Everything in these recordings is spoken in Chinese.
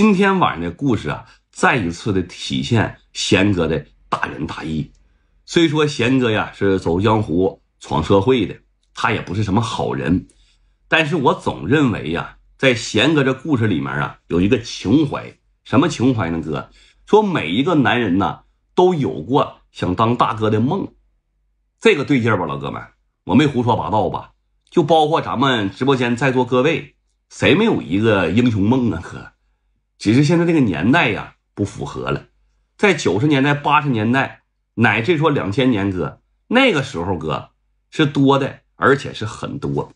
今天晚上的故事啊，再一次的体现贤哥的大仁大义。虽说贤哥呀是走江湖闯社会的，他也不是什么好人，但是我总认为呀，在贤哥这故事里面啊，有一个情怀。什么情怀呢？哥，说每一个男人呢都有过想当大哥的梦，这个对劲吧，老哥们，我没胡说八道吧？就包括咱们直播间在座各位，谁没有一个英雄梦啊？哥。只是现在这个年代呀不符合了，在九十年代、八十年代乃至说两千年哥那个时候，哥是多的，而且是很多。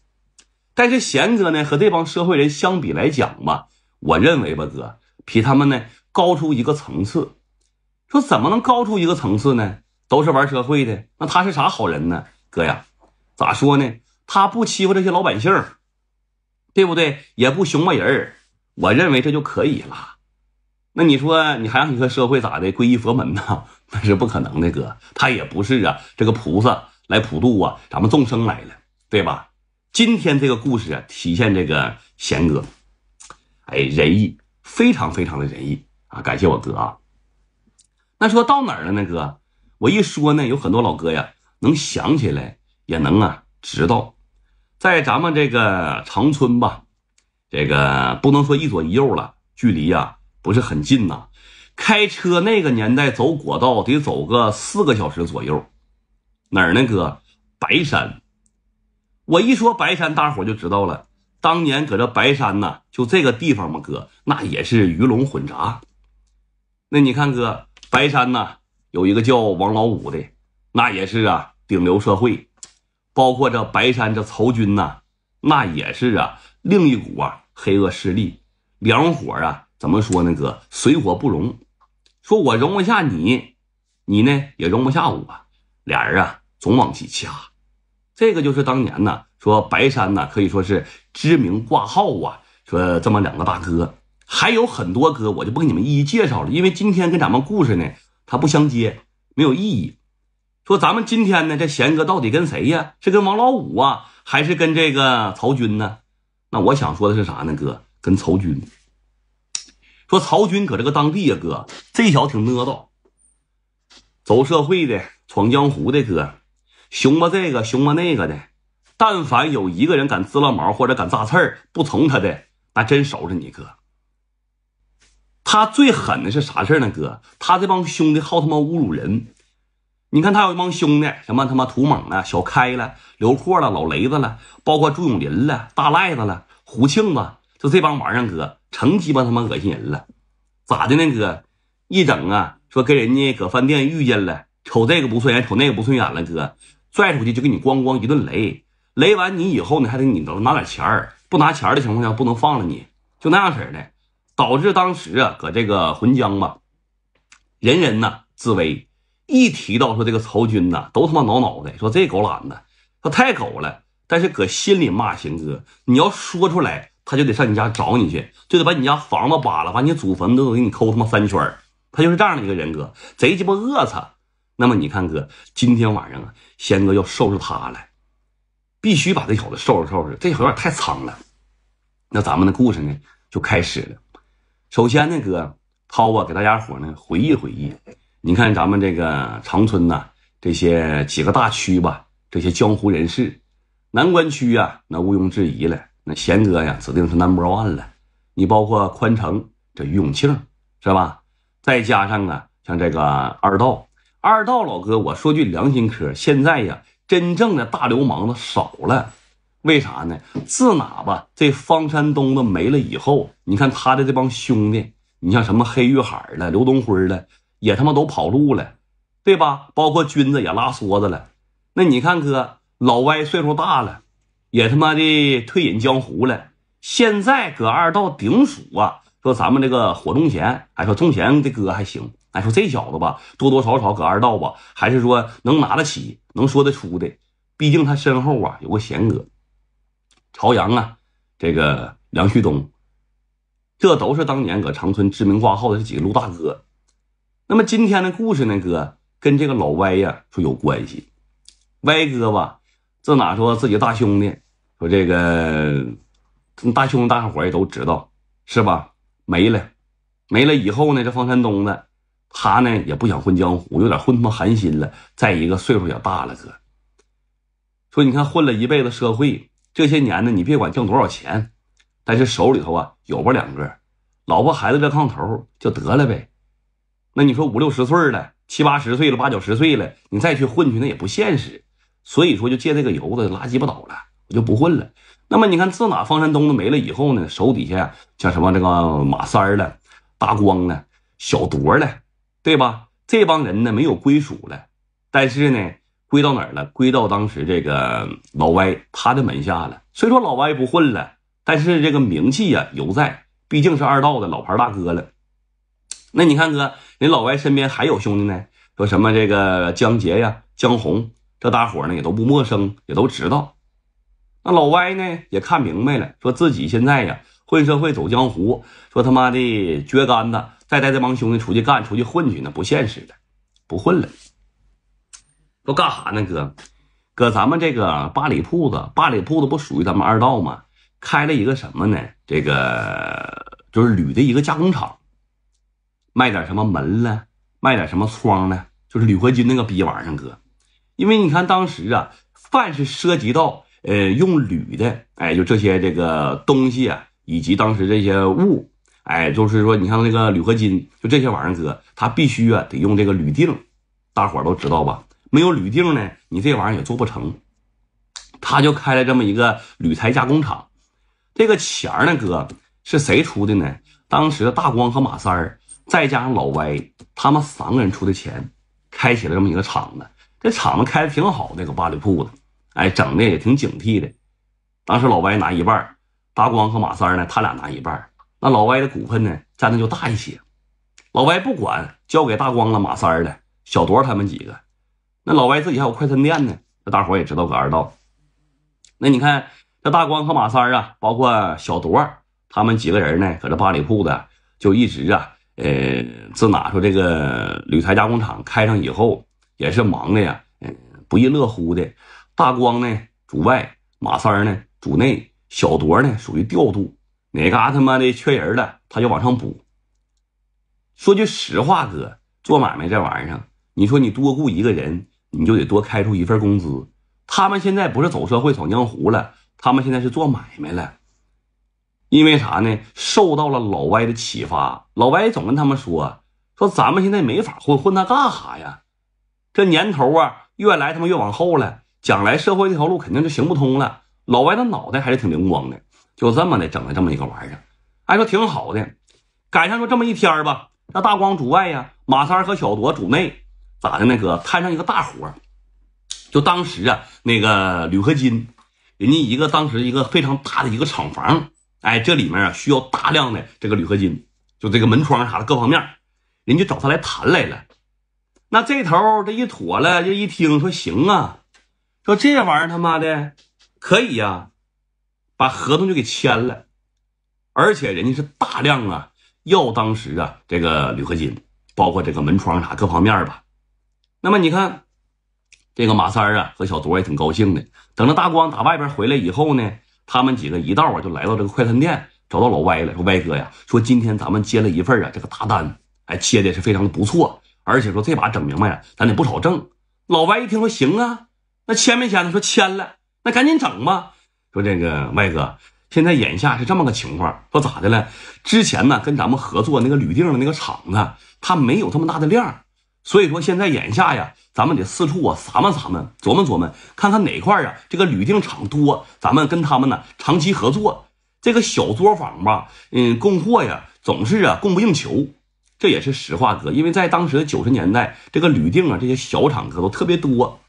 但是贤哥呢，和这帮社会人相比来讲吧，我认为吧，哥比他们呢高出一个层次。说怎么能高出一个层次呢？都是玩社会的，那他是啥好人呢？哥呀，咋说呢？他不欺负这些老百姓，对不对？也不熊骂人儿。我认为这就可以了，那你说你还让你说社会咋的皈依佛门呢？那是不可能的哥，他也不是啊，这个菩萨来普渡啊，咱们众生来了，对吧？今天这个故事啊，体现这个贤哥，哎，仁义非常非常的仁义啊！感谢我哥啊，那说到哪儿了呢？哥，我一说呢，有很多老哥呀，能想起来，也能啊知道，在咱们这个长春吧。这个不能说一左一右了，距离呀不是很近呐。开车那个年代走国道得走个四个小时左右，哪儿呢？哥，白山。我一说白山，大伙就知道了。当年搁这白山呐，就这个地方嘛，哥，那也是鱼龙混杂。那你看哥，白山呐有一个叫王老五的，那也是啊，顶流社会。包括这白山这曹军呐，那也是啊，另一股啊。黑恶势力，两伙啊，怎么说呢？哥，水火不容，说我容不下你，你呢也容不下我，俩人啊总往起掐。这个就是当年呢，说白山呢可以说是知名挂号啊。说这么两个大哥，还有很多哥，我就不给你们一一介绍了，因为今天跟咱们故事呢，它不相接，没有意义。说咱们今天呢，这贤哥到底跟谁呀？是跟王老五啊，还是跟这个曹军呢？那我想说的是啥呢？哥，跟曹军说，曹军搁这个当地呀，哥，这小子挺呢叨，走社会的，闯江湖的，哥，熊吧这个，熊吧那个的，但凡有一个人敢滋了毛或者敢扎刺儿，不从他的，那真收拾你，哥。他最狠的是啥事呢？哥，他这帮兄弟好他妈侮辱人。你看他有一帮兄弟，什么他妈土猛了、小开了、刘阔了、老雷子了，包括朱永林了、大赖子了、胡庆子，就这帮玩意儿，哥成鸡巴他妈恶心人了，咋的呢？哥一整啊，说跟人家搁饭店遇见了，瞅这个不顺眼，瞅那个不顺眼了，哥拽出去就给你咣咣一顿雷，雷完你以后呢，还得你拿点钱儿，不拿钱儿的情况下不能放了你，就那样式的，导致当时啊，搁这个浑江吧，人人呢自危。一提到说这个曹军呐，都他妈挠脑袋，说这狗懒子，说太狗了。但是搁心里骂贤哥，你要说出来，他就得上你家找你去，就得把你家房子扒了，把你祖坟都给你抠他妈三圈他就是这样的一个人，哥，贼鸡巴恶惨。那么你看哥，今天晚上啊，贤哥要收拾他了，必须把这小子收拾收拾。这小子有点太苍了。那咱们的故事呢，就开始了。首先呢，哥涛啊，给大家伙呢回忆回忆。你看咱们这个长春呐，这些几个大区吧，这些江湖人士，南关区啊，那毋庸置疑了。那贤哥呀，指定是 number one 了。你包括宽城这于永庆，是吧？再加上啊，像这个二道，二道老哥，我说句良心嗑，现在呀，真正的大流氓子少了。为啥呢？自哪吧，这方山东的没了以后，你看他的这帮兄弟，你像什么黑玉海的、刘东辉的，也他妈都跑路了，对吧？包括君子也拉梭子了。那你看，哥老歪岁数大了，也他妈的退隐江湖了。现在搁二道顶数啊，说咱们这个火中贤，哎，说中贤这哥还行，哎，说这小子吧，多多少少搁二道吧，还是说能拿得起，能说得出的。毕竟他身后啊有个贤哥，朝阳啊，这个梁旭东，这都是当年搁长春知名挂号的这几个路大哥。那么今天的故事呢，哥跟这个老歪呀说有关系。歪哥吧，这哪说自己大兄弟，说这个大兄弟大伙也都知道，是吧？没了，没了以后呢，这方山东子，他呢也不想混江湖，有点混他妈寒心了。再一个岁数也大了，哥，说你看混了一辈子社会，这些年呢，你别管挣多少钱，但是手里头啊有吧两个，老婆孩子热炕头就得了呗。那你说五六十岁了，七八十岁了，八九十岁了，你再去混去，那也不现实。所以说，就借这个由子拉鸡巴倒了，我就不混了。那么你看，自哪方山东的没了以后呢，手底下像什么这个马三儿了、大光了、小铎了，对吧？这帮人呢没有归属了，但是呢，归到哪儿了？归到当时这个老歪他的门下了。虽说老歪不混了，但是这个名气呀犹在，毕竟是二道的老牌大哥了。那你看哥，人老歪身边还有兄弟呢，说什么这个江杰呀、江红，这大伙呢也都不陌生，也都知道。那老歪呢也看明白了，说自己现在呀混社会、走江湖，说他妈的撅杆子，再带这帮兄弟出去干、出去混去呢不现实的，不混了，都干啥呢？哥，搁咱们这个八里铺子，八里铺子不属于咱们二道吗？开了一个什么呢？这个就是铝的一个加工厂。卖点什么门了？卖点什么窗呢？就是铝合金那个逼玩意儿，哥，因为你看当时啊，凡是涉及到呃用铝的，哎，就这些这个东西啊，以及当时这些物，哎，就是说你像那个铝合金，就这些玩意儿，哥，他必须啊得用这个铝锭，大伙都知道吧？没有铝锭呢，你这玩意儿也做不成。他就开了这么一个铝材加工厂，这个钱儿呢，哥是谁出的呢？当时大光和马三儿。再加上老歪，他们三个人出的钱，开起了这么一个厂子。这厂子开的挺好那个八里铺子，哎，整的也挺警惕的。当时老歪拿一半，大光和马三呢，他俩拿一半。那老歪的股份呢，占的就大一些。老歪不管，交给大光了、马三了、小多他们几个。那老歪自己还有快餐店呢，那大伙也知道个二道。那你看，这大光和马三啊，包括小多他们几个人呢，搁这八里铺子就一直啊。呃，自哪说这个铝材加工厂开上以后，也是忙的呀，嗯，不亦乐乎的。大光呢主外，马三儿呢主内，小多呢属于调度。哪嘎他妈的缺人了，他就往上补。说句实话，哥，做买卖这玩意儿，你说你多雇一个人，你就得多开出一份工资。他们现在不是走社会闯江湖了，他们现在是做买卖了。因为啥呢？受到了老歪的启发，老歪总跟他们说说咱们现在没法混，混他干哈呀？这年头啊，越来他妈越往后了，将来社会这条路肯定就行不通了。老歪的脑袋还是挺灵光的，就这么的整了这么一个玩意儿，还说挺好的。赶上说这么一天吧，那大光主外呀，马三和小朵主内，咋的呢？哥摊上一个大活就当时啊，那个铝合金，人家一个当时一个非常大的一个厂房。哎，这里面啊需要大量的这个铝合金，就这个门窗啥的各方面，人家找他来谈来了。那这头这一妥了，就一听说行啊，说这玩意儿他妈的可以呀，把合同就给签了。而且人家是大量啊，要当时啊这个铝合金，包括这个门窗啥各方面吧。那么你看，这个马三啊和小多也挺高兴的。等着大光打外边回来以后呢。他们几个一道啊，就来到这个快餐店，找到老歪了，说：“歪哥呀，说今天咱们接了一份啊，这个大单，哎，切的是非常的不错，而且说这把整明白呀，咱得不少挣。”老歪一听说，行啊，那签没签？他说签了，那赶紧整吧。说这个歪哥，现在眼下是这么个情况，说咋的了？之前呢，跟咱们合作那个铝锭的那个厂子，他没有这么大的量，所以说现在眼下呀。咱们得四处啊，撒磨撒磨，琢磨琢磨，看看哪块啊，这个铝锭厂多，咱们跟他们呢长期合作。这个小作坊吧，嗯，供货呀，总是啊供不应求，这也是实话，哥。因为在当时的九十年代，这个铝锭啊，这些小厂子都特别多，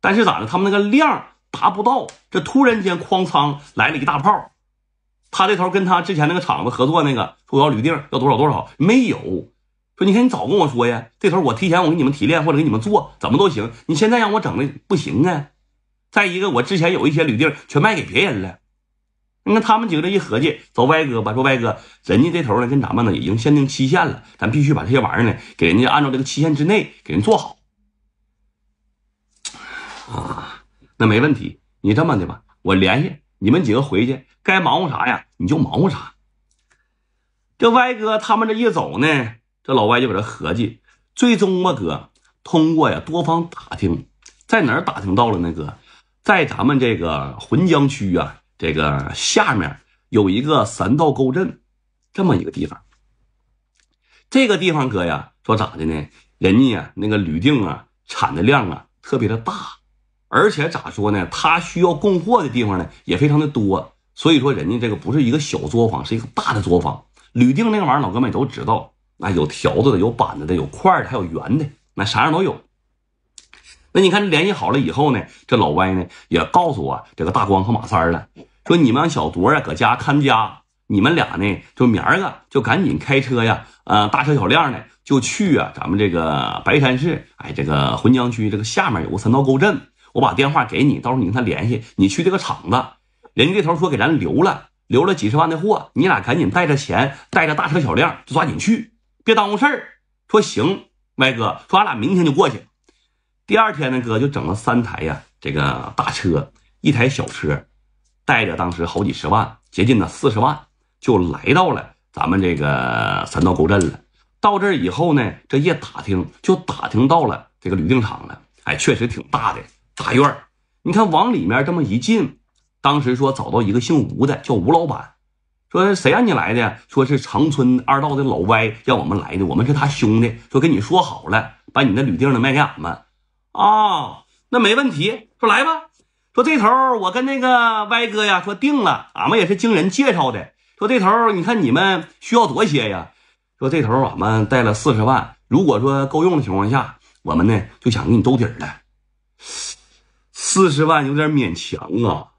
但是咋的，他们那个量达不到，这突然间哐仓来了一大炮，他这头跟他之前那个厂子合作那个，我要铝锭要多少多少，没有。说你看你早跟我说呀，这头我提前我给你们提炼或者给你们做，怎么都行。你现在让我整的不行啊！再一个，我之前有一些铝锭全卖给别人了。你看他们几个这一合计，走歪哥吧，说歪哥，人家这头呢跟咱们呢已经限定期限了，咱必须把这些玩意儿呢给人家按照这个期限之内给人做好。啊，那没问题，你这么的吧，我联系你们几个回去，该忙活啥呀你就忙活啥。这歪哥他们这一走呢。这老外就搁这合计，最终吧，哥，通过呀多方打听，在哪儿打听到了呢？哥，在咱们这个浑江区啊，这个下面有一个三道沟镇，这么一个地方。这个地方，哥呀，说咋的呢？人家呀，那个吕锭啊，产的量啊，特别的大，而且咋说呢？他需要供货的地方呢，也非常的多。所以说，人家这个不是一个小作坊，是一个大的作坊。吕锭那个玩意儿，老哥们们都知道。那有条子的，有板子的，有块的，还有圆的，那啥样都有。那你看联系好了以后呢，这老歪呢也告诉我这个大光和马三了，说你们小卓啊搁家看家，你们俩呢就明儿个就赶紧开车呀，呃，大车小辆的就去啊，咱们这个白山市，哎，这个浑江区这个下面有个三道沟镇，我把电话给你，到时候你跟他联系，你去这个厂子，人家这头说给咱留了，留了几十万的货，你俩赶紧带着钱，带着大车小辆就抓紧去。别耽误事儿，说行，麦哥说俺俩明天就过去。第二天呢，哥就整了三台呀，这个大车，一台小车，带着当时好几十万，接近呢四十万，就来到了咱们这个三道沟镇了。到这儿以后呢，这一打听就打听到了这个铝锭厂了。哎，确实挺大的大院儿。你看往里面这么一进，当时说找到一个姓吴的，叫吴老板。说谁让你来的？说是长春二道的老歪让我们来的，我们是他兄弟。说跟你说好了，把你那旅店呢卖给俺们，啊，那没问题。说来吧。说这头我跟那个歪哥呀，说定了。俺们也是经人介绍的。说这头你看你们需要多些呀？说这头俺们带了四十万，如果说够用的情况下，我们呢就想给你兜底了。四十万有点勉强啊。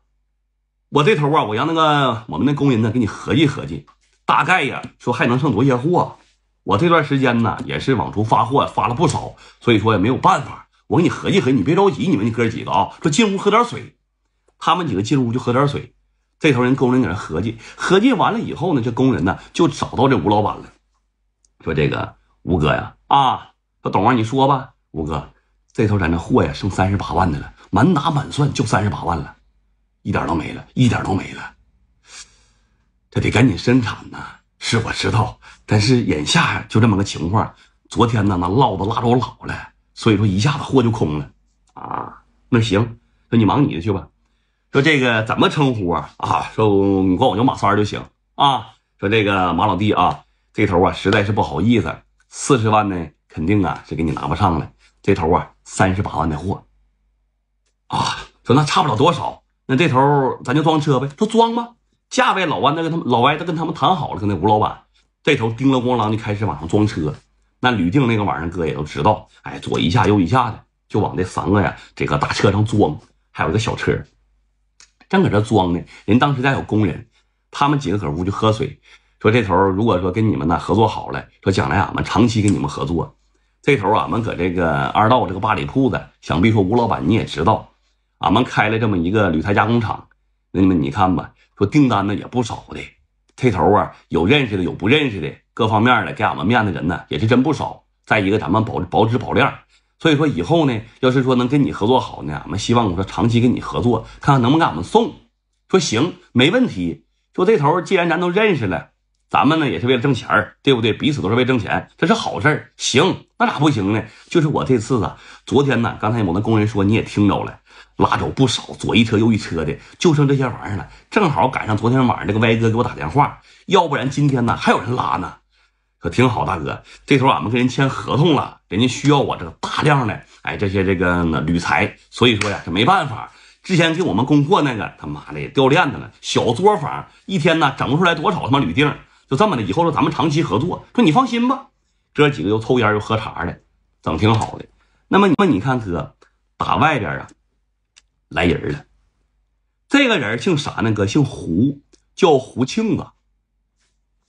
我这头啊，我让那个我们那工人呢，给你合计合计，大概呀，说还能剩多些货。我这段时间呢，也是往出发货发了不少，所以说也没有办法。我给你合计合计，你别着急，你们哥几个啊，说进屋喝点水。他们几个进屋就喝点水，这头人工人在那合计，合计完了以后呢，这工人呢就找到这吴老板了，说这个吴哥呀，啊，说董啊，你说吧，吴哥，这头咱这货呀，剩三十八万的了，满打满算就三十八万了。一点都没了，一点都没了，这得赶紧生产呢。是我知道，但是眼下就这么个情况。昨天呢，那唠子拉着我老了，所以说一下子货就空了啊。那行，那你忙你的去吧。说这个怎么称呼啊？啊，说你管我叫马三就行啊。说这个马老弟啊，这头啊实在是不好意思，四十万呢肯定啊是给你拿不上了。这头啊三十八万的货啊，说那差不了多少。那这头咱就装车呗，说装吧，价位老外都跟他们老外都跟他们谈好了，跟那吴老板这头叮了咣啷就开始往上装车。那吕静那个晚上哥也都知道，哎，左一下右一下的就往这三个呀这个大车上装，还有一个小车，正搁这装呢。人当时家有工人，他们几个搁屋就喝水，说这头如果说跟你们呢合作好了，说将来俺们长期跟你们合作。这头俺们搁这个二道这个八里铺子，想必说吴老板你也知道。俺们开了这么一个铝材加工厂，那你们你看吧，说订单呢也不少的。这头啊，有认识的，有不认识的，各方面的给俺们面子人呢也是真不少。再一个，咱们保保质保量，所以说以后呢，要是说能跟你合作好呢，俺们希望我说长期跟你合作，看看能不能给俺们送。说行，没问题。说这头既然咱都认识了，咱们呢也是为了挣钱对不对？彼此都是为挣钱，这是好事。行，那咋不行呢？就是我这次啊，昨天呢，刚才我那工人说你也听着了。拉走不少，左一车右一车的，就剩这些玩意儿了。正好赶上昨天晚上那个歪哥给我打电话，要不然今天呢还有人拉呢，可挺好。大哥，这头俺们跟人签合同了，人家需要我这个大量的哎这些这个铝材，所以说呀这没办法。之前给我们供货那个他妈的也掉链子了，小作坊一天呢整不出来多少他妈铝锭，就这么的。以后说咱们长期合作，说你放心吧。哥几个又抽烟又喝茶的，整挺好的。那么那么你看哥打外边啊。来人了，这个人姓啥呢？哥，姓胡，叫胡庆子。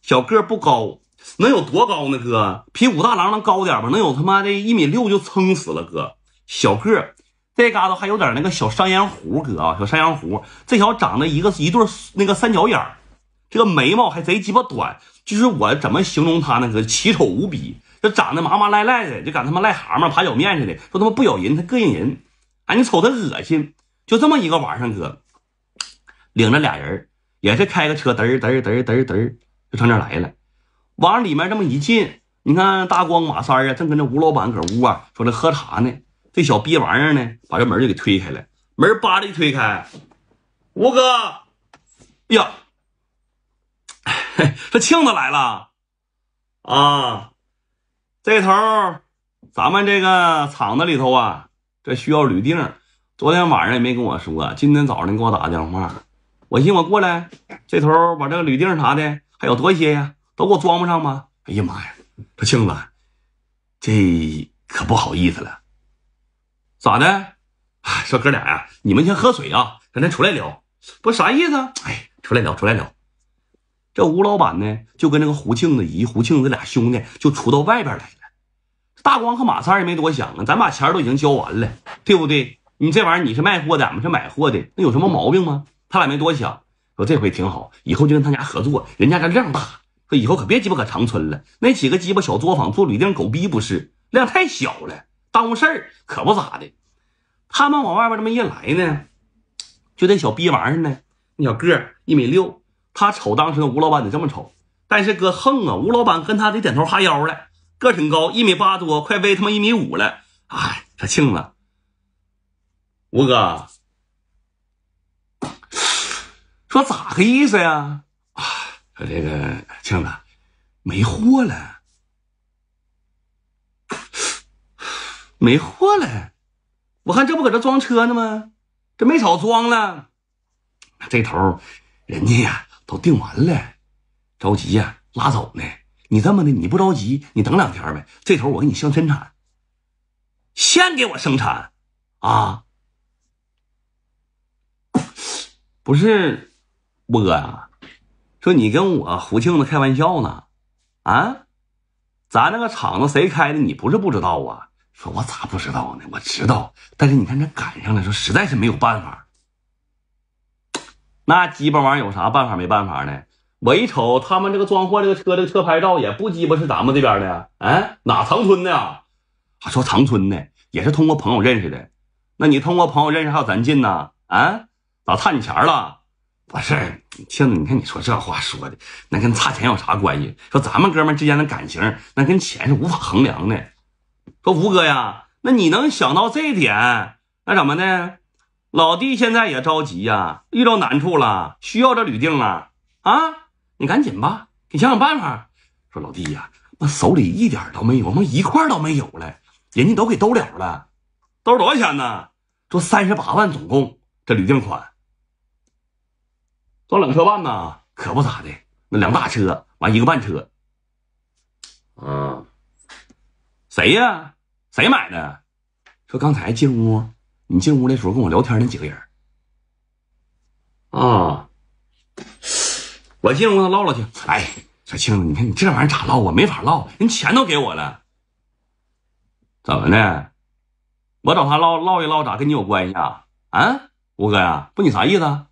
小个不高，能有多高呢？哥，比武大郎能高点吧？能有他妈的一米六就撑死了。哥，小个，这嘎达还有点那个小山羊胡。哥啊，小山羊胡，这小子长得一个一对那个三角眼，这个眉毛还贼鸡巴短。就是我怎么形容他呢？哥，奇丑无比，这长得麻麻赖赖的，就敢他妈癞蛤蟆爬脚面似的，说他妈不咬人，他膈应人。哎，你瞅他恶心。就这么一个晚上，哥领着俩人，也是开个车，嘚儿嘚儿嘚儿嘚儿嘚儿，就上这来了。往里面这么一进，你看大光马三啊，正跟着吴老板搁屋啊，说这喝茶呢。这小逼玩意儿呢，把这门就给推开了，门叭的一推开，吴哥，呀，这庆子来了啊！这头咱们这个厂子里头啊，这需要铝锭。昨天晚上也没跟我说，今天早上你给我打个电话，我寻我过来，这头把这个铝锭啥的还有多些呀，都给我装不上吗？哎呀妈呀，这庆子，这可不好意思了。咋的？说哥俩呀，你们先喝水啊，咱再出来聊，不啥意思？哎，出来聊，出来聊。这吴老板呢，就跟那个胡庆子姨、胡庆子俩兄弟就出到外边来了。大光和马三也没多想啊，咱把钱都已经交完了，对不对？你这玩意儿，你是卖货的，俺们是买货的，那有什么毛病吗？他俩没多想，说这回挺好，以后就跟他家合作，人家这量大，说以后可别鸡巴搁长春了，那几个鸡巴小作坊做铝锭狗逼不是，量太小了，耽误事儿，可不咋的。他们往外边这么一来呢，就这小逼玩意儿呢，那小个儿一米六，他瞅当时吴老板得这么瞅，但是哥横啊，吴老板跟他得点头哈腰了，个挺高，一米八多，快威他妈一米五了，哎，他庆子。吴哥，说咋个意思呀？啊，说这个庆子没货了，没货了。我看这不搁这装车呢吗？这没少装了。这头人家呀都订完了，着急呀，拉走呢。你这么的，你不着急，你等两天呗。这头我给你先生产，先给我生产，啊。不是，波哥呀，说你跟我胡庆子开玩笑呢，啊？咱那个厂子谁开的？你不是不知道啊？说我咋不知道呢？我知道，但是你看这赶上了，说实在是没有办法。那鸡巴玩意有啥办法没办法呢？我一瞅他们这个装货这个车的车牌照也不鸡巴是咱们这边的，啊？哪长春的？啊，说长春的也是通过朋友认识的。那你通过朋友认识还有咱近呢？啊？老差你钱了，不是庆子？你看你说这话说的，那跟差钱有啥关系？说咱们哥们之间的感情，那跟钱是无法衡量的。说吴哥呀，那你能想到这点，那怎么呢？老弟现在也着急呀，遇到难处了，需要这铝锭了啊！你赶紧吧，你想想办法。说老弟呀，我手里一点都没有，我一块都没有了，人家都给兜了了，兜多少钱呢？说三十八万总共这铝锭款。装冷车半呢，可不咋的，那两大车，完一个半车，啊，谁呀？谁买的？说刚才进屋，你进屋的时候跟我聊天那几个人，啊，我进屋他唠唠去。哎，小青子，你看你这玩意儿咋唠啊？没法唠，人钱都给我了，怎么的？我找他唠唠一唠，咋跟你有关系啊？啊，吴哥呀，不，你啥意思？啊？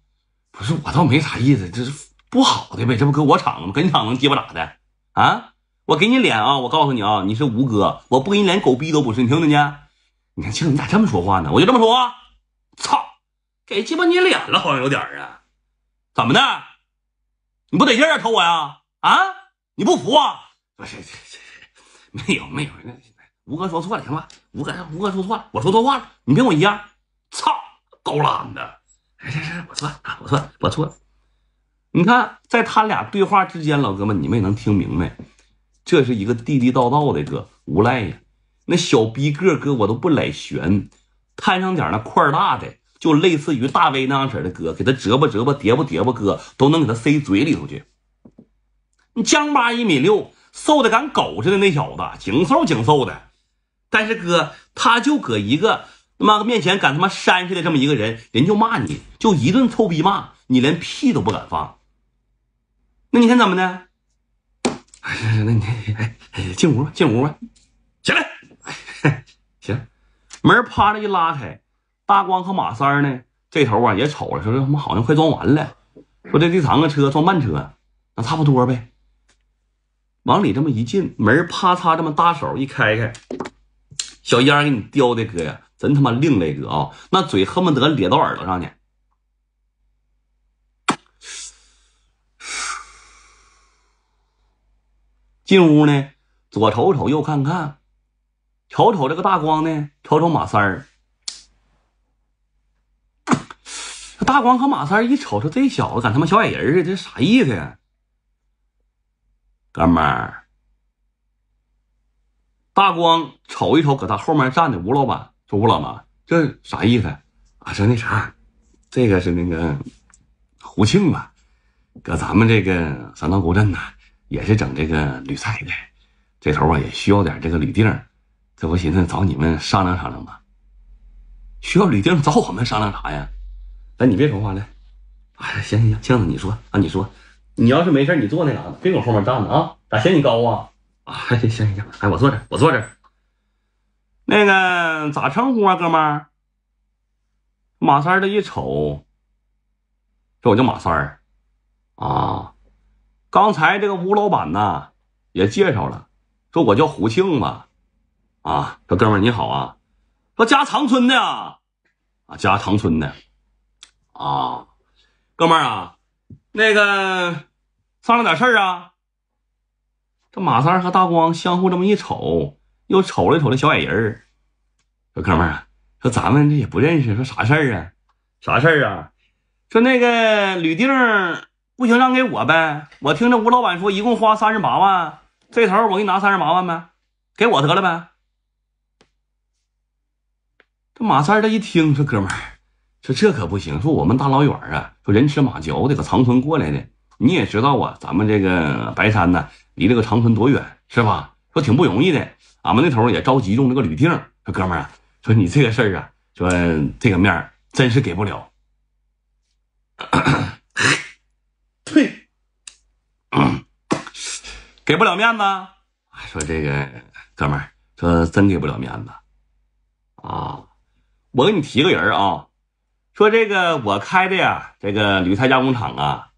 不是我倒没啥意思，这是不好的呗，这不搁我场子吗？本场能鸡巴咋的？啊！我给你脸啊！我告诉你啊，你是吴哥，我不给你脸，狗逼都不是。你听着呢？你看庆，你咋这么说话呢？我就这么说，操，给鸡巴你脸了，好像有点啊？怎么的？你不得劲啊？瞅我呀？啊？你不服啊？不是，没有没有，那吴哥说错了，行吧？吴哥，吴哥说错了，我说错话了。你跟我一样，操，狗懒的。哎，行行，我错，我错，我错。了。你看，在他俩对话之间，老哥们，你们也能听明白？这是一个地地道道的哥无赖呀。那小逼个哥，我都不来悬，摊上点那块大的，就类似于大威那样式的哥，给他折吧折吧，叠吧叠吧，哥都能给他塞嘴里头去。你江巴一米六，瘦的跟狗似的那小子，精瘦精瘦的，但是哥他就搁一个。他妈个面前敢他妈扇似的这么一个人，人就骂你就一顿臭逼骂，你连屁都不敢放。那你看怎么的？哎那你哎哎，进屋吧进屋吧，起来。行，门啪的一拉开，大光和马三呢这头啊也瞅了，说这他妈好像快装完了，说这第三个车装半车，那差不多呗。往里这么一进门，啪嚓这么大手一开开，小烟给你叼的哥呀。真他妈另类哥啊！那嘴恨不得咧到耳朵上去。进屋呢，左瞅瞅，右看看，瞅瞅这个大光呢，瞅瞅马三儿。大光和马三一瞅，瞅这小子敢他妈小矮人儿这啥意思？呀？哥们儿，大光瞅一瞅，搁他后面站的吴老板。说吴老板，这啥意思啊？说那啥，这个是那个胡庆吧，搁咱们这个三道沟镇呢，也是整这个铝材的，这头啊也需要点这个铝锭，这不寻思找你们商量商量吗？需要铝锭找我们商量啥呀？来，你别说话来，哎，行行行，庆子你说啊，你说，你要是没事你坐那嘎子，别搁后面站着啊，咋嫌你高啊？啊，行行行行，哎，我坐这，我坐这。那个咋称呼啊，哥们儿？马三儿这一瞅，说：“我叫马三儿。”啊，刚才这个吴老板呢，也介绍了，说：“我叫胡庆吧。”啊，说：“哥们儿你好啊。”说：“家长春的。”啊，家长春的。啊，哥们儿啊，那个商量点事儿啊。这马三儿和大光相互这么一瞅。又瞅了瞅那小矮人儿，说：“哥们儿，说咱们这也不认识，说啥事儿啊？啥事儿啊？说那个吕定不行，让给我呗。我听着吴老板说，一共花三十八万，这头我给你拿三十八万呗，给我得了呗。这马三他一听说，哥们儿，说这可不行，说我们大老远啊，说人吃马嚼的，搁长春过来的，你也知道啊，咱们这个白山呢，离这个长春多远，是吧？说挺不容易的。”俺们那头也着急用那个铝锭，说哥们儿，说你这个事儿啊，说这个面真是给不了，呸，给不了面子。说这个哥们儿，说真给不了面子啊。我给你提个人啊，说这个我开的呀，这个铝材加工厂啊，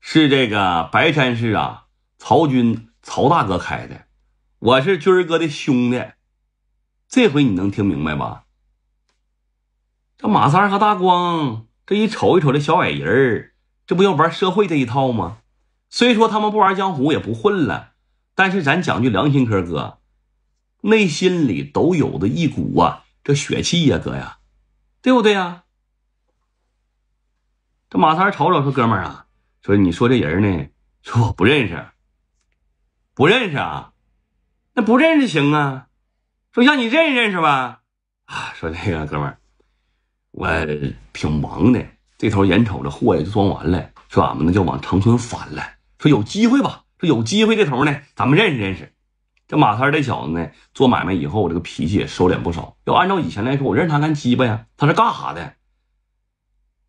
是这个白山市啊，曹军曹大哥开的。我是军儿哥的兄弟，这回你能听明白吧？这马三和大光这一瞅一瞅这小矮人儿，这不要玩社会这一套吗？虽说他们不玩江湖也不混了，但是咱讲句良心嗑儿，哥内心里都有的一股啊这血气呀，哥呀，对不对呀？这马三瞅瞅说：“哥们儿啊，说你说这人呢？说我不认识，不认识啊。”那不认识行啊，说让你认识认识吧。啊，说那个哥们儿，我挺忙的，这头眼瞅着货也就装完了，说俺们那就往长春返了。说有机会吧，说有机会这头呢，咱们认识认识。这马三这小子呢，做买卖以后这个脾气也收敛不少。要按照以前来说，我认识他干鸡巴呀，他是干啥的？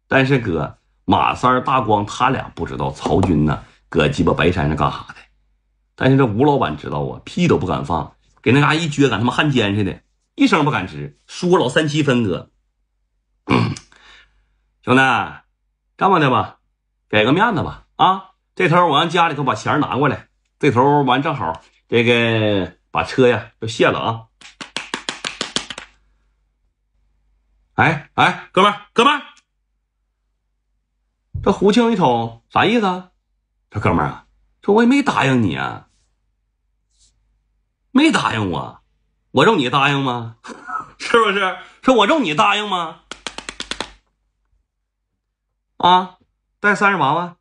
但是哥马三大光他俩不知道，曹军呢，搁鸡巴白山上干啥的？但是这吴老板知道啊，屁都不敢放，给那嘎一撅，敢他妈汉奸似的，一声不敢吱，说老三七分割，兄弟，这么的吧，给个面子吧，啊，这头我让家里头把钱拿过来，这头完正好这个把车呀都卸了啊，哎哎，哥们哥们，这胡庆一瞅啥意思？啊？这哥们儿啊，这我也没答应你啊。没答应我，我让你答应吗？是不是？说我让你答应吗？啊，带三十八万，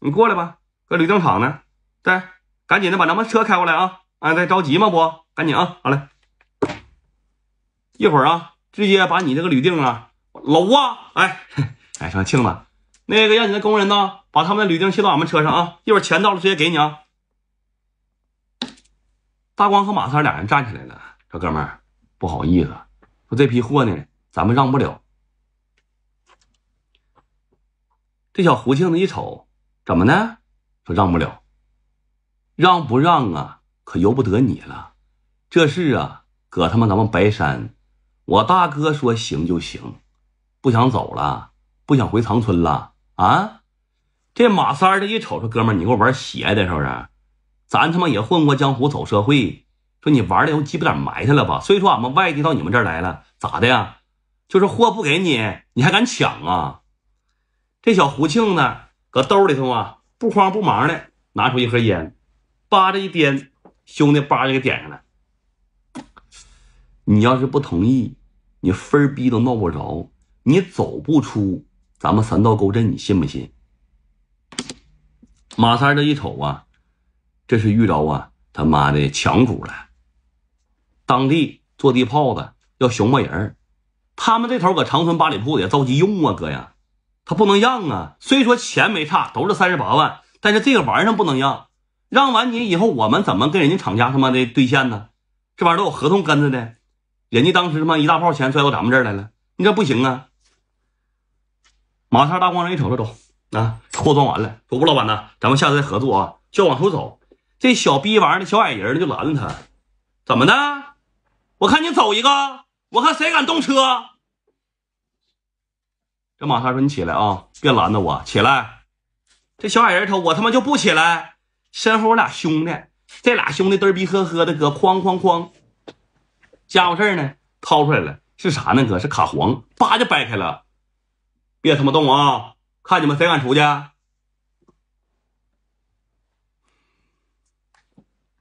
你过来吧，搁铝锭厂呢。对，赶紧的把咱们车开过来啊！哎，在着急吗？不，赶紧啊！好嘞，一会儿啊，直接把你这个铝锭啊，楼啊，哎 哎，说庆子，那个让你的工人呢，把他们的铝锭卸到俺们车上啊！一会儿钱到了，直接给你啊。大光和马三俩人站起来了，说：“哥们儿，不好意思，说这批货呢，咱们让不了。”这小胡庆子一瞅，怎么呢？说让不了，让不让啊？可由不得你了。这事啊，搁他妈咱们白山，我大哥说行就行，不想走了，不想回长春了啊！这马三这的一瞅，说：“哥们儿，你给我玩邪的，是不是？”咱他妈也混过江湖走社会，说你玩的有鸡巴点埋汰了吧？所以说俺们外地到你们这儿来了，咋的呀？就是货不给你，你还敢抢啊？这小胡庆呢，搁兜里头啊，不慌不忙的拿出一盒烟，叭着一颠，兄弟叭就给点上了。你要是不同意，你分逼都闹不着，你走不出咱们三道沟镇，你信不信？马三这一瞅啊。这是遇着啊他妈的强主了，当地坐地炮的要熊猫人，他们这头搁长春八里铺也着急用啊哥呀，他不能让啊。虽说钱没差，都是三十八万，但是这个玩意儿上不能让。让完你以后，我们怎么跟人家厂家他妈的兑现呢？这玩意儿都有合同跟着的，人家当时他妈一大炮钱摔到咱们这儿来了，你这不行啊。马上大光人一瞅了，走啊，货装完了，说吴老板呢，咱们下次再合作啊，就往出走。这小逼玩意儿的小矮人呢？就拦着他，怎么的？我看你走一个，我看谁敢动车。这马超说：“你起来啊，别拦着我，起来。”这小矮人头，我他妈就不起来。身后我俩兄弟，这俩兄弟嘚逼呵呵的，搁哐哐哐，家伙事呢掏出来了，是啥呢？哥是卡簧，叭就掰开了，别他妈动啊！看你们谁敢出去。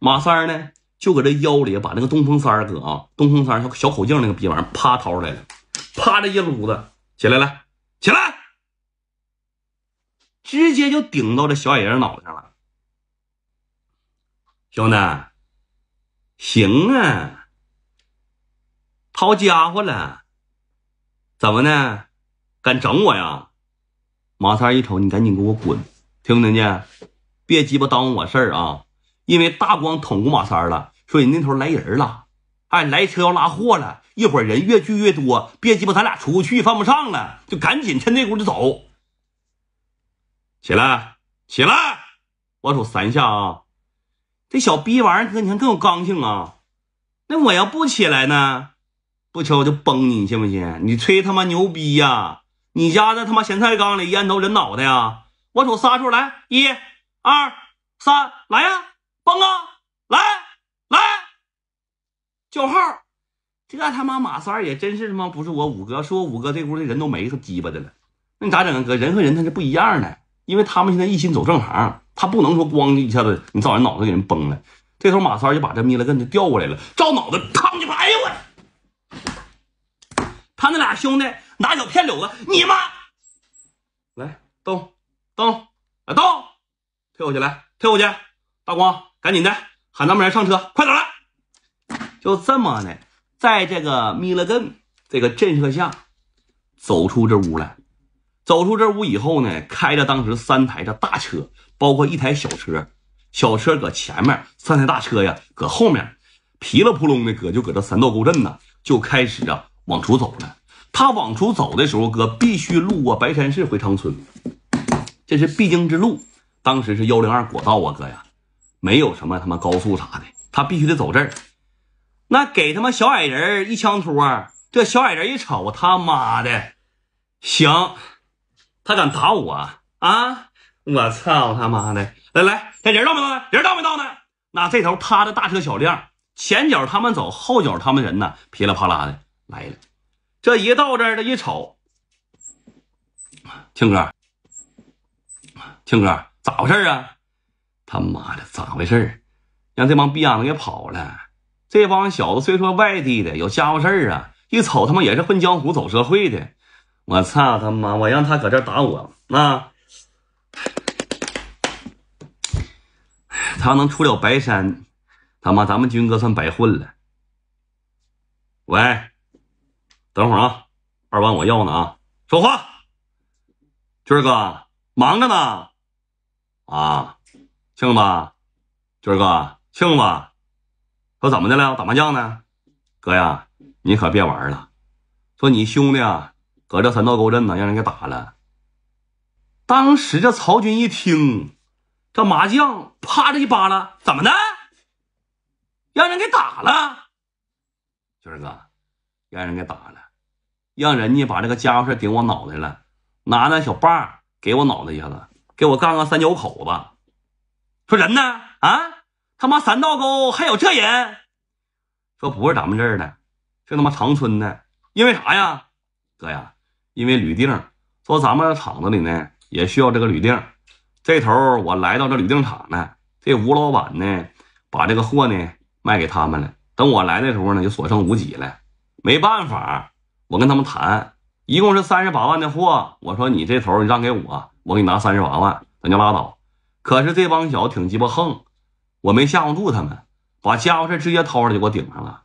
马三儿呢，就搁这腰里把那个东风三儿搁啊，东风三儿小小口径那个逼玩意儿，啪掏出来了，啪这一撸子起来，来起来，直接就顶到这小矮人脑袋上了。兄弟，行啊，掏家伙了，怎么的，敢整我呀？马三一瞅，你赶紧给我滚，听不听见？别鸡巴耽误我事儿啊！因为大光捅过马三了，说你那头来人了，哎，来车要拉货了，一会儿人越聚越多，别鸡巴咱俩出不去，犯不上了，就赶紧趁这股就走。起来，起来，我数三下啊！这小逼玩意儿哥，你还更有刚性啊？那我要不起来呢？不起来我就崩你，信不信？你吹他妈牛逼呀？你家的他妈咸菜缸里烟头人脑袋呀？我数仨数来，一二三，来呀！峰哥，来来叫号，这他妈马三也真是他妈不是我五哥，说五哥这屋的人都没他鸡巴的了。那你咋整啊哥？人和人他是不一样的，因为他们现在一心走正行，他不能说咣一下子你照人脑子给人崩了。这头马三就把这弥勒根就调过来了，照脑子汤鸡巴，哎呦我！他那俩兄弟拿小片柳子，你妈来动动哎动，退回去来退回去，大光。赶紧的，喊他们来上车，快点来。就这么的，在这个米勒根这个震慑下，走出这屋来。走出这屋以后呢，开着当时三台的大车，包括一台小车，小车搁前面，三台大车呀搁后面，皮了扑隆的搁就搁这三道沟镇呢，就开始啊往出走了。他往出走的时候，哥必须路过白山市回长春，这是必经之路。当时是幺零二国道啊，哥呀。没有什么他妈高速啥的，他必须得走这儿。那给他妈小矮人一枪托，这小矮人一瞅，他妈的，行，他敢打我啊！我操他妈的！来来，这人到没到？呢？人到没到呢？那这头他的大车小辆，前脚他们走，后脚他们人呢噼里啪啦的来了。这一到这儿的一瞅，庆哥，庆哥，咋回事啊？他妈的，咋回事让这帮逼养子给跑了！这帮小子虽说外地的，有家伙事儿啊！一瞅他妈也是混江湖、走社会的。我操他妈！我让他搁这打我，那他能出了白山，他妈咱们军哥算白混了。喂，等会儿啊，二万我要呢啊！说话，军哥忙着呢啊。庆子，军哥，庆子，说怎么的了？打麻将呢？哥呀，你可别玩了。说你兄弟啊，搁这三道沟镇呢，让人给打了。当时这曹军一听，这麻将啪的一扒拉，怎么的？让人给打了。军哥，让人给打了，让人家把这个家伙事顶我脑袋了，拿那小把给我脑袋一下子，给我干个三角口子。说人呢？啊，他妈三道沟还有这人？说不是咱们这儿的，是他妈长春的。因为啥呀，哥呀？因为铝锭。说咱们厂子里呢也需要这个铝锭，这头我来到这铝锭厂呢，这吴老板呢把这个货呢卖给他们了。等我来的时候呢，就所剩无几了。没办法，我跟他们谈，一共是三十八万的货。我说你这头你让给我，我给你拿三十八万，咱就拉倒。可是这帮小子挺鸡巴横，我没吓唬住他们，把家伙事直接掏出来就给我顶上了。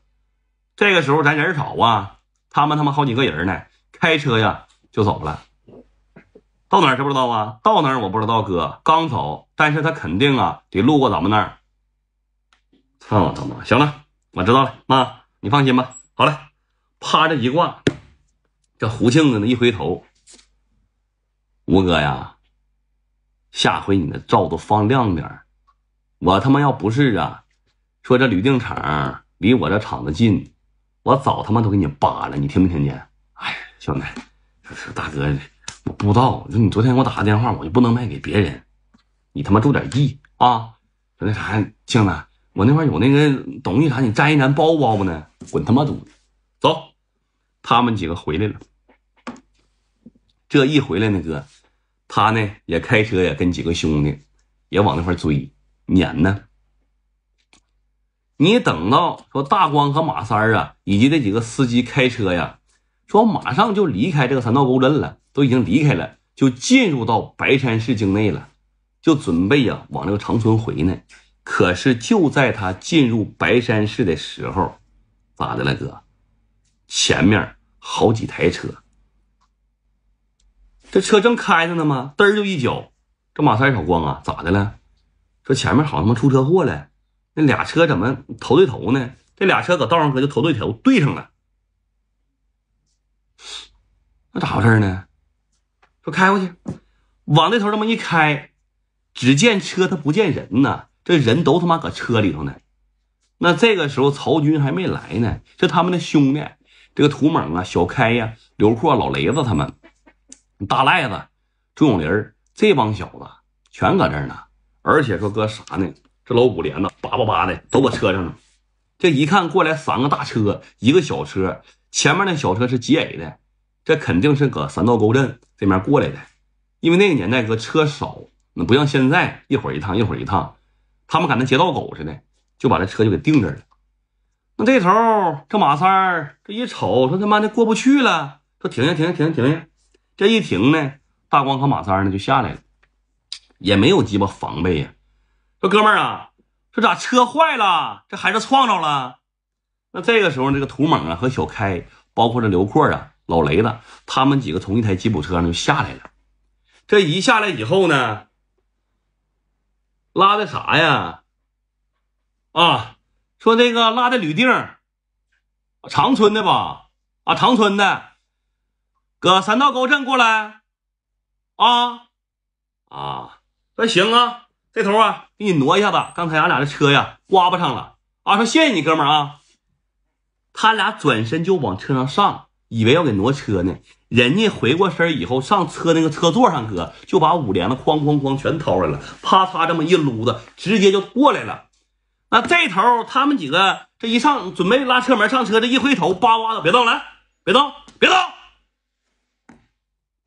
这个时候咱人少啊，他们他妈好几个人呢，开车呀就走了。到哪儿知不知道啊？到哪儿我不知道，哥刚走，但是他肯定啊得路过咱们那儿。操他妈，行了，我知道了，妈你放心吧。好嘞，趴着一挂。这胡庆子呢一回头，吴哥呀。下回你那照都放亮点我他妈要不是啊，说这吕定厂离我这厂子近，我早他妈都给你扒了。你听没听见？哎，兄弟，大哥，我不知道。就你昨天给我打的电话，我就不能卖给别人。你他妈注点意啊！说那啥，庆子，我那块有那个东西啥，你粘一粘包不包呢？滚他妈犊子，走！他们几个回来了，这一回来呢，哥。他呢也开车呀，跟几个兄弟也往那块追撵呢。你等到说大光和马三儿啊，以及这几个司机开车呀，说马上就离开这个三道沟镇了，都已经离开了，就进入到白山市境内了，就准备呀往那个长春回呢。可是就在他进入白山市的时候，咋的了哥？前面好几台车。这车正开着呢吗？嘚儿就一脚，这马三小光啊，咋的了？说前面好像他妈出车祸了，那俩车怎么头对头呢？这俩车搁道上搁就头对头，对上了，那咋回事呢？说开过去，往那头那么一开，只见车他不见人呢，这人都他妈搁车里头呢。那这个时候曹军还没来呢，这他们的兄弟，这个涂猛啊、小开呀、刘阔、老雷子他们。大赖子、朱永林儿这帮小子全搁这儿呢，而且说哥啥呢？这老五连子叭叭叭的都搁车上呢。这一看过来三个大车，一个小车，前面那小车是吉 A 的，这肯定是搁三道沟镇这面过来的。因为那个年代搁车少，那不像现在一会儿一趟一会儿一趟，他们赶那街道狗似的，就把这车就给定这儿了。那这头这马三儿这一瞅，说他妈的过不去了，说停下停下停下停下。这一停呢，大光和马三呢就下来了，也没有鸡巴防备呀。说哥们儿啊，这咋车坏了，这还是撞着了。那这个时候，这个涂猛啊和小开，包括这刘阔啊、老雷子他们几个，从一台吉普车上就下来了。这一下来以后呢，拉的啥呀？啊，说那个拉的吕定，长春的吧？啊，长春的。搁三道沟镇过来，啊啊，说行啊，这头啊，给你挪一下子。刚才俺俩的车呀，刮不上了啊。说谢谢你，哥们儿啊。他俩转身就往车上上，以为要给挪车呢。人家回过身以后，上车那个车座上，哥就把五连子哐哐哐全掏出来了，啪嚓这么一撸子，直接就过来了。那这头他们几个这一上准备拉车门上车，这一回头，叭叭的，别动来，别动，别动。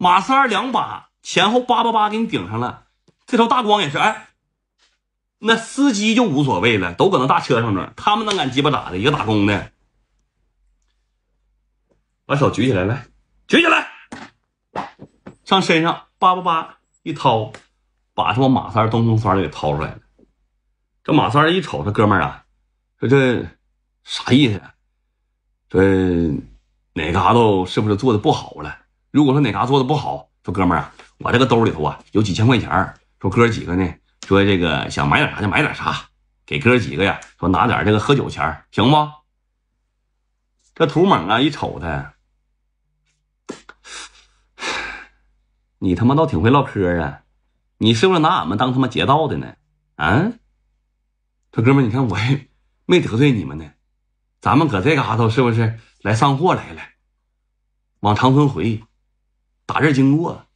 马三两把前后叭叭叭给你顶上了，这头大光也是，哎，那司机就无所谓了，都搁那大车上呢，他们能敢鸡巴咋的？一个打工的，把手举起来，来，举起来，上身上叭叭叭一掏，把他妈马三东东三的给掏出来了。这马三一瞅，这哥们儿啊，说这啥意思？说哪嘎达是不是做的不好了？如果说哪嘎做的不好，说哥们儿啊，我这个兜里头啊有几千块钱儿，说哥几个呢，说这个想买点啥就买点啥，给哥几个呀，说拿点这个喝酒钱儿行不？这图猛啊，一瞅他，你他妈倒挺会唠嗑啊，你是不是拿俺们当他妈劫道的呢？啊，说哥们儿，你看我也 没得罪你们呢，咱们搁这嘎达是不是来上货来了？往长春回。打这经过，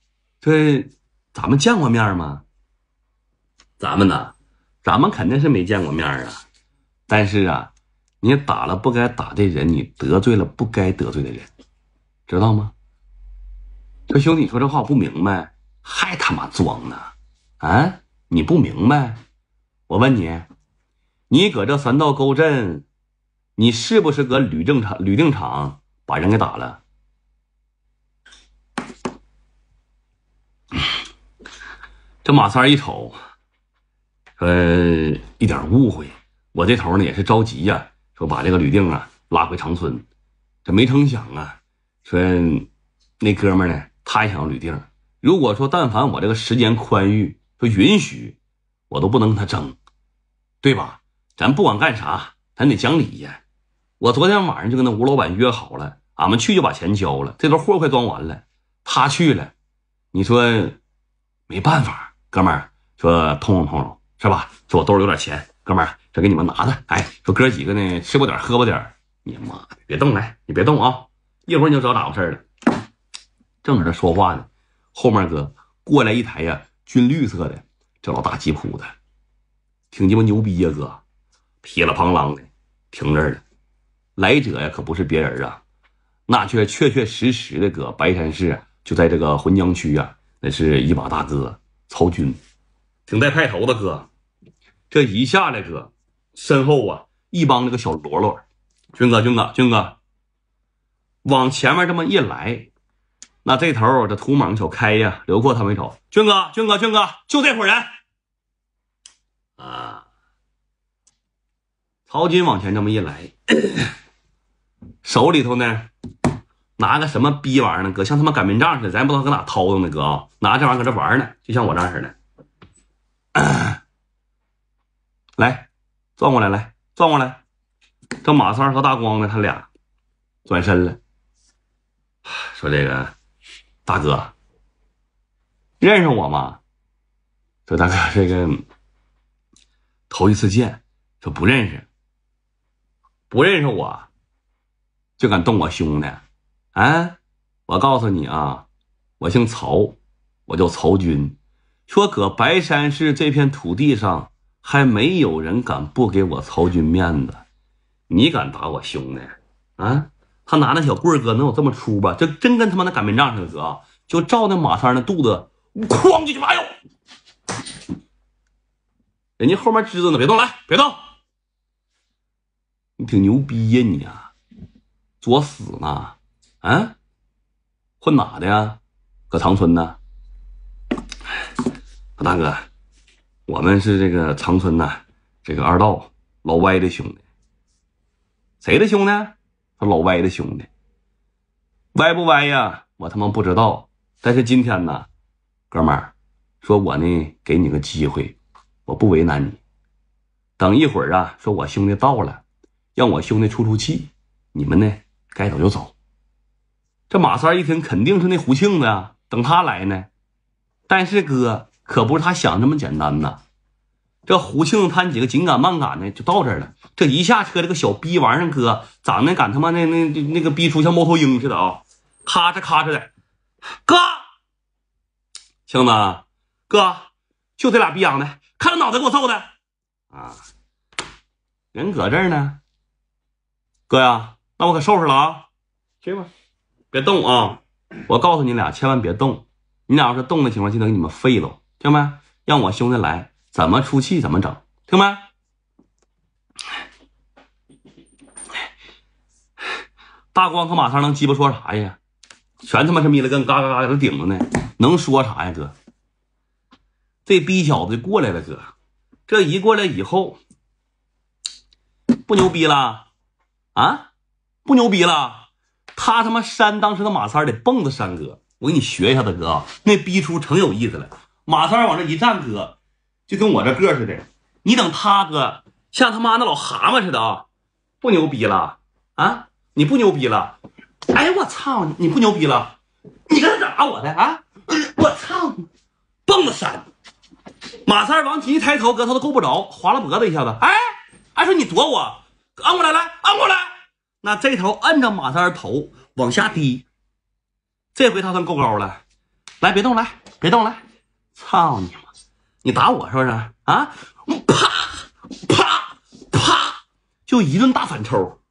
这咱们见过面吗？咱们呢？咱们肯定是没见过面啊。但是啊，你打了不该打的人，你得罪了不该得罪的人，知道吗？这兄弟，你说这话不明白，还他妈装呢？啊？你不明白？我问你，你搁这三道沟镇，你是不是搁吕正厂、吕定厂把人给打了？这马三一瞅，呃，一点误会，我这头呢也是着急呀，说把这个吕定啊拉回长春，这没成想啊，说那哥们呢他也想要吕定，如果说但凡我这个时间宽裕，说允许，我都不能跟他争，对吧？咱不管干啥，咱得讲理呀。我昨天晚上就跟那吴老板约好了，俺们去就把钱交了，这堆货快装完了，他去了，你说没办法。哥们儿说：“通融通融是吧？说我兜里有点钱，哥们儿，这给你们拿着。哎，说哥几个呢，吃不点儿喝不点儿，你妈的，别动来，你别动啊！一会儿你就知道咋回事了。”正搁这说话呢，后面哥过来一台呀，军绿色的，这老大吉普的，挺鸡巴牛逼呀，哥，噼里啪啷的停这儿了。来者呀，可不是别人啊，那却确确实实的，哥，白山市就在这个浑江区啊，那是一把大哥。曹军挺带派头的哥，这一下来哥，身后啊一帮那个小喽啰，军哥军哥军哥往前面这么一来，那这头这土莽小开呀，刘阔他没瞅，军哥军哥军哥就这伙人啊，曹军往前这么一来，手里头呢。拿个什么逼玩意儿呢，哥？像他妈擀面杖似的，咱也不知道搁哪掏的呢，哥啊！拿这玩意儿搁这玩儿呢，就像我这样似的。来，转过来，来转过来。这马三和大光呢，他俩转身了，说：“这个大哥，认识我吗？”说：“大哥，这个头一次见。”说：“不认识，不认识我，就敢动我兄弟。”哎，我告诉你啊，我姓曹，我叫曹军。说搁白山市这片土地上，还没有人敢不给我曹军面子。你敢打我兄弟？啊？他拿那小棍儿哥能有这么粗吧？这真跟他妈那擀面杖似的，哥就照那马三那肚子，哐就去！哎呦，人家后面支着呢，别动，来，别动。你挺牛逼呀，你啊，作死呢？啊，混哪的呀？搁长春呢？大哥，我们是这个长春呢，这个二道老歪的兄弟。谁的兄弟？他老歪的兄弟。歪不歪呀？我他妈不知道。但是今天呢，哥们儿，说我呢给你个机会，我不为难你。等一会儿啊，说我兄弟到了，让我兄弟出出气，你们呢该走就走。这马三一听，肯定是那胡庆子，等他来呢。但是哥可不是他想这么简单呐。这胡庆他几个紧赶慢赶的就到这儿了。这一下车，这个小逼玩意儿哥，长得敢他妈那那那个逼出像猫头鹰似的啊，咔嚓咔嚓的。哥，庆子，哥，就这俩逼养的，看他脑袋给我揍的啊！人搁这儿呢。哥呀，那我可收拾了啊。去吧。别动啊！我告诉你俩，千万别动。你俩要是动的情况，就能给你们废了，听没？让我兄弟来，怎么出气怎么整，听没？大光和马超能鸡巴说啥呀？全他妈是眯了根嘎嘎嘎在这顶着呢，能说啥呀，哥？这逼小子就过来了，哥，这一过来以后，不牛逼了啊？不牛逼了？他他妈扇，当时的马三得蹦着扇哥，我给你学一下子，哥那逼出成有意思了。马三往那一站，哥就跟我这个似的。你等他哥像他妈那老蛤蟆似的啊，不牛逼了啊？你不牛逼了？哎我操你不牛逼了？你干打我的啊？我操，蹦着扇，马三往起一抬头，哥他都够不着，划了脖子一下子。哎，还说你躲我，摁过来，来摁过来。那这头摁着马三头往下低，这回他算够高了。来，别动，来，别动，来，操你妈！你打我是不是啊？啪啪啪，就一顿大反抽。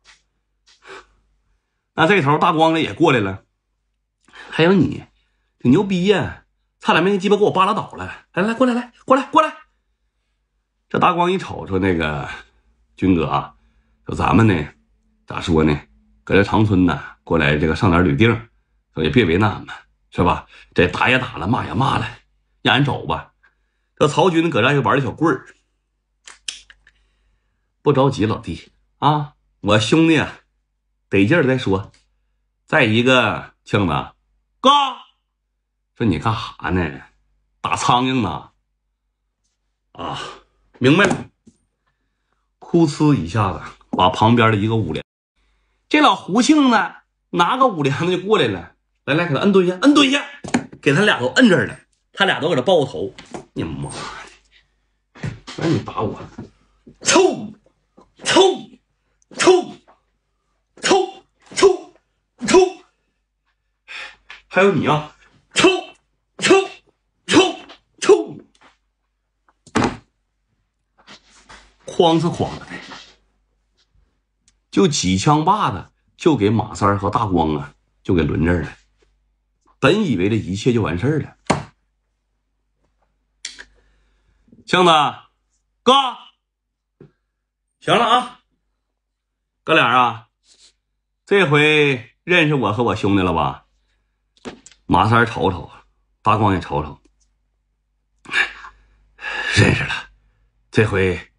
那这头大光的也过来了，还有你，挺牛逼呀，差点没鸡巴给我扒拉倒了。来来，过来，来过来，过来。这大光一瞅，说那个军哥啊，说咱们呢。咋说呢？搁这长春呢，过来这个上点旅店，儿，也别为难俺们，是吧？这打也打了，骂也骂了，让人走吧。这曹军搁这儿又玩儿小棍儿，不着急，老弟啊，我兄弟得劲儿再说。再一个庆子哥，说你干啥呢？打苍蝇呢？啊，明白了，呼呲一下子把旁边的一个五连。这老胡庆呢，拿个五粮子就过来了，来来，给他摁蹲下，摁蹲下，给他俩都摁这儿了，他俩都给他抱个头，你妈的，让你打我，抽抽抽抽抽抽，还有你啊，抽抽抽抽，框是框的。就几枪把子，就给马三和大光啊，就给轮这儿了。本以为这一切就完事儿了。强子，哥，行了啊，哥俩啊，这回认识我和我兄弟了吧？马三儿瞅瞅，大光也瞅瞅，认识了。这回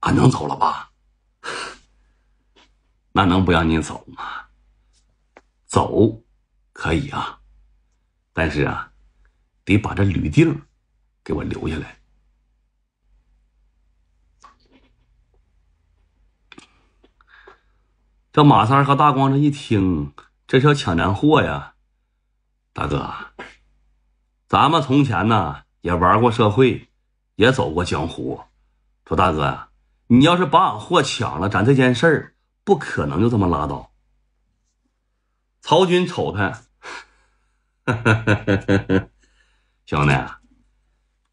俺能走了吧？那能不让你走吗？走，可以啊，但是啊，得把这铝锭给我留下来。这马三和大光这一听，这是要抢咱货呀，大哥，咱们从前呢也玩过社会，也走过江湖，说大哥呀，你要是把俺货抢了，咱这件事儿。不可能就这么拉倒。曹军瞅他，兄弟，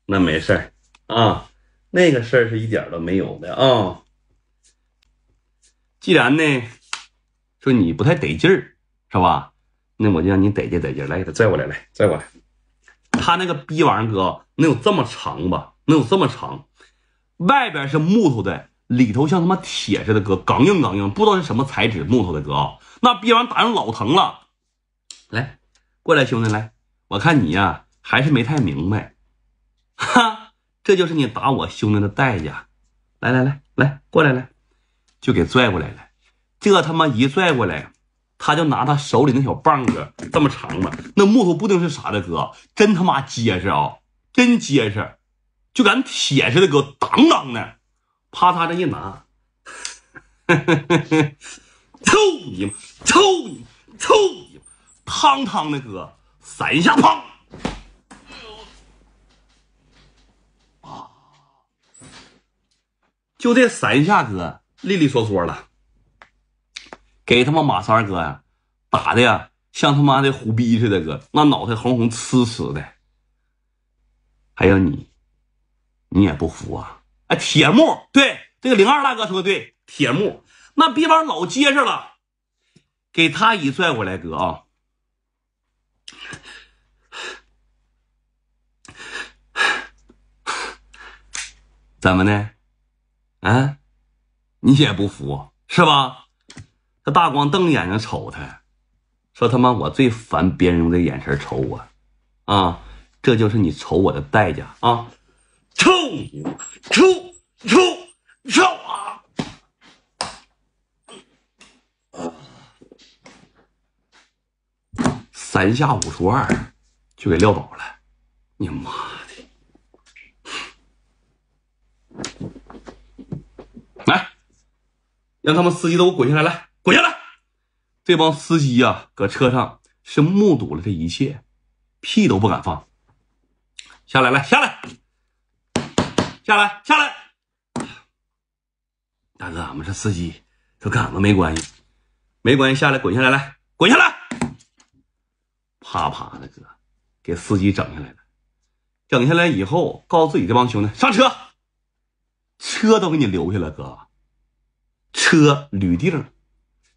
那没事儿啊，那个事儿是一点都没有的啊。既然呢，说你不太得劲儿，是吧？那我就让你得劲得劲来给他拽过来，来，拽过来。他那个逼玩意儿，哥能有这么长吧？能有这么长？外边是木头的。里头像他妈铁似的，哥，刚硬刚硬，不知道是什么材质，木头的哥那逼玩意打人老疼了。来，过来，兄弟，来，我看你呀，还是没太明白。哈，这就是你打我兄弟的代价。来来来来，过来来，就给拽过来了。这他妈一拽过来，他就拿他手里那小棒子，这么长吧？那木头不定是啥的，哥，真他妈结实啊，真结实，就敢铁似的，哥，当当的。啪嗒，这 一拿，臭你妈！臭你！臭你妈！汤汤的哥，三下砰！啊！就这三下，哥利利索索了。给他妈马三哥呀，打的呀，像他妈的虎逼似的，哥那脑袋红红痴痴的。还有你，你也不服啊？啊，铁木对这个零二大哥说的对，铁木那臂膀老结实了，给他一拽过来，哥啊，怎么的？啊，你也不服是吧？这大光瞪眼睛瞅他，说他妈我最烦别人用这眼神瞅我，啊，这就是你瞅我的代价啊，臭！出出你啊！三下五除二就给撂倒了，你妈的！来，让他们司机都给我滚下来！来，滚下来！这帮司机呀，搁车上是目睹了这一切，屁都不敢放。下来，来，下来。下来，下来，大哥，俺们这司机说跟俺们没关系，没关系，下来，滚下来，来，滚下来，啪啪的哥，给司机整下来了。整下来以后，告诉自己这帮兄弟上车，车都给你留下了，哥，车、铝锭，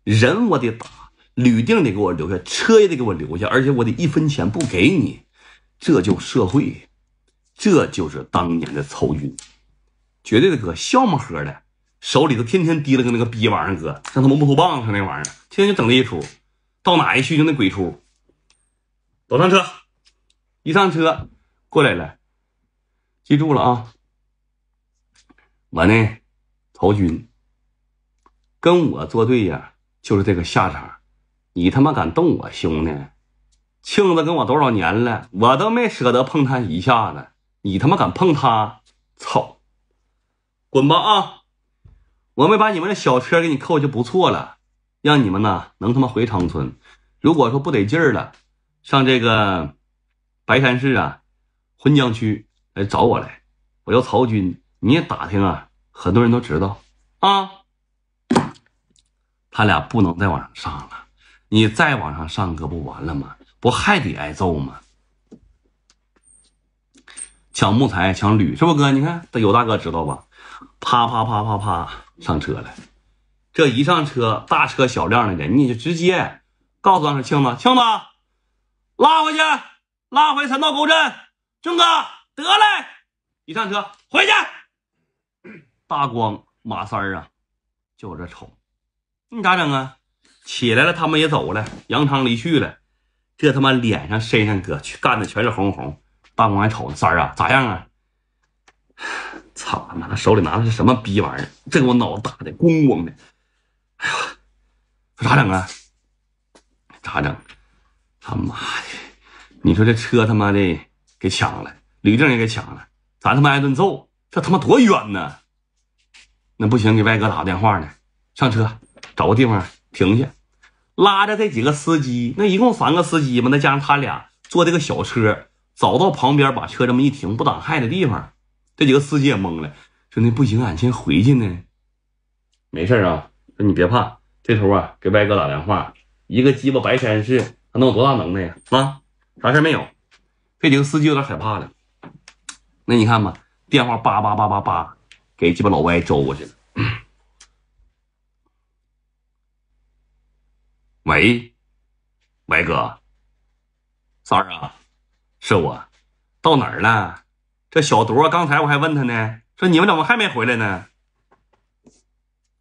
人我得打，铝锭得给我留下，车也得给我留下，而且我得一分钱不给你，这就社会。这就是当年的曹军，绝对的哥，笑么呵的，手里头天天提了个那个逼玩意儿，哥像他妈木头棒子似的玩意儿，天天整这一出，到哪一去就那鬼出，走上车，一上车过来了，记住了啊！我呢，曹军，跟我作对呀，就是这个下场，你他妈敢动我兄弟，庆子跟我多少年了，我都没舍得碰他一下子。你他妈敢碰他，操！滚吧啊！我没把你们的小车给你扣就不错了，让你们呢能他妈回长春。如果说不得劲儿了，上这个白山市啊，浑江区来找我来。我叫曹军，你也打听啊，很多人都知道啊。他俩不能再往上上了，你再往上上可不完了吗？不还得挨揍吗？抢木材，抢铝，是不哥？你看有大哥知道吧？啪啪啪啪啪，上车了。这一上车，大车小辆的人，你就直接告诉他说：“庆子，庆子，拉回去，拉回三道沟镇。”正哥，得嘞，一上车回去。大光马三儿啊，就我这瞅，你咋整啊？起来了，他们也走了，扬长离去了。这他妈脸上身上，哥去干的全是红红。大公还瞅着三儿啊，咋样啊？操他妈！手里拿的是什么逼玩意儿？这给我脑子打的咣咣的！哎呀，咋整啊？咋整？他妈的！你说这车他妈的给抢了，旅证也给抢了，咱他妈挨顿揍，这他妈多冤呐！那不行，给外哥打个电话呢。上车，找个地方停下，拉着这几个司机，那一共三个司机嘛，那加上他俩坐这个小车。找到旁边把车这么一停不挡害的地方，这几个司机也懵了，说那不行，俺先回去呢。没事啊，说你别怕，这头啊给歪哥打电话，一个鸡巴白山市，他能有多大能耐呀？啊，啥事没有？这几个司机有点害怕了。那你看吧，电话叭叭叭叭叭，给鸡巴老歪招过去了。喂，歪哥，三儿啊。是我，到哪儿了？这小多刚才我还问他呢，说你们怎么还没回来呢？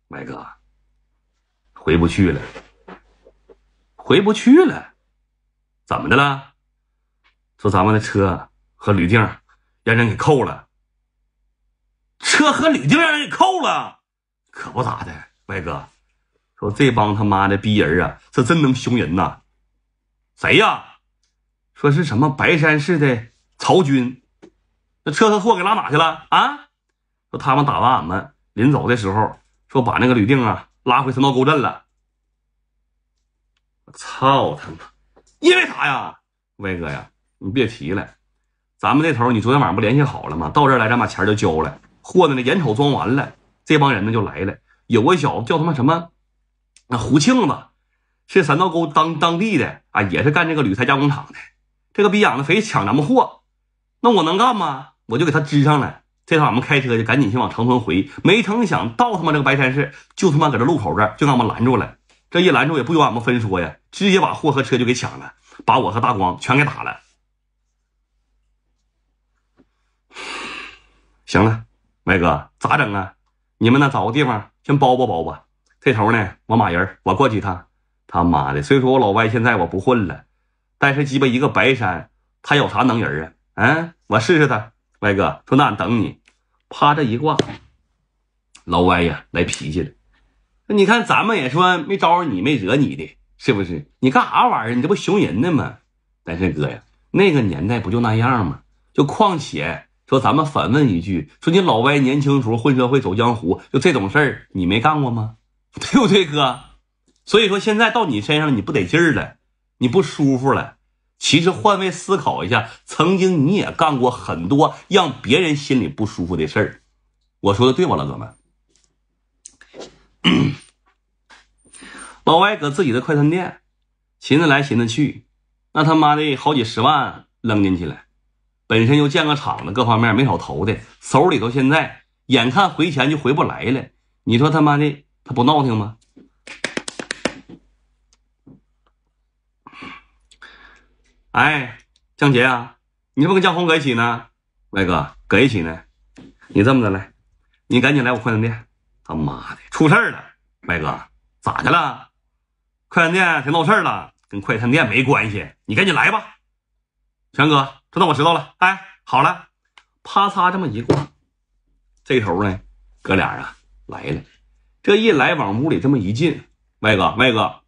歪哥，回不去了，回不去了，怎么的了？说咱们的车和吕静让人给扣了，车和吕静让人给扣了，可不咋的，歪哥，说这帮他妈的逼人啊，是真能凶人呐！谁呀？说是什么白山市的曹军，那车和货给拉哪去了啊？说他们打完俺们临走的时候，说把那个吕定啊拉回三道沟镇了。我操他妈！因为啥呀？威哥呀，你别提了。咱们这头，你昨天晚上不联系好了吗？到这儿来，咱把钱都交了。货呢？眼瞅装完了，这帮人呢就来了。有个小子叫他妈什么？那胡庆子，是三道沟当当地的啊，也是干这个铝材加工厂的。这个逼养的，非抢咱们货，那我能干吗？我就给他支上来。这趟俺们开车就赶紧先往长春回。没成想到他妈这个白山市，就他妈搁这路口这就让俺们拦住了。这一拦住也不由俺们分说呀，直接把货和车就给抢了，把我和大光全给打了。行了，白哥咋整啊？你们呢找个地方先包吧包吧。这头呢我马人，我过去一趟。他妈的，所以说我老歪现在我不混了。但是鸡巴一个白山，他有啥能人啊？嗯，我试试他。歪哥说：“那俺等你。”趴这一挂，老歪呀来脾气了。你看咱们也说没招惹你，没惹你的，是不是？你干啥玩意儿？你这不熊人呢吗？但是哥呀，那个年代不就那样吗？就况且说，咱们反问一句：说你老歪年轻时候混社会、走江湖，就这种事儿你没干过吗？对不对，哥？所以说现在到你身上你不得劲儿了。你不舒服了，其实换位思考一下，曾经你也干过很多让别人心里不舒服的事儿。我说的对不老哥们？老外搁自己的快餐店，寻思来寻思去，那他妈的好几十万扔进去了，本身又建个厂子，各方面没少投的，手里头现在眼看回钱就回不来了，你说他妈的他不闹腾吗？哎，江杰啊，你是不是跟江红搁一起呢？歪哥搁一起呢，你这么的来，你赶紧来我快餐店。他妈的，出事儿了，歪哥咋的了？快餐店在闹事儿了，跟快餐店没关系，你赶紧来吧。强哥，这那我知道了。哎，好了，啪嚓这么一挂，这头呢，哥俩啊来了，这一来往屋里这么一进，歪哥歪哥，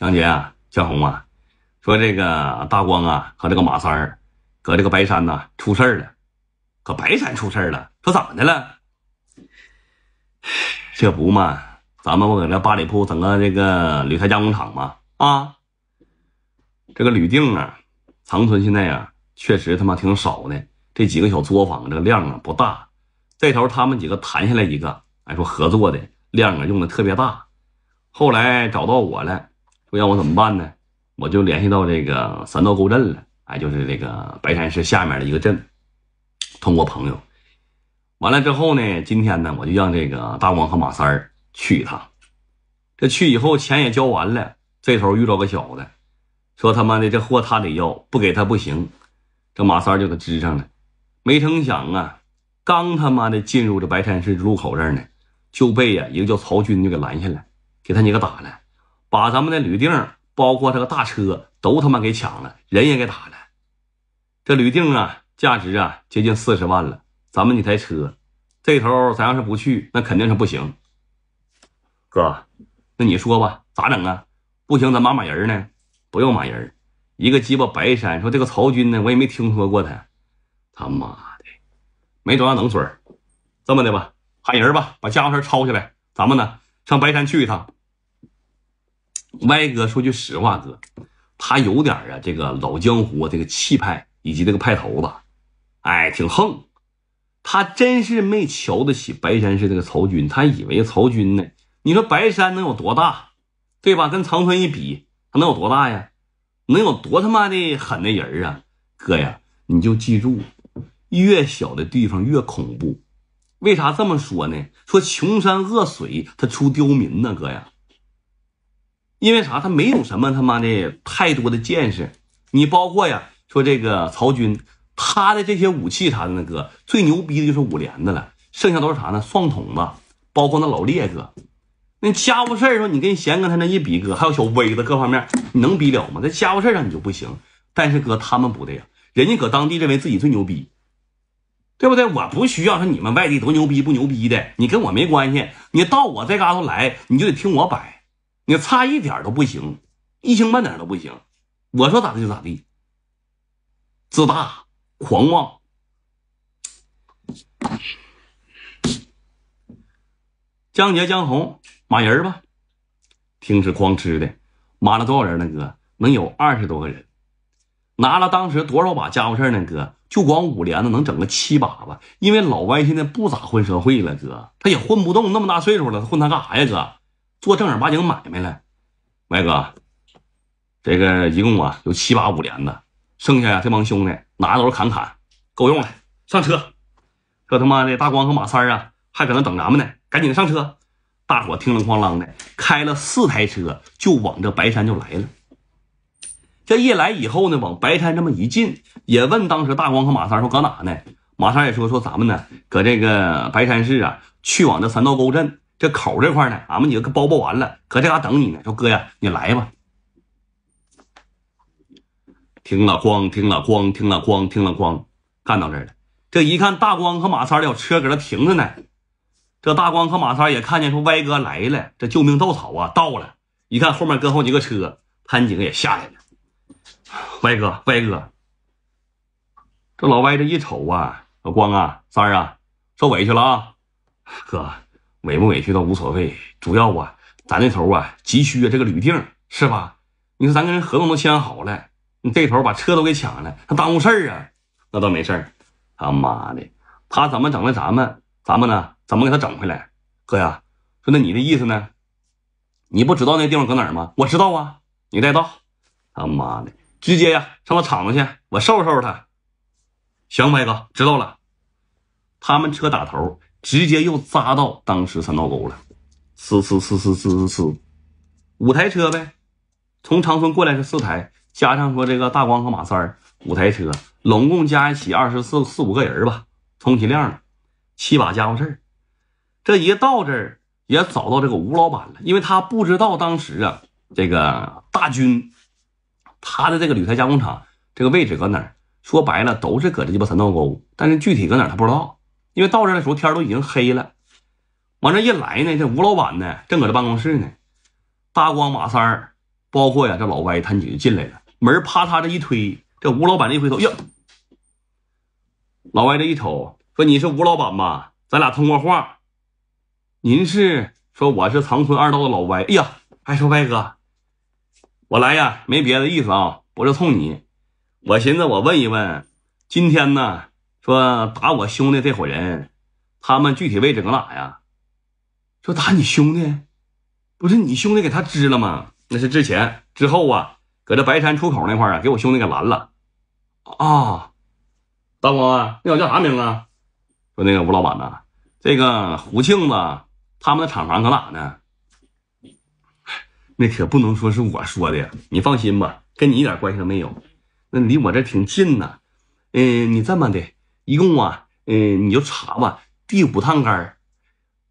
江杰啊，江红啊。说这个大光啊和这个马三儿，搁这个白山呐出事儿了，搁白山出事儿了。说怎么的了？这不嘛，咱们不搁这八里铺整个这个铝材加工厂吗？啊，这个铝锭啊，长春现在啊确实他妈挺少的，这几个小作坊这个量啊不大。这头他们几个谈下来一个，哎说合作的量啊用的特别大，后来找到我了，说让我怎么办呢？我就联系到这个三道沟镇了，哎，就是这个白山市下面的一个镇。通过朋友，完了之后呢，今天呢，我就让这个大王和马三儿去一趟。这去以后，钱也交完了，这头遇着个小的，说他妈的这货他得要，不给他不行。这马三就给支上了，没成想啊，刚他妈的进入这白山市路口这儿呢，就被呀一个叫曹军就给拦下来，给他几个打了，把咱们的旅定。包括这个大车都他妈给抢了，人也给打了。这吕定啊，价值啊接近四十万了。咱们那台车，这头咱要是不去，那肯定是不行。哥，那你说吧，咋整啊？不行，咱马马人呢。不用马人，一个鸡巴白山。说这个曹军呢，我也没听说过他。他妈的，没多大能水这么的吧，喊人吧，把家伙事抄下来，咱们呢上白山去一趟。歪哥说句实话，哥，他有点啊，这个老江湖这个气派以及这个派头子，哎，挺横。他真是没瞧得起白山市这个曹军，他以为曹军呢？你说白山能有多大，对吧？跟长春一比，他能有多大呀？能有多他妈的狠的人啊？哥呀，你就记住，越小的地方越恐怖。为啥这么说呢？说穷山恶水他出刁民呢，哥呀。因为啥？他没有什么他妈的太多的见识。你包括呀，说这个曹军，他的这些武器啥的呢？哥，最牛逼的就是五连的了，剩下都是啥呢？双筒子，包括那老烈哥，那家务事儿说你跟贤哥他那一比，哥还有小威子各方面，你能比了吗？在家务事儿上你就不行。但是哥他们不对呀，人家搁当地认为自己最牛逼，对不对？我不需要说你们外地多牛逼不牛逼的，你跟我没关系。你到我这嘎达来，你就得听我摆。你差一点都不行，一星半点都不行。我说咋地就咋地。自大、狂妄。江杰、江红、马人儿吧，听是狂吃的，骂了多少人呢？哥，能有二十多个人。拿了当时多少把家伙事儿呢？哥，就光五连子能整个七把吧。因为老歪现在不咋混社会了，哥，他也混不动，那么大岁数了，他混他干啥呀？哥。做正儿八经买卖了，麦哥，这个一共啊有七八五连的，剩下呀这帮兄弟哪都是砍砍，够用了。上车，这他妈的大光和马三啊，还搁那等咱们呢，赶紧上车。大伙叮铃哐啷的开了四台车，就往这白山就来了。这一来以后呢，往白山这么一进，也问当时大光和马三说搁哪呢？马三也说说咱们呢，搁这个白山市啊，去往这三道沟镇。这口这块呢，俺们几个给包包完了，搁这嘎等你呢。说哥呀，你来吧。停了咣，停了咣，停了咣，停了咣，干到这儿了。这一看，大光和马三的小车搁这停着呢。这大光和马三也看见说，歪哥来了，这救命稻草啊到了。一看后面跟好几个车，潘景也下来了。歪哥，歪哥。这老歪这一瞅啊，老光啊，三儿啊，受委屈了啊，哥。委不委屈倒无所谓，主要啊，咱这头啊急需啊这个铝锭，是吧？你说咱跟人合同都签好了，你这头把车都给抢了，他耽误事儿啊，那倒没事儿。他妈的，他怎么整的咱们，咱们呢怎么给他整回来？哥呀，说那你的意思呢？你不知道那地方搁哪儿吗？我知道啊，你带到。他妈的，直接呀上我厂子去，我收拾收拾他。行，白哥知道了。他们车打头。直接又扎到当时三道沟了，呲呲呲呲呲呲呲，五台车呗，从长春过来是四台，加上说这个大光和马三儿五台车，拢共加一起二十四四五个人吧，充其量，七把家伙事儿。这一到这儿也找到这个吴老板了，因为他不知道当时啊，这个大军他的这个铝材加工厂这个位置搁哪儿，说白了都是搁这鸡巴三道沟，但是具体搁哪儿他不知道。因为到这的时候天都已经黑了，往这一来呢，这吴老板呢正搁这办公室呢，大光、马三儿，包括呀这老歪，他女的进来了。门啪嚓这一推，这吴老板这一回头，哟，老歪这一瞅，说你是吴老板吧？咱俩通过话，您是说我是长春二道的老歪。哎呀，还说歪哥，我来呀，没别的意思啊，我是冲你，我寻思我问一问，今天呢？说打我兄弟这伙人，他们具体位置搁哪呀？说打你兄弟，不是你兄弟给他支了吗？那是之前之后啊，搁这白山出口那块啊，给我兄弟给拦了。啊，大光啊，那我叫啥名啊？说那个吴老板呐，这个胡庆子，他们的厂房搁哪呢？那可不能说是我说的，你放心吧，跟你一点关系都没有。那离我这挺近呐。嗯，你这么的。一共啊，嗯，你就查吧。第五趟杆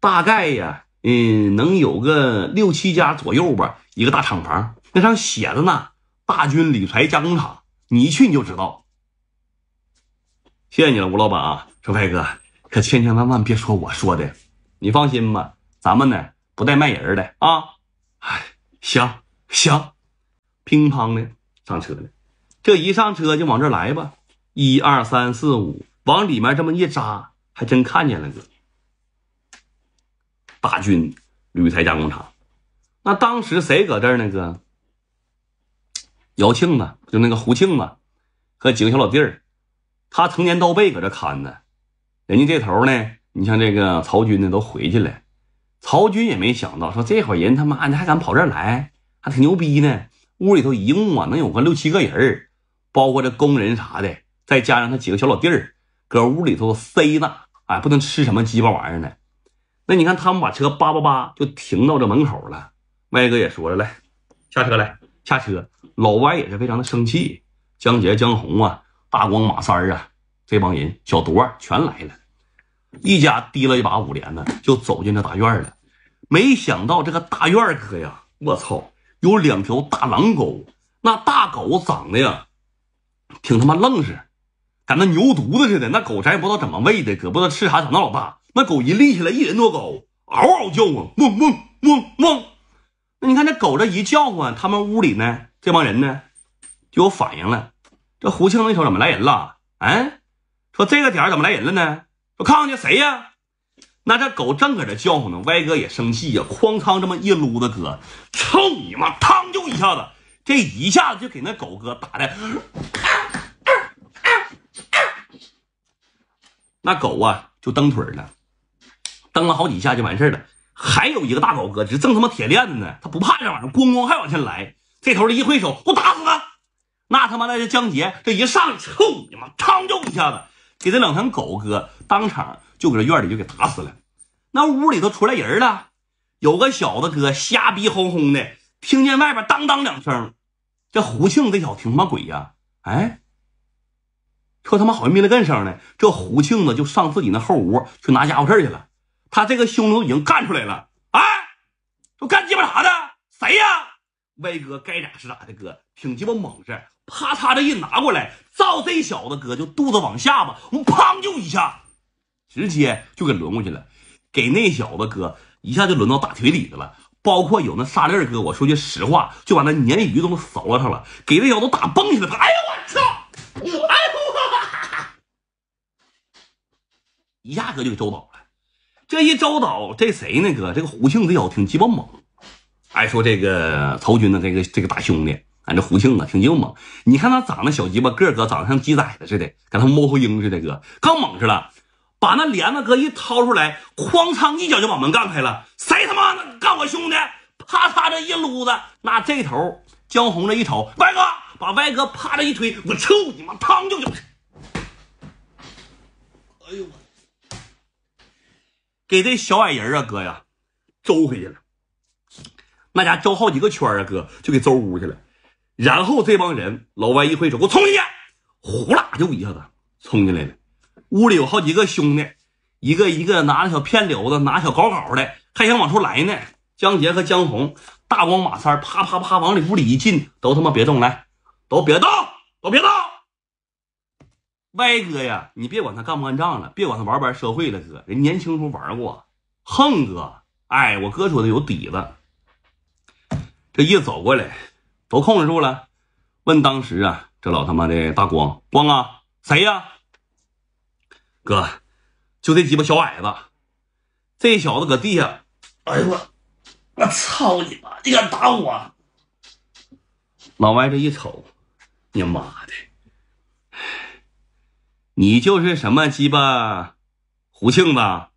大概呀，嗯，能有个六七家左右吧。一个大厂房，那上写着呢，“大军铝材加工厂”。你一去你就知道。谢谢你了，吴老板啊，小白哥，可千千万万别说我说的，你放心吧，咱们呢不带卖人的啊。哎，行行，乒乓的上车了，这一上车就往这来吧，一二三四五。往里面这么一扎，还真看见了哥，大军铝材加工厂。那当时谁搁这儿呢？哥，姚庆子，就那个胡庆子和几个小老弟儿，他成年到背搁这看呢。人家这头呢，你像这个曹军呢都回去了。曹军也没想到说这伙人他妈的还敢跑这儿来，还挺牛逼呢。屋里头一共啊能有个六七个人包括这工人啥的，再加上他几个小老弟儿。搁屋里头塞呢，哎，不能吃什么鸡巴玩意儿呢。那你看他们把车叭叭叭就停到这门口了。歪哥也说了，来下车，来下车。老歪也是非常的生气。江杰、江红啊，大光、马三儿啊，这帮人，小多全来了，一家提了一把五连子就走进这大院了。没想到这个大院哥呀，我操，有两条大狼狗，那大狗长得呀，挺他妈愣是。像那牛犊子似的，那狗咱也不知道怎么喂的，可不知道吃啥长那么大。那狗一立起来一人多高，嗷嗷叫唤，嗡嗡嗡嗡。那你看这狗这一叫唤，他们屋里呢这帮人呢就有反应了。这胡庆那瞅怎么来人了？啊，说这个点怎么来人了呢？说看看去谁呀？那这狗正搁这叫唤呢，歪哥也生气呀，哐当这么一撸子，哥，操你妈，嘡就一下子，这一下子就给那狗哥打的。那狗啊，就蹬腿了，蹬了好几下就完事了。还有一个大狗哥，正他妈铁链子呢，他不怕这玩意儿，咣咣还往前来。这头一挥手，我打死他！那他妈那是江杰，这一上来，操你妈，嘡就一下子给这两条狗哥当场就搁这院里就给打死了。那屋里头出来人了，有个小子哥，瞎逼哄哄的，听见外边当当两声，这胡庆这小子听什么鬼呀？哎。说他妈好像没了干声呢！这胡庆子就上自己那后屋去拿家伙事去了。他这个兄弟都已经干出来了，哎，都干鸡巴啥的？谁呀？歪哥，该咋是咋的，哥，挺鸡巴猛是。啪嚓的一拿过来，照这小子哥就肚子往下吧，我砰就一下，直接就给抡过去了，给那小子哥一下就抡到大腿里头了。包括有那沙粒哥，我说句实话，就把那鲶鱼都扫了他了，给这小子打崩去了。哎呀，我操！哎。一下哥就给周倒了，这一周倒，这谁呢？哥，这个胡庆这小子挺鸡巴猛。哎，说这个曹军的这个这个大兄弟，啊、这胡庆啊，挺硬猛。你看他长得小鸡巴个个哥长得像鸡崽子似的，跟他猫头鹰似的，哥更猛似的。把那帘子哥一掏出来，哐嚓一脚就把门干开了。谁他妈干我兄弟？啪嚓这一撸子，那这头江红这一瞅，歪哥把歪哥啪的一推，我抽你妈汤就就哎呦我！给这小矮人啊，哥呀，周回去了。那家周好几个圈啊，哥就给周屋去了。然后这帮人老外一挥手，给我冲进去，呼啦就一下子冲进来了。屋里有好几个兄弟，一个一个拿着小片柳子，拿小镐镐的，还想往出来呢。江杰和江红、大光、马三啪啪啪往里屋里一进，都他妈别动，来，都别动，都别动。歪哥呀，你别管他干不干仗了，别管他玩不玩社会了，哥，人年轻时候玩过，横哥，哎，我哥说的有底子。这一走过来，都控制住了。问当时啊，这老他妈的大光光啊，谁呀？哥，就这鸡巴小矮子，这小子搁地下，哎呦我，我操你妈！你敢打我？老歪这一瞅，你妈的！你就是什么鸡巴，胡庆吧？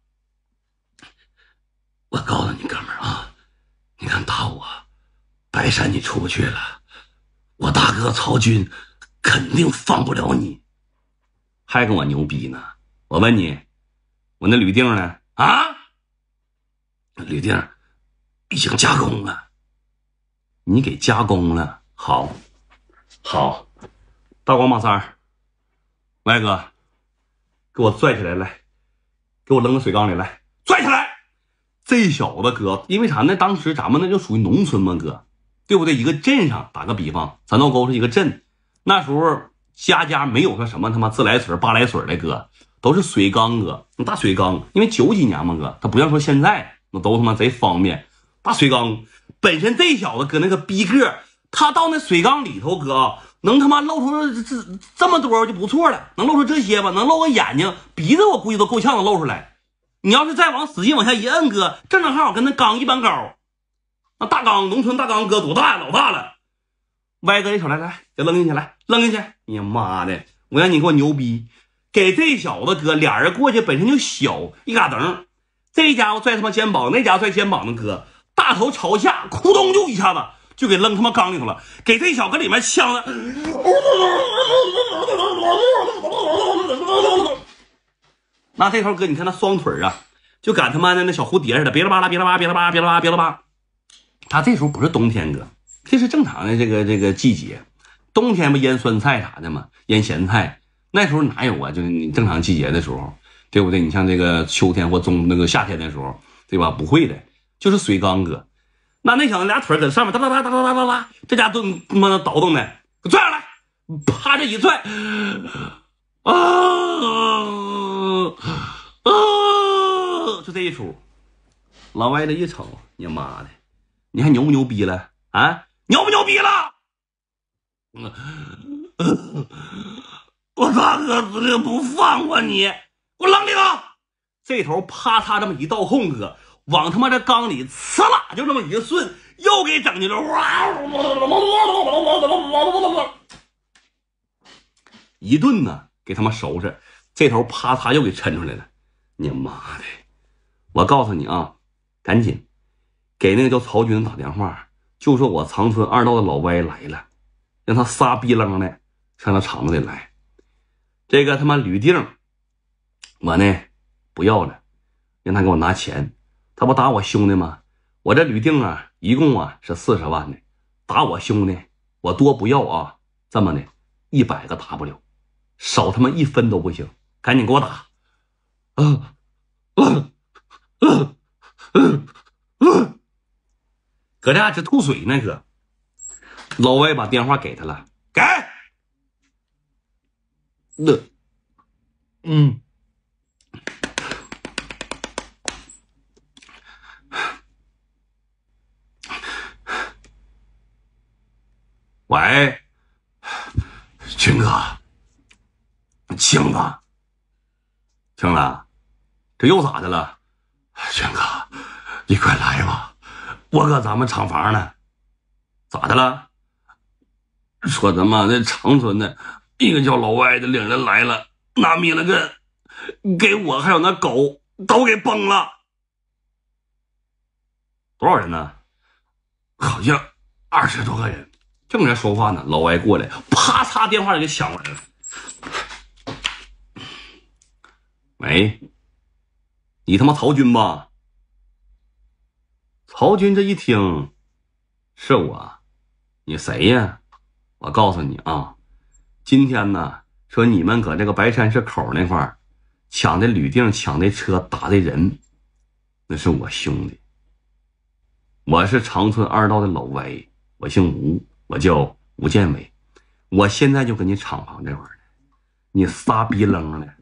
我告诉你，哥们儿啊，你敢打我，白山你出不去了。我大哥曹军，肯定放不了你。还跟我牛逼呢？我问你，我那吕定呢？啊？吕定已经加工了，你给加工了。好，好，大光马三儿，歪哥。给我拽起来，来，给我扔到水缸里来！拽起来，这小子哥，因为啥呢？当时咱们那就属于农村嘛，哥，对不对？一个镇上，打个比方，三道沟是一个镇，那时候家家没有说什么他妈自来水、八来水的，哥，都是水缸，哥，那大水缸。因为九几年嘛，哥，他不像说现在，那都他妈贼方便。大水缸本身，这小子搁那个逼个，他到那水缸里头，哥。能他妈露出这这这么多就不错了，能露出这些吧？能露个眼睛鼻子，我估计都够呛能露出来。你要是再往使劲往下一摁，哥，正正好跟那缸一般高，那大缸，农村大缸，哥多大呀？老大了。歪哥一手来来，给扔进去，来扔进去。你妈的！我让你给我牛逼！给这小子哥俩人过去，本身就小一嘎噔，这家伙拽他妈肩膀，那家伙拽肩膀的哥，大头朝下，咕咚就一下子。就给扔他妈缸里头了，给这小子里面呛的。那这头哥，你看那双腿啊，就赶他妈的那小蝴蝶似的，别了吧啦，别了吧，别了吧，别了吧，别了吧。他这时候不是冬天，哥，这是正常的这个这个季节。冬天不腌酸菜啥的吗？腌咸菜。那时候哪有啊？就是你正常季节的时候，对不对？你像这个秋天或中那个夏天的时候，对吧？不会的，就是水缸哥。那那小子俩腿搁上面哒哒哒哒哒哒哒哒，这家都他妈倒腾的，拽上来，啪这一拽，啊啊！就这一出，老外这一瞅，你妈的，你还牛不牛逼了啊？牛不牛逼了？我大哥指定不放过你，给我扔里头！这头啪嚓这么一倒空，哥。往他妈这缸里呲啦，就这么一顺，又给整的来，哇一顿呢，给他们收拾，这头啪嚓又给抻出来了。你妈的！我告诉你啊，赶紧给那个叫曹军打电话，就说我长春二道的老歪来了，让他仨逼楞的上他厂子里来。这个他妈吕定，我呢不要了，让他给我拿钱。他不打我兄弟吗？我这吕定啊，一共啊是四十万的，打我兄弟，我多不要啊，这么的，一百个 W，少他妈一分都不行，赶紧给我打！啊，嗯，嗯，嗯，嗯，搁这还直吐水呢，哥。老外把电话给他了，给。那，嗯。喂，军哥，青子，青子，这又咋的了？军哥，你快来吧，我搁咱们厂房呢，咋的了？说他妈那长春的，一个叫老歪的领人来了，拿米了根，给我还有那狗都给崩了，多少人呢？好像二十多个人。正在说话呢，老歪过来，啪嚓，电话就给抢过来了。喂，你他妈曹军吧？曹军这一听，是我，你谁呀？我告诉你啊，今天呢，说你们搁这个白山市口那块抢的吕定、抢的车、打的人，那是我兄弟。我是长春二道的老歪，我姓吴。我叫吴建伟，我现在就跟你厂房这块儿，你撒逼愣的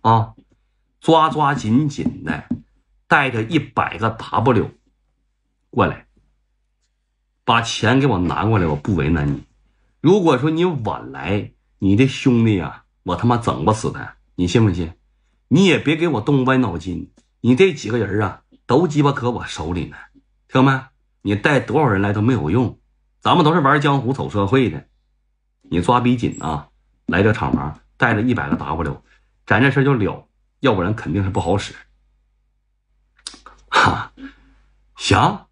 啊，抓抓紧紧的，带着一百个 W 过来，把钱给我拿过来，我不为难你。如果说你晚来，你的兄弟啊，我他妈整不死他，你信不信？你也别给我动歪脑筋，你这几个人啊，都鸡巴搁我手里呢，听没？你带多少人来都没有用。咱们都是玩江湖、走社会的，你抓逼紧啊！来这厂房，带着一百个 W，咱这事儿就了，要不然肯定是不好使。哈，行，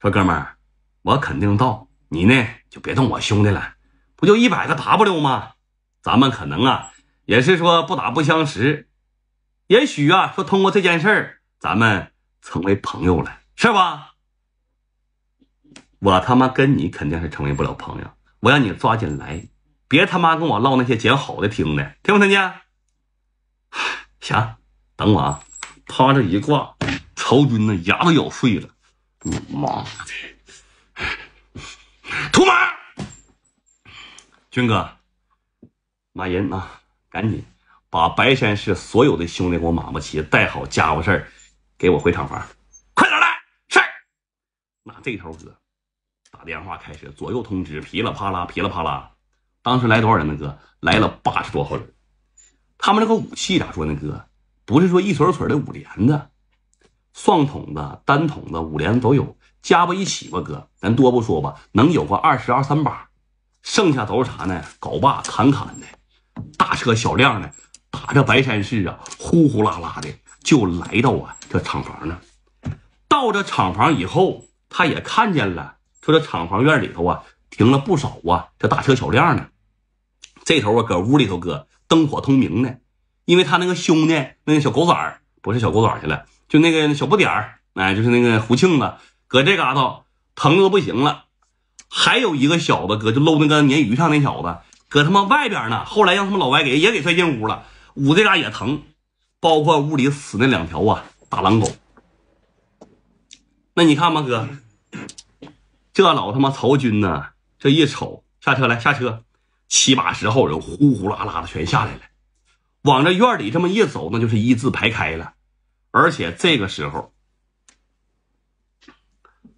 说哥们儿，我肯定到，你呢就别动我兄弟了，不就一百个 W 吗？咱们可能啊，也是说不打不相识，也许啊，说通过这件事儿，咱们成为朋友了，是吧？我他妈跟你肯定是成为不了朋友，我让你抓紧来，别他妈跟我唠那些捡好的听的，听没听见？行，等我啊。啪这一挂，曹军呢牙都咬碎了。你妈的，土马军哥，马仁啊，赶紧把白山市所有的兄弟给我马不齐齐带好家伙事儿，给我回厂房，快点来。是。那这头哥。打电话开始左右通知，噼里啪啦，噼里啪啦。当时来多少人呢？哥来了八十多号人。他们那个武器咋说呢？哥不是说一捆捆的五连的、双筒子、单筒子、五连都有，加不一起吧？哥，咱多不说吧，能有个二十二三把。剩下都是啥呢？镐把砍砍的，大车小辆的，打着白山市啊，呼呼啦啦的就来到啊这厂房呢。到这厂房以后，他也看见了。说这厂房院里头啊，停了不少啊，这大车小辆呢。这头啊，搁屋里头搁灯火通明呢，因为他那个兄弟那个小狗崽儿不是小狗崽儿去了，就那个小不点儿，哎，就是那个胡庆子，搁这嘎达疼的都不行了。还有一个小子，搁就搂那个鲶鱼上那小子，搁他妈外边呢，后来让他们老外给也给拽进屋了，捂这嘎也疼，包括屋里死那两条啊大狼狗。那你看吧，哥。这老他妈曹军呢？这一瞅，下车来，下车，七八十号人呼呼啦啦的全下来了，往这院里这么一走，那就是一字排开了。而且这个时候，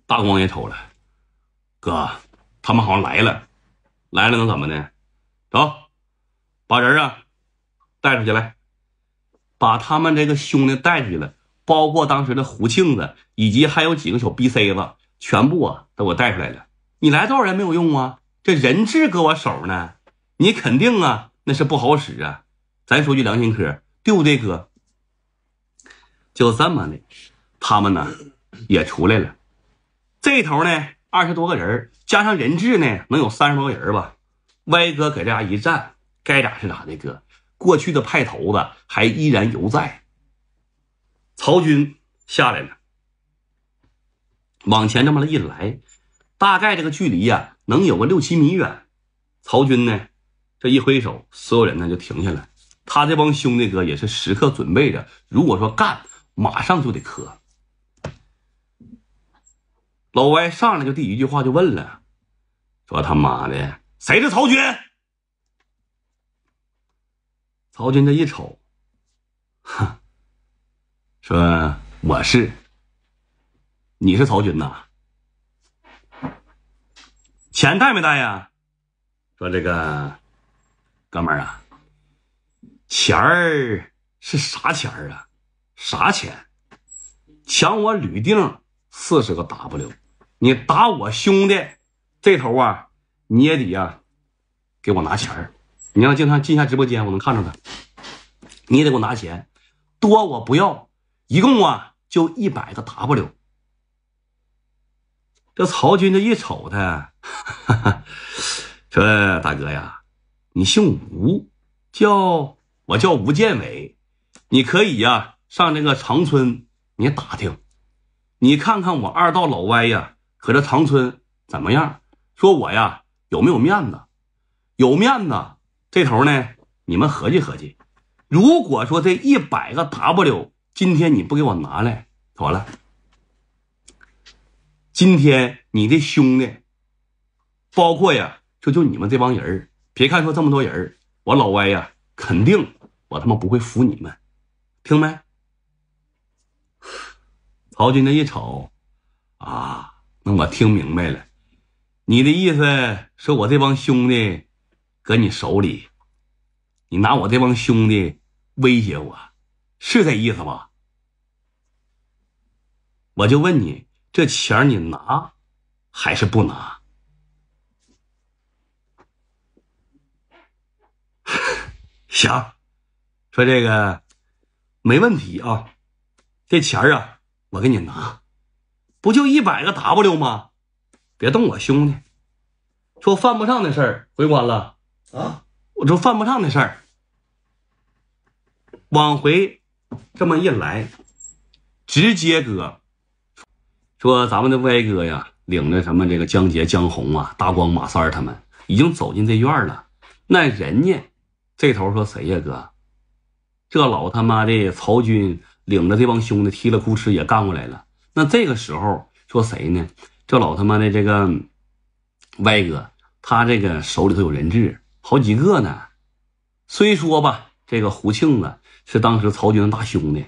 大光也瞅了，哥，他们好像来了，来了能怎么的？走，把人啊带出去来，把他们这个兄弟带出去了，包括当时的胡庆子，以及还有几个小 B C 子。全部啊，都我带出来了。你来多少人没有用啊？这人质搁我手呢，你肯定啊，那是不好使啊。咱说句良心嗑，对不对，哥？就这么的，他们呢也出来了。这头呢二十多个人加上人质呢，能有三十多人吧。歪哥搁这阿一站，该咋是咋的，哥。过去的派头子还依然犹在。曹军下来了。往前这么了一来，大概这个距离呀，能有个六七米远。曹军呢，这一挥手，所有人呢就停下来。他这帮兄弟哥也是时刻准备着，如果说干，马上就得磕。老歪上来就第一句话就问了：“说他妈的，谁是曹军？”曹军这一瞅，哼，说我是。你是曹军呐？钱带没带呀？说这个哥们儿啊，钱儿是啥钱儿啊？啥钱？抢我吕定四十个 W，你打我兄弟这头啊，你也得呀给我拿钱儿。你要经常进下直播间，我能看着他，你也得给我拿钱。多我不要，一共啊就一百个 W。这曹军这一瞅他，说：“大哥呀，你姓吴，叫我叫吴建伟，你可以呀上那个长春，你打听，你看看我二道老歪呀，和这长春怎么样？说我呀有没有面子？有面子这头呢，你们合计合计。如果说这一百个 W，今天你不给我拿来，妥了。”今天你的兄弟，包括呀，就就你们这帮人别看说这么多人我老歪呀，肯定我他妈不会服你们，听没？曹军那一瞅，啊，那我听明白了，你的意思说我这帮兄弟搁你手里，你拿我这帮兄弟威胁我，是这意思吧？我就问你。这钱你拿还是不拿？行，说这个没问题啊。这钱啊，我给你拿，不就一百个 W 吗？别动我兄弟，说犯不上的事儿。回关了啊？我说犯不上的事儿。往回这么一来，直接哥。说咱们的歪哥呀，领着什么这个江杰、江红啊、大光、马三他们，已经走进这院了。那人家这头说谁呀，哥？这老他妈的曹军领着这帮兄弟踢了哭哧也干过来了。那这个时候说谁呢？这老他妈的这个歪哥，他这个手里头有人质好几个呢。虽说吧，这个胡庆子是当时曹军的大兄弟，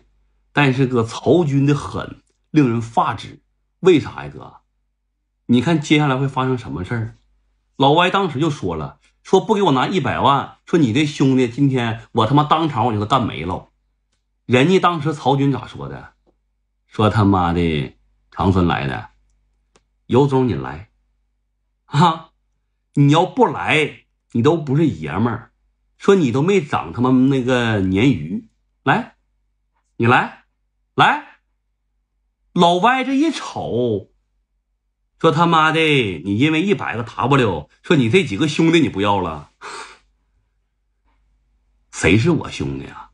但是个曹军的狠令人发指。为啥呀，哥？你看接下来会发生什么事儿？老歪当时就说了，说不给我拿一百万，说你这兄弟今天我他妈当场我就给他干没了。人家当时曹军咋说的？说他妈的长春来的，有种你来，啊，你要不来，你都不是爷们儿，说你都没长他妈那个鲶鱼，来，你来，来。老歪这一瞅，说他妈的，你因为一百个 W，说你这几个兄弟你不要了？谁是我兄弟啊？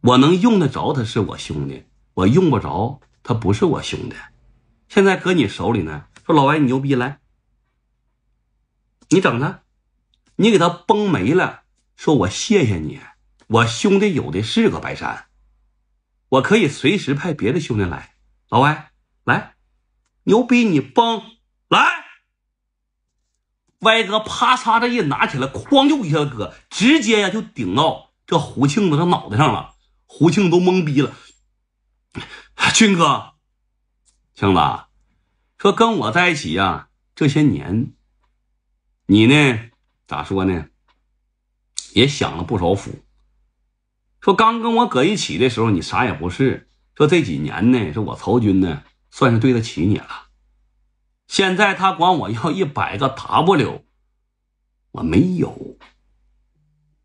我能用得着他是我兄弟，我用不着他不是我兄弟。现在搁你手里呢，说老歪你牛逼来，你整他，你给他崩没了，说我谢谢你，我兄弟有的是个白山，我可以随时派别的兄弟来。老歪来，牛逼！你崩来，歪哥啪嚓的一拿起来，哐就一下，哥直接呀就顶到这胡庆子的脑袋上了。胡庆都懵逼了。军哥，庆子说：“跟我在一起呀，这些年，你呢咋说呢？也享了不少福。说刚跟我搁一起的时候，你啥也不是。”说这几年呢，说我曹军呢算是对得起你了。现在他管我要一百个 W，我没有。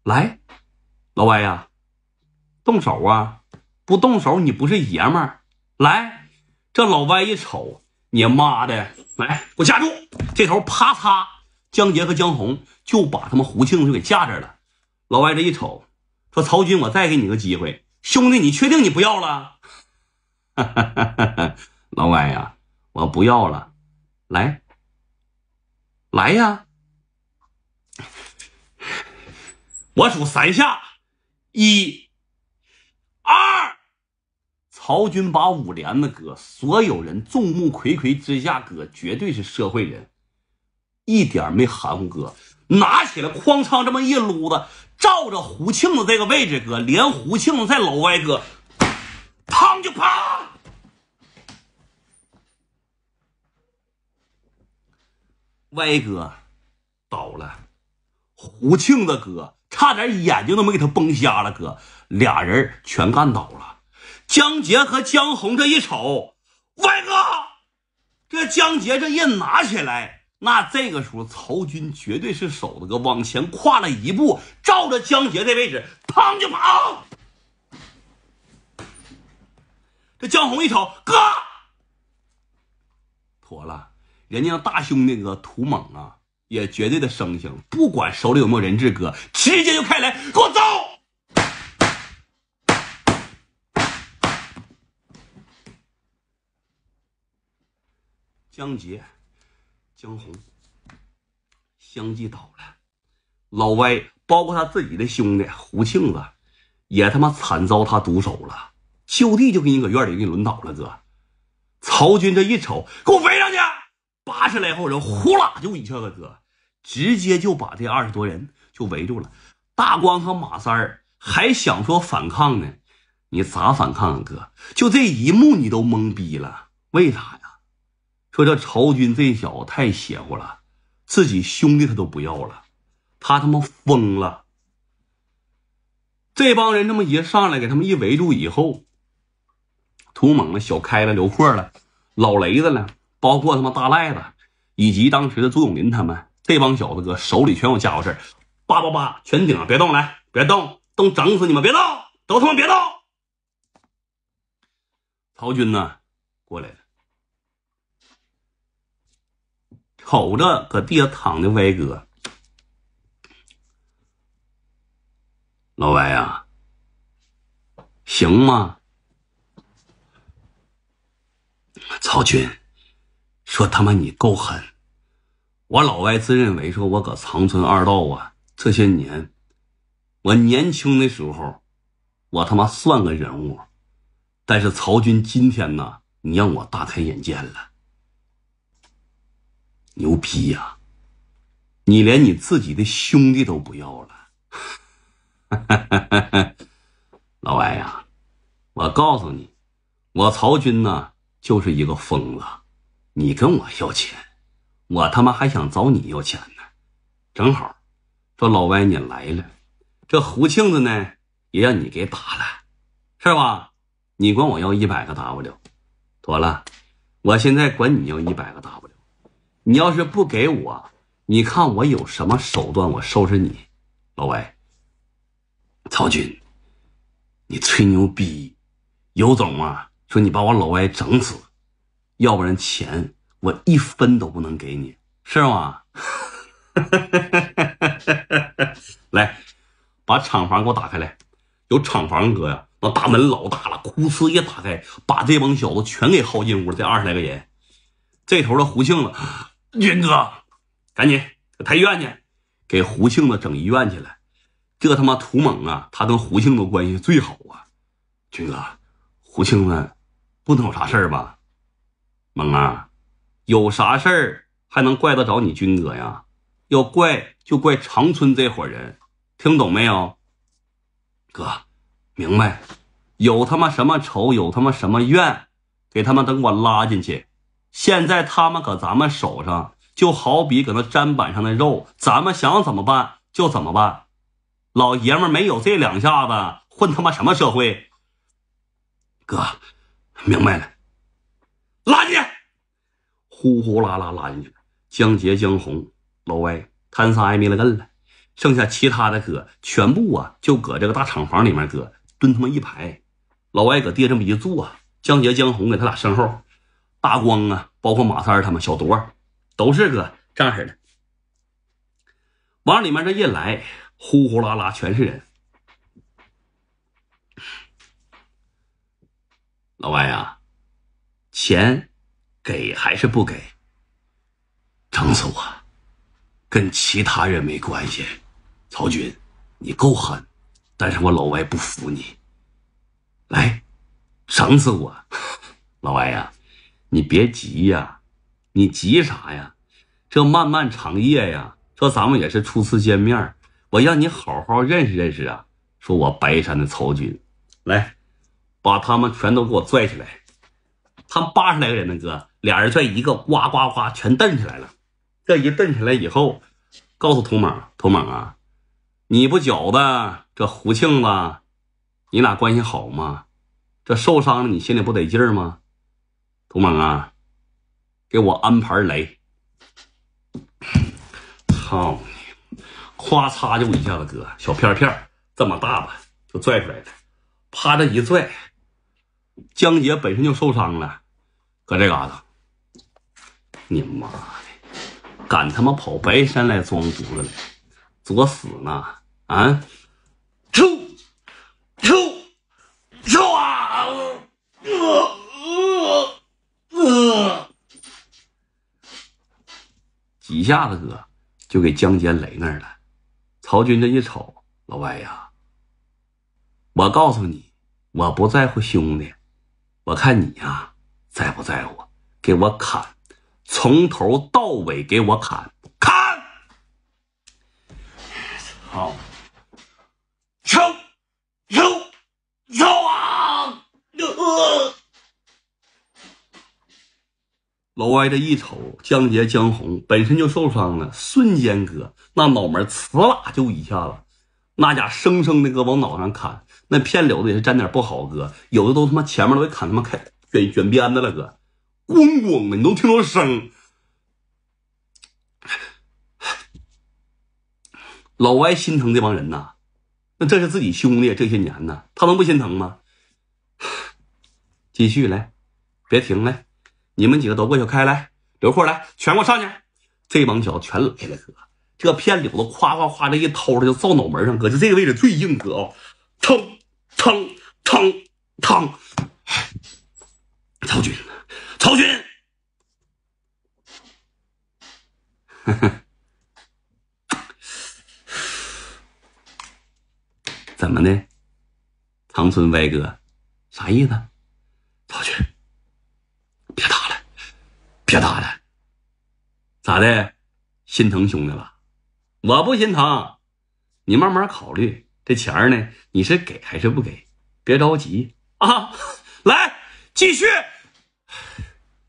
来，老歪呀，动手啊！不动手你不是爷们儿。来，这老歪一瞅，你妈的，来给我架住这头！啪嚓，江杰和江红就把他们胡庆就给架着了。老歪这一瞅，说曹军，我再给你个机会，兄弟，你确定你不要了？老外呀，我不要了，来，来呀！我数三下，一、二，曹军把五连子哥，所有人众目睽睽之下，哥绝对是社会人，一点没含糊哥，拿起来哐嚓这么一撸子，照着胡庆子这个位置哥，连胡庆子在老外哥，砰就砰。歪哥倒了，胡庆的哥差点眼睛都没给他崩瞎了，哥俩人全干倒了。江杰和江红这一瞅，歪哥，这江杰这一拿起来，那这个时候曹军绝对是手的哥往前跨了一步，照着江杰这位置，砰就跑。这江红一瞅，哥妥了。人家大兄弟哥屠猛啊，也绝对的生性，不管手里有没有人质哥，直接就开来，给我揍！江杰、江红相继倒了，老歪包括他自己的兄弟胡庆子，也他妈惨遭他毒手了，就地就给你搁院里给你轮倒了哥。曹军这一瞅，给我围！十来号人呼啦就一下子，哥，直接就把这二十多人就围住了。大光和马三儿还想说反抗呢，你咋反抗啊，哥？就这一幕你都懵逼了，为啥呀？说这曹军这小子太邪乎了，自己兄弟他都不要了，他他妈疯了。这帮人这么一上来给他们一围住以后，土猛了、小开了、刘阔了、老雷子了，包括他妈大赖子。以及当时的朱永林他们这帮小子哥手里全有家伙事儿，叭叭叭全顶上，别动，来，别动，都整死你们，别动，都他妈别动。曹军呢，过来了，瞅着搁地下躺的歪哥，老歪呀，行吗？曹军。我他妈，你够狠！我老外自认为说，我搁长春二道啊，这些年，我年轻的时候，我他妈算个人物。但是曹军今天呢，你让我大开眼界了，牛逼呀！你连你自己的兄弟都不要了，老外呀，我告诉你，我曹军呢就是一个疯子。你跟我要钱，我他妈还想找你要钱呢。正好，说老歪你来了，这胡庆子呢也让你给打了，是吧？你管我要一百个 W，妥了。我现在管你要一百个 W，你要是不给我，你看我有什么手段我收拾你，老歪。曹军，你吹牛逼，有种啊！说你把我老歪整死。要不然钱我一分都不能给你，是吗？来，把厂房给我打开来，有厂房，哥呀，那大门老大了，哭呲一打开，把这帮小子全给薅进屋。这二十来个人，这头的胡庆子，军哥，赶紧抬医院去，给胡庆子整医院去了。这他妈土猛啊！他跟胡庆子关系最好啊，军哥，胡庆子不能有啥事儿吧？猛啊！有啥事儿还能怪得着你军哥呀？要怪就怪长春这伙人，听懂没有？哥，明白。有他妈什么仇，有他妈什么怨，给他们等我拉进去。现在他们搁咱们手上，就好比搁那砧板上的肉，咱们想怎么办就怎么办。老爷们没有这两下子，混他妈什么社会？哥，明白了。拉进，呼呼啦啦拉进去了。江杰、江红、老歪、摊仨挨没了根了，剩下其他的哥全部啊，就搁这个大厂房里面，哥蹲他妈一排。老歪搁地这么一坐，江杰、江红给他俩身后，大光啊，包括马三他们，小多，都是哥这样式的。往里面这一来，呼呼啦啦全是人。老歪呀。钱，给还是不给？整死我，跟其他人没关系。曹军，你够狠，但是我老歪不服你。来，整死我，老歪呀，你别急呀，你急啥呀？这漫漫长夜呀，说咱们也是初次见面，我让你好好认识认识啊。说我白山的曹军，来，把他们全都给我拽起来。他们八十来个人呢，哥，俩人拽一个，呱呱呱，全蹬起来了。这一蹬起来以后，告诉涂猛，涂猛啊，你不觉得这胡庆子，你俩关系好吗？这受伤了，你心里不得劲儿吗？涂猛啊，给我安排雷，操你！咵嚓就一下子，哥，小片片这么大吧，就拽出来了，啪的一拽。江杰本身就受伤了，搁这嘎达，你妈的，敢他妈跑白山来装犊子来，作死呢？啊？出出出啊！几下子，哥就给江杰雷那儿了。曹军这一瞅，老外呀，我告诉你，我不在乎兄弟。我看你呀，在不在乎？给我砍，从头到尾给我砍砍！好，敲敲敲啊！老歪这一瞅，江杰、江红本身就受伤了，瞬间哥那脑门呲啦就一下子，那家生生的搁往脑上砍。那片柳子也是沾点不好，哥有的都他妈前面都给砍他妈开卷卷鞭子了，哥咣咣的，你都听到声。老歪心疼这帮人呐，那这是自己兄弟，这些年呢，他能不心疼吗？继续来，别停来，你们几个都过去开来，刘阔来，全给我上去，这帮小子全来了，哥这片柳子夸夸夸这一掏的就照脑门上，哥就这个位置最硬，哥啊，砰！腾腾腾！曹军，曹军，怎么的？唐村歪哥，啥意思？曹军，别打了，别打了，咋的？心疼兄弟了？我不心疼，你慢慢考虑。这钱儿呢？你是给还是不给？别着急啊！来，继续。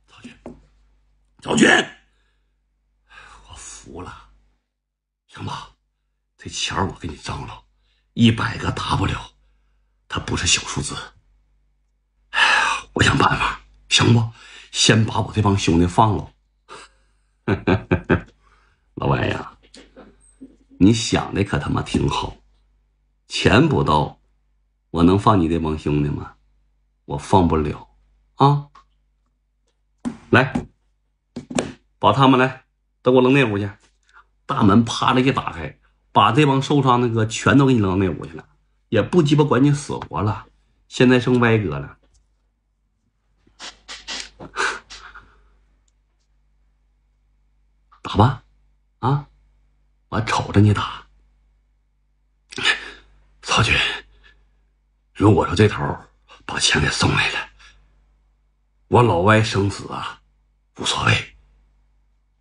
赵军，赵军，我服了。行吧，这钱儿我给你张罗，一百个 W，它不是小数字。哎呀，我想办法。行不？先把我这帮兄弟放了。老外呀，你想的可他妈挺好。钱不到，我能放你这帮兄弟吗？我放不了，啊！来，把他们来都给我扔那屋去。大门啪的一打开，把这帮受伤的哥全都给你扔那屋去了，也不鸡巴管你死活了。现在剩歪哥了，打吧，啊！我瞅着你打。曹军，如果说这头把钱给送来了，我老歪生死啊无所谓，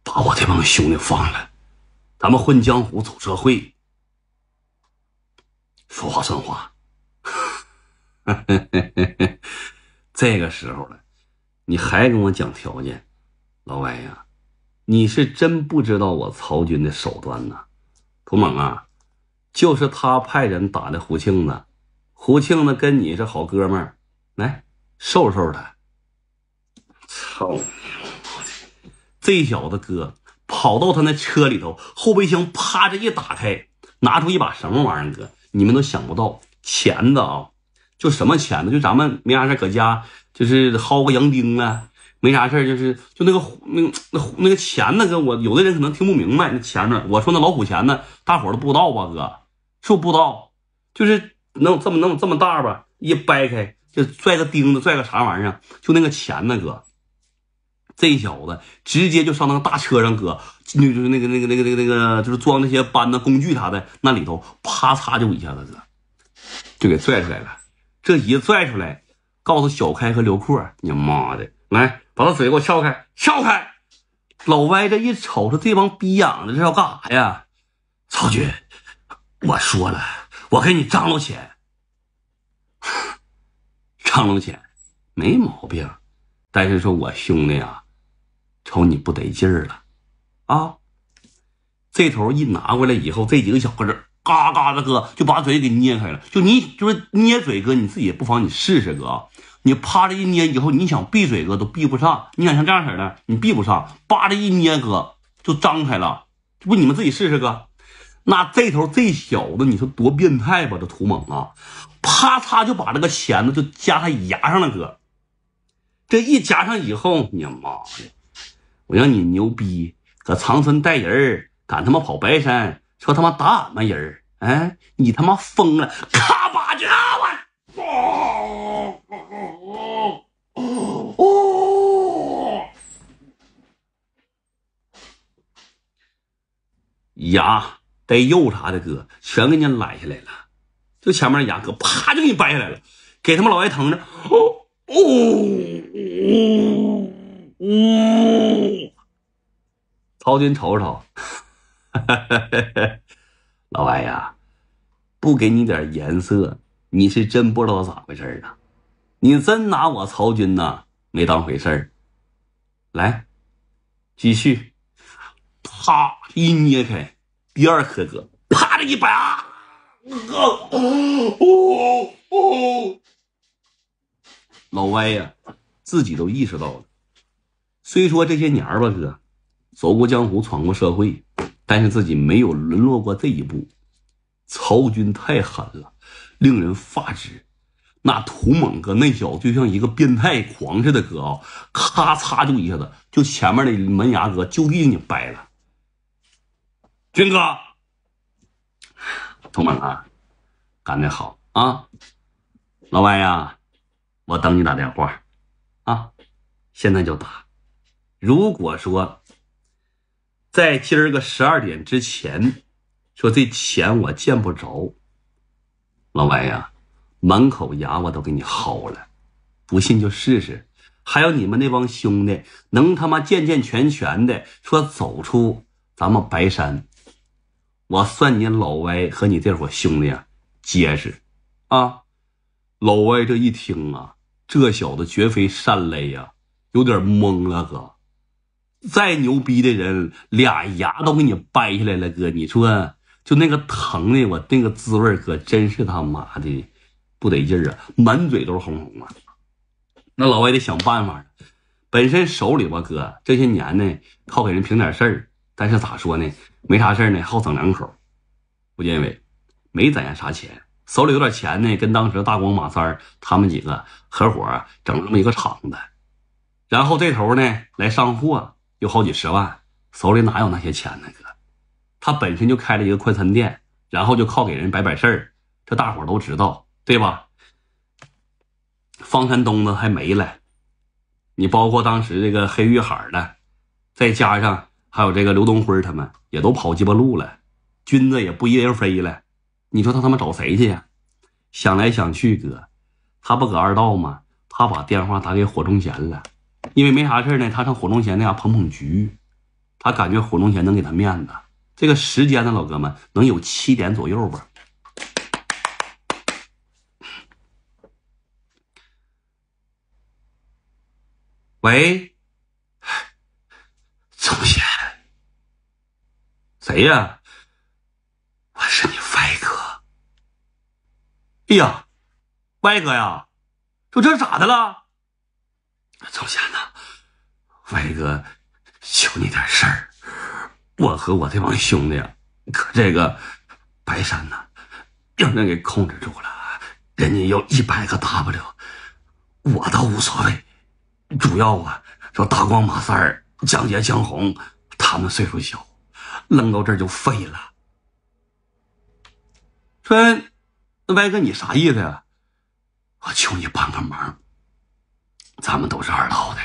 把我这帮兄弟放了，咱们混江湖走社会，说话算话。这个时候了，你还跟我讲条件，老歪呀，你是真不知道我曹军的手段呐，涂猛啊！就是他派人打的胡庆子，胡庆子跟你是好哥们儿，来，收拾收拾他。操！这小子哥跑到他那车里头，后备箱啪这一打开，拿出一把什么玩意儿，哥，你们都想不到，钳子啊，就什么钳子，就咱们没啥事搁家，就是薅个洋钉啊，没啥事儿，就是就那个那那那个钳子哥，我有的人可能听不明白那钳子。我说那老虎钳子，大伙都不知道吧，哥？是不不知道？就是能这么能这么大吧？一掰开就拽个钉子，拽个啥玩意儿？就那个钳子哥，这小子直接就上那个大车上，哥，那就是那个那个那个那个那个就是装那些搬的工具啥的那里头，啪嚓就一下子，哥，就给拽出来了。这一拽出来，告诉小开和刘阔，你妈的！来，把他嘴给我撬开，撬开！老歪这一瞅，说这帮逼养的，这要干啥呀？曹军，我说了，我给你张罗钱。张罗钱，没毛病。但是说我兄弟啊，瞅你不得劲儿了啊！这头一拿过来以后，这几个小哥子嘎嘎的哥就把嘴给捏开了。就你，就是捏嘴哥，你自己不妨你试试哥。你趴着一捏以后，你想闭嘴哥都闭不上，你想像这样式的，你闭不上。扒着一捏，哥就张开了。这不，你们自己试试哥。那这头这小子，你说多变态吧？这土猛啊，啪嚓就把这个钳子就夹他牙上了，哥。这一夹上以后，你妈的，我让你牛逼！搁长春带人儿，敢他妈跑白山，说他妈打俺们人儿，哎，你他妈疯了！咔 牙、带肉啥的，哥全给你揽下来了，就前面牙哥啪就给你掰下来了，给他们老外疼着。曹军瞅瞅，老外呀，不给你点颜色。你是真不知道咋回事儿你真拿我曹军呐没当回事儿？来，继续，啪一捏开第二颗哥，啪的一把啊！老歪呀，自己都意识到了。虽说这些年吧，哥走过江湖，闯过社会，但是自己没有沦落过这一步。曹军太狠了。令人发指，那土猛哥那小子就像一个变态狂似的，哥啊，咔嚓就一下子就前面的门牙哥就地给你掰了。军哥，同猛啊，干得好啊！老外呀，我等你打电话啊，现在就打。如果说在今儿个十二点之前，说这钱我见不着。老歪呀，满口牙我都给你薅了，不信就试试。还有你们那帮兄弟，能他妈健健全全的说走出咱们白山，我算你老歪和你这伙兄弟啊结实啊！老歪这一听啊，这小子绝非善类呀，有点懵了哥。再牛逼的人，俩牙都给你掰下来了，哥，你说？就那个疼的，我那个滋味可真是他妈的不得劲儿啊！满嘴都是红红啊！那老外得想办法。本身手里吧，哥这些年呢，靠给人平点事儿，但是咋说呢，没啥事儿呢，好整两口。吴建伟没攒下啥钱，手里有点钱呢，跟当时大光马三儿他们几个合伙整了么一个厂子，然后这头呢来上货有好几十万，手里哪有那些钱呢，哥？他本身就开了一个快餐店，然后就靠给人摆摆事儿，这大伙都知道，对吧？方山东子还没了，你包括当时这个黑玉海了，再加上还有这个刘东辉他们也都跑鸡巴路了，军子也不一人飞了，你说他他妈找谁去呀？想来想去，哥，他不搁二道吗？他把电话打给火中贤了，因为没啥事呢，他上火中贤那家捧捧局，他感觉火中贤能给他面子。这个时间呢，老哥们能有七点左右吧？喂，宗贤，谁呀？我是你歪哥。哎呀，歪哥呀，说这是咋的了？宗贤呐，歪哥求你点事儿。我和我这帮兄弟啊，可这个白山呐，让人给控制住了，人家要一百个 W，我倒无所谓。主要啊，说大光、马三儿、江杰、江红，他们岁数小，扔到这就废了。说那歪哥，你啥意思呀？我求你帮个忙。咱们都是二道的，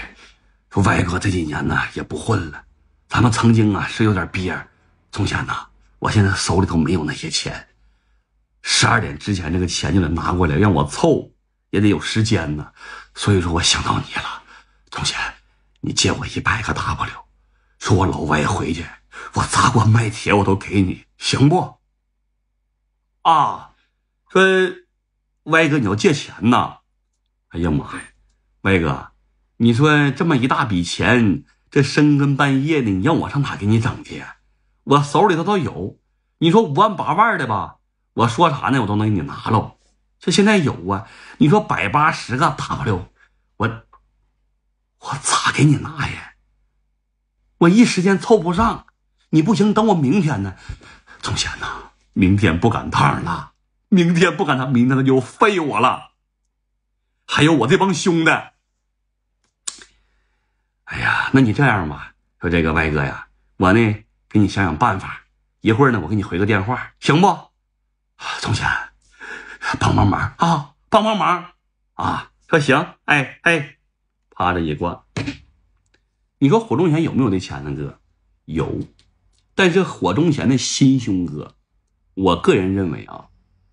说歪哥这几年呢也不混了。咱们曾经啊是有点憋从前呐，我现在手里头没有那些钱，十二点之前这个钱就得拿过来，让我凑也得有时间呢，所以说，我想到你了，从前，你借我一百个 W，说我老歪回去，我砸锅卖铁我都给你，行不？啊，说歪哥你要借钱呐，哎呀妈呀，歪哥，你说这么一大笔钱。这深更半夜的，你让我上哪给你整去？我手里头都有。你说五万八万的吧，我说啥呢，我都能给你拿喽。这现在有啊。你说百八十个 W，我我咋给你拿呀？我一时间凑不上，你不行，等我明天呢。总钱呐，明天不赶趟了，明天不赶趟，明天他就废我了。还有我这帮兄弟。哎呀，那你这样吧，说这个歪哥呀，我呢给你想想办法，一会儿呢我给你回个电话，行不？从贤，帮帮忙啊，帮帮忙啊！说行，哎哎，趴着一挂。你说火中贤有没有那钱呢，哥？有，但是火中贤的心胸哥，我个人认为啊，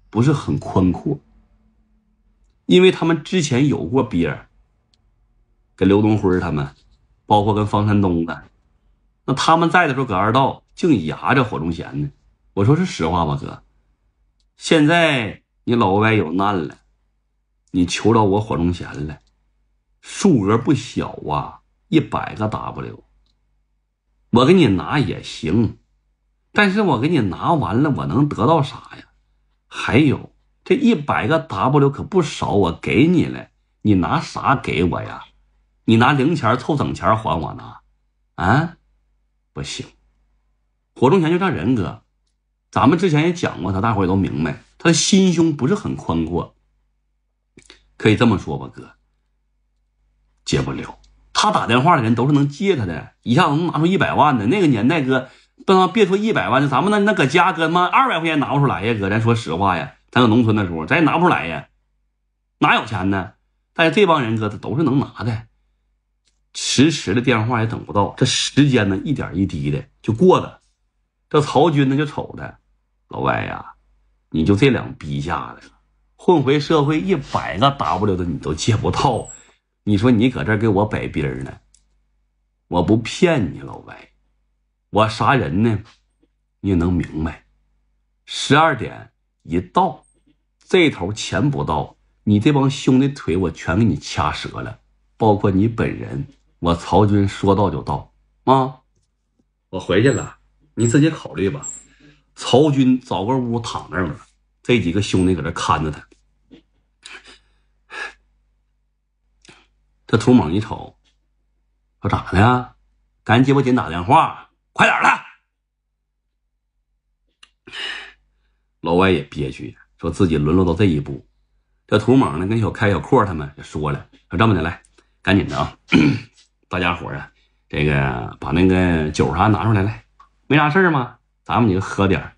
不是很宽阔，因为他们之前有过憋儿，跟刘东辉他们。包括跟方山东的，那他们在的时候，搁二道净压着火中贤呢。我说是实话吧，哥。现在你老歪有难了，你求着我火中贤了，数额不小啊，一百个 W。我给你拿也行，但是我给你拿完了，我能得到啥呀？还有这一百个 W 可不少，我给你了，你拿啥给我呀？你拿零钱凑整钱还我呢，啊？不行，活动钱就这人哥，咱们之前也讲过，他大伙也都明白，他的心胸不是很宽阔。可以这么说吧，哥，借不了。他打电话的人都是能借他的，一下子能拿出一百万的。那个年代，哥，不能别说一百万，就咱们那那搁家，哥嘛，二百块钱拿不出来呀，哥，咱说实话呀，咱搁农村的时候，咱也拿不出来呀，哪有钱呢？但是这帮人哥，他都是能拿的。迟迟的电话也等不到，这时间呢一点一滴的就过了。这曹军呢就瞅着老歪呀，你就这两逼下来了，混回社会一百个 W 的你都借不到，你说你搁这给我摆逼呢？我不骗你，老歪，我啥人呢？你也能明白？十二点一到，这头钱不到，你这帮兄弟腿我全给你掐折了，包括你本人。我曹军说到就到，啊！我回去了，你自己考虑吧。曹军找个屋躺那儿了，这几个兄弟搁这看着他。这图猛一瞅，说咋的呀？赶紧我姐打电话，快点的。老外也憋屈，说自己沦落到这一步。这图猛呢，跟小开、小阔他们也说了，说这么的来，赶紧的啊！大家伙啊，这个把那个酒啥拿出来来，没啥事儿吗？咱们几个喝点儿，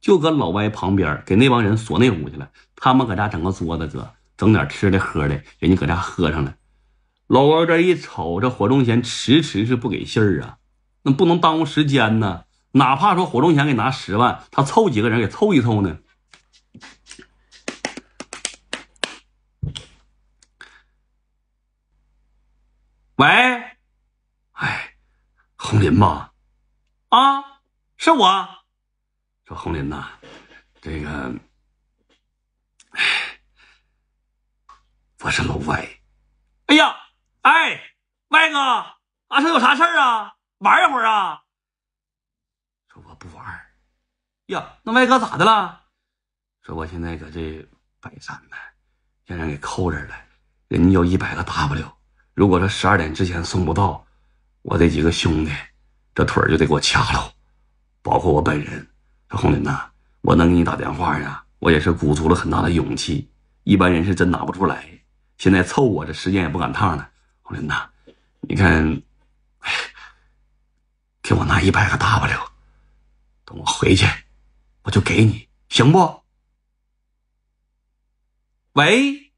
就搁老歪旁边给那帮人锁那屋去了。他们搁家整个桌子，哥整点吃的喝的，人家搁家喝上了。老歪这一瞅，这火中贤迟迟是不给信儿啊，那不能耽误时间呢。哪怕说火中贤给拿十万，他凑几个人给凑一凑呢。喂。红林吧，啊，是我。说红林呐，这个，我是老歪。哎呀，哎，歪哥，啊，上有啥事儿啊？玩一会儿啊？说我不玩。呀，那歪哥咋的了？说我现在搁这摆山呢，让人给扣这了。人家有一百个 W，如果说十二点之前送不到。我这几个兄弟，这腿就得给我掐喽，包括我本人。红林呐，我能给你打电话呀，我也是鼓足了很大的勇气，一般人是真拿不出来。现在凑我这时间也不赶趟了，红林呐，你看，给我拿一百个 W，等我回去，我就给你，行不？喂，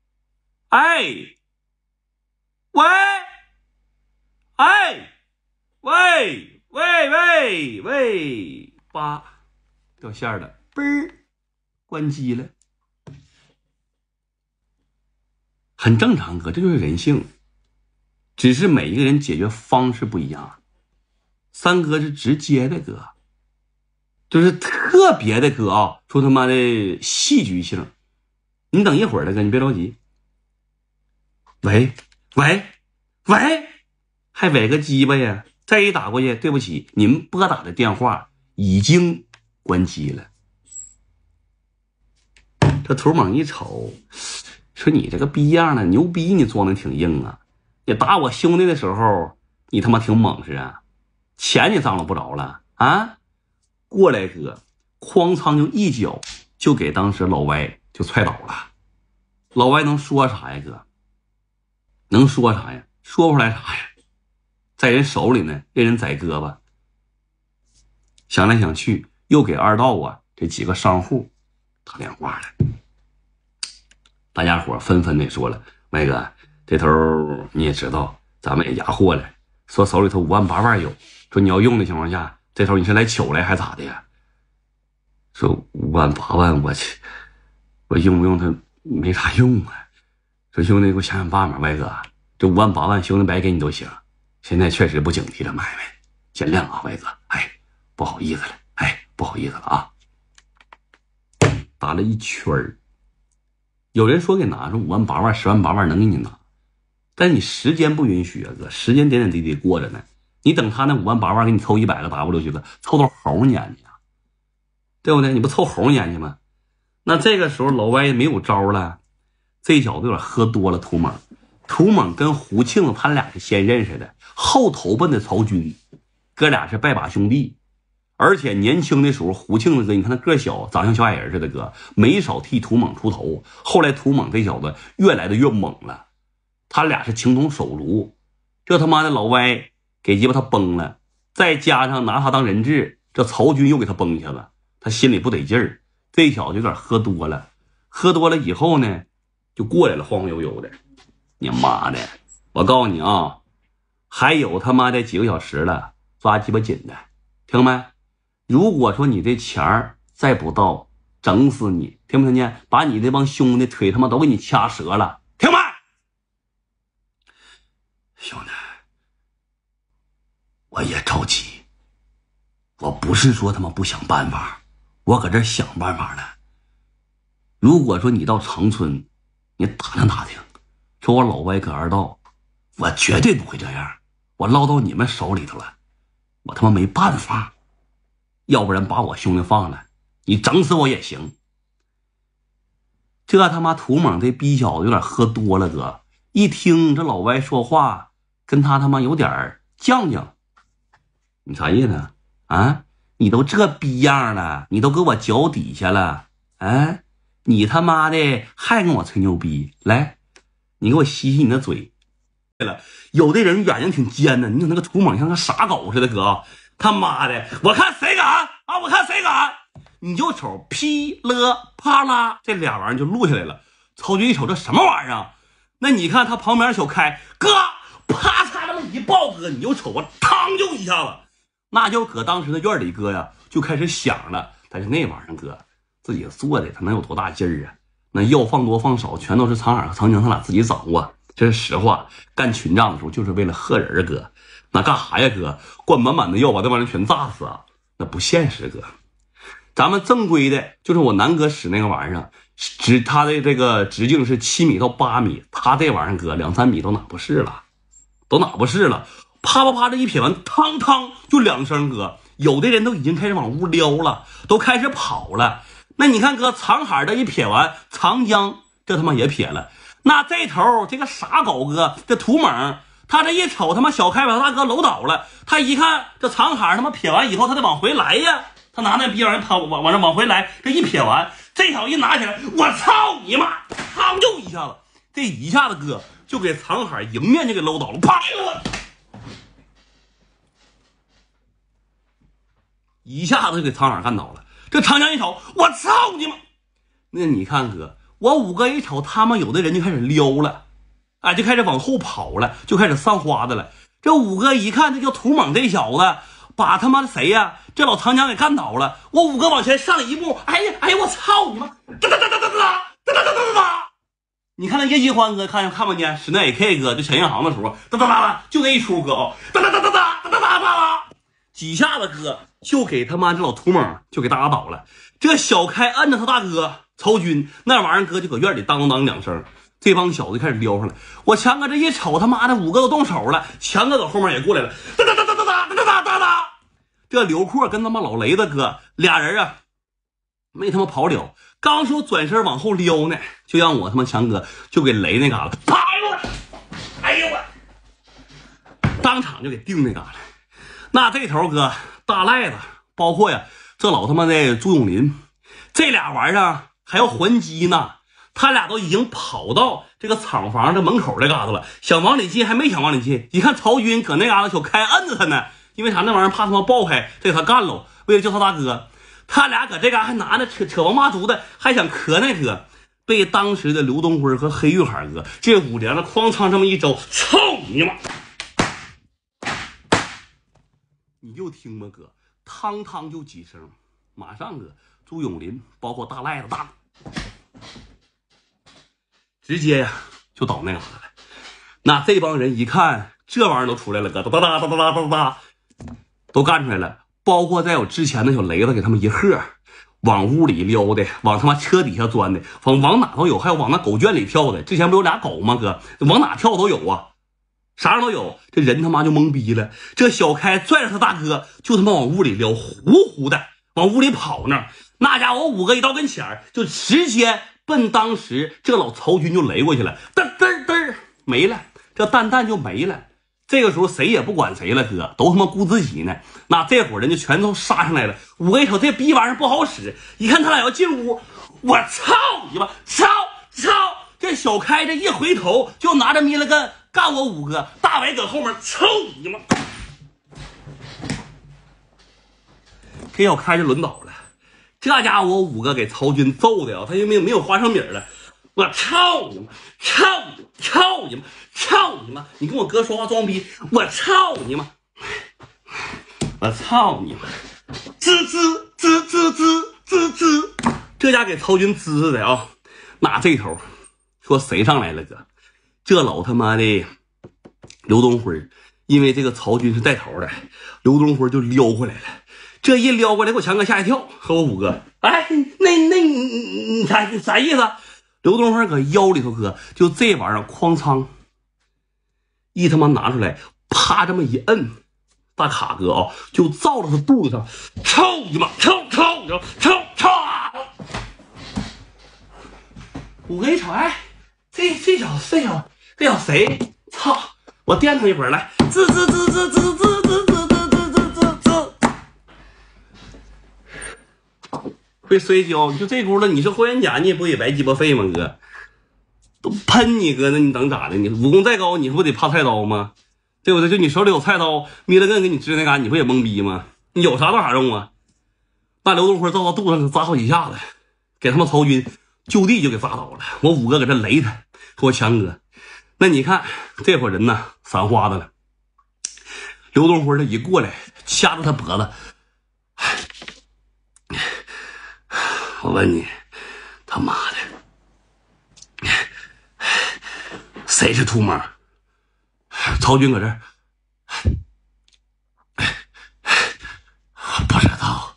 哎，喂，哎。喂喂喂喂，叭，掉线了呗，关机了，很正常哥，这就是人性，只是每一个人解决方式不一样。三哥是直接的哥，就是特别的哥啊，说他妈的戏剧性。你等一会儿的哥，你别着急。喂喂喂，还喂个鸡巴呀？再一打过去，对不起，您拨打的电话已经关机了。这头猛一瞅，说：“你这个逼样呢，牛逼！你装的挺硬啊！你打我兄弟的时候，你他妈挺猛是啊？钱你张罗不着了啊？过来哥，哐仓就一脚，就给当时老歪就踹倒了。老歪能说啥呀，哥？能说啥呀？说不出来啥呀？”在人手里呢，被人宰割吧。想来想去，又给二道啊这几个商户打电话了。大家伙纷纷的说了：“歪哥，这头你也知道，咱们也压货了。说手里头五万八万有，说你要用的情况下，这头你是来取来还是咋的呀？”说五万八万，我去，我用不用他没啥用啊。说兄弟，给我想想办法，歪哥，这五万八万，兄弟白给你都行。现在确实不警惕了，买卖，见谅啊，外哥，哎，不好意思了，哎，不好意思了啊，打了一圈儿，有人说给拿出五万八万十万八万能给你拿，但你时间不允许啊，哥，时间点点滴滴过着呢，你等他那五万八万给你凑一百个 W 去吧，凑到猴年去啊，对不对？你不凑猴年去吗？那这个时候老也没有招了，这小子有点喝多了，图猛，图猛跟胡庆他俩是先认识的。后投奔的曹军，哥俩是拜把兄弟，而且年轻的时候，胡庆子哥，你看他个小，长像小矮人似的，哥没少替屠猛出头。后来屠猛这小子越来的越猛了，他俩是情同手足。这他妈的老歪给鸡巴他崩了，再加上拿他当人质，这曹军又给他崩下了，他心里不得劲儿。这小子有点喝多了，喝多了以后呢，就过来了，晃晃悠悠的。你妈的！我告诉你啊。还有他妈的几个小时了，抓鸡巴紧的，听没？如果说你这钱儿再不到，整死你，听没听见？把你那帮兄弟腿他妈都给你掐折了，听没？兄弟，我也着急，我不是说他妈不想办法，我搁这想办法呢。如果说你到长春，你打听打听，说我老歪搁二道，我绝对不会这样。我捞到你们手里头了，我他妈没办法，要不然把我兄弟放了，你整死我也行。这他妈土猛这逼小子有点喝多了，哥，一听这老歪说话，跟他他妈有点犟犟。你啥意思啊？啊？你都这逼样了，你都搁我脚底下了，哎，你他妈的还跟我吹牛逼？来，你给我洗洗你的嘴。对了。有的人眼睛挺尖的，你瞅那个土猛，像个傻狗似的。哥，他妈的，我看谁敢啊！我看谁敢，你就瞅噼了啪啦，这俩玩意儿就录下来了。曹军一瞅，这什么玩意儿？那你看他旁边小开哥，啪嚓那么一爆，哥，你就瞅啊，嘡就一下子，那就搁当时的院里，哥呀就开始响了。但是那玩意儿，哥自己做的，他能有多大劲儿啊？那药放多放少，全都是长海和长江他俩自己掌握。这是实话，干群仗的时候就是为了吓人哥，那干啥呀哥？灌满满的药把这帮人全炸死啊？那不现实哥。咱们正规的就是我南哥使那个玩意儿，直他的这个直径是七米到八米，他这玩意儿哥两三米都哪不是了，都哪不是了？啪啪啪的一撇完，嘡嘡就两声哥，有的人都已经开始往屋撩了，都开始跑了。那你看哥，长海的一撇完，长江这他妈也撇了。那这头这个傻狗哥，这土猛，他这一瞅，他妈小开把大哥搂倒了。他一看这长海，他妈撇完以后，他得往回来呀。他拿那逼匕首，跑往往这往回来，这一撇完，这子一拿起来，我操你妈！砰！就一下子，这一下子，哥就给长海迎面就给搂倒了，啪！一下子就给长海干倒了。这长江一瞅，我操你妈！那你看哥。我五哥一瞅，他们有的人就开始撩了，啊，就开始往后跑了，就开始散花子了。这五哥一看，这就土猛这小子，把他妈的谁呀？这老长江给干倒了。我五哥往前上一步，哎呀，哎呀，我操你妈！哒哒哒哒哒哒哒哒哒哒哒你看那叶继欢哥看看不见，使那 AK 哥就抢银行的时候，哒哒哒哒，就那一出哥啊，哒哒哒哒哒哒哒哒哒，几下子哥就给他妈这老土猛就给打倒了。这小开摁着他大哥曹军那玩意儿，哥就搁院里当当两声，这帮小子开始撩上了。我强哥这一瞅，他妈的五个都动手了，强哥搁后面也过来了，哒哒哒哒哒哒哒哒哒哒。这刘阔跟他妈老雷子哥俩人啊，没他妈跑撩，刚说转身往后撩呢，就让我他妈强哥就给雷那嘎了，哎呦我，哎呦我，当场就给定那嘎了。那这头哥大赖子，包括呀。这老他妈的朱永林，这俩玩意儿还要还击呢，他俩都已经跑到这个厂房的门口这嘎达了，想往里进还没想往里进，一看曹军搁那嘎达小开摁着他呢，因为啥那玩意儿怕他妈爆开再给他干喽，为了叫他大哥，他俩搁这嘎还拿着扯扯王八犊子，还想磕那磕，被当时的刘东辉和黑玉海哥这五连子哐嚓这么一招，操你妈！你就听吧，哥。汤汤就几声，马上哥朱永林，包括大赖子大，直接呀就倒那嘎达了。那这帮人一看这玩意儿都出来了，哥哒哒哒哒哒哒哒，都干出来了。包括再有之前那小雷子给他们一喝，往屋里撩的，往他妈车底下钻的，往往哪都有，还有往那狗圈里跳的。之前不有俩狗吗？哥往哪跳都有啊。啥样都有，这人他妈就懵逼了。这小开拽着他大哥，就他妈往屋里撩，呼呼的往屋里跑呢。那家伙五个一到跟前，就直接奔当时这老曹军就雷过去了，嘚嘚嘚没了，这蛋蛋就没了。这个时候谁也不管谁了，哥都他妈顾自己呢。那这伙人就全都杀上来了。五个一瞅这逼玩意不好使，一看他俩要进屋，我操你妈，操操！这小开这一回头，就拿着咪了个。干我五哥，大白搁后面，操你妈！给小开就轮倒了，这家我五哥给曹军揍的啊，他又没有没有花生米了，我操你妈！操你妈！操你妈！操你妈！你跟我哥说话装逼，我操你妈！我操你妈！滋滋滋滋滋滋滋，这家给曹军滋的啊，哪这头，说谁上来了哥？这老他妈的刘东辉，因为这个曹军是带头的，刘东辉就撩过来了。这一撩过来，给我强哥吓一跳，和我五哥，哎，那那你你你啥啥意思？刘东辉搁腰里头搁，就这玩意儿哐仓，一他妈拿出来，啪这么一摁，大卡哥啊，就照着他肚子上，操你妈，操操操操！五哥一瞅，哎，这这小子这小子。这有谁？操！我电他一会儿来，滋滋滋滋滋滋滋滋滋滋滋滋，会摔跤就这轱辘，你是霍元甲，你也不也白鸡巴废吗？哥，都喷你哥，那你等咋的？你武功再高，你不得怕菜刀吗？对不对？就你手里有菜刀，眯了根给你支那嘎，你不也懵逼吗？你有啥到啥用啊？大刘东辉照到肚子上砸好几下子，给他们曹军就地就给砸倒了。我五哥搁这雷他，说强哥。那你看，这伙人呢，散花子了。刘东辉他一过来，掐住他脖子，我问你，他妈的，谁是图蒙？曹军搁这儿，我不知道，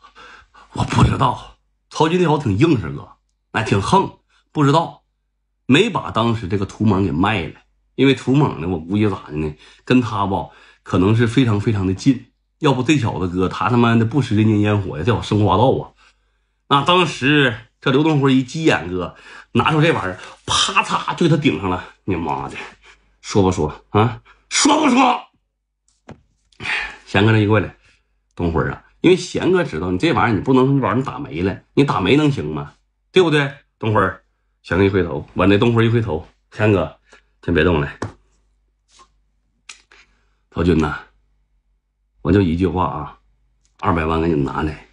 我不知道。曹军那小子挺硬实，哥，那挺横，不知道，没把当时这个图蒙给卖了。因为土猛呢，我估计咋的呢？跟他吧，可能是非常非常的近。要不这小子哥，他他妈的不食人间烟火呀，叫生活华道啊。那当时这刘东辉一急眼，哥拿出这玩意儿，啪嚓就给他顶上了。你妈的，说不说啊？说不说？贤哥这一过来，东辉啊，因为贤哥知道你这玩意儿，你不能把人打没了，你打没能行吗？对不对？东辉，贤哥一回头，完那东辉一回头，贤哥。先别动了，陶军呐，我就一句话啊，二百万给你拿来，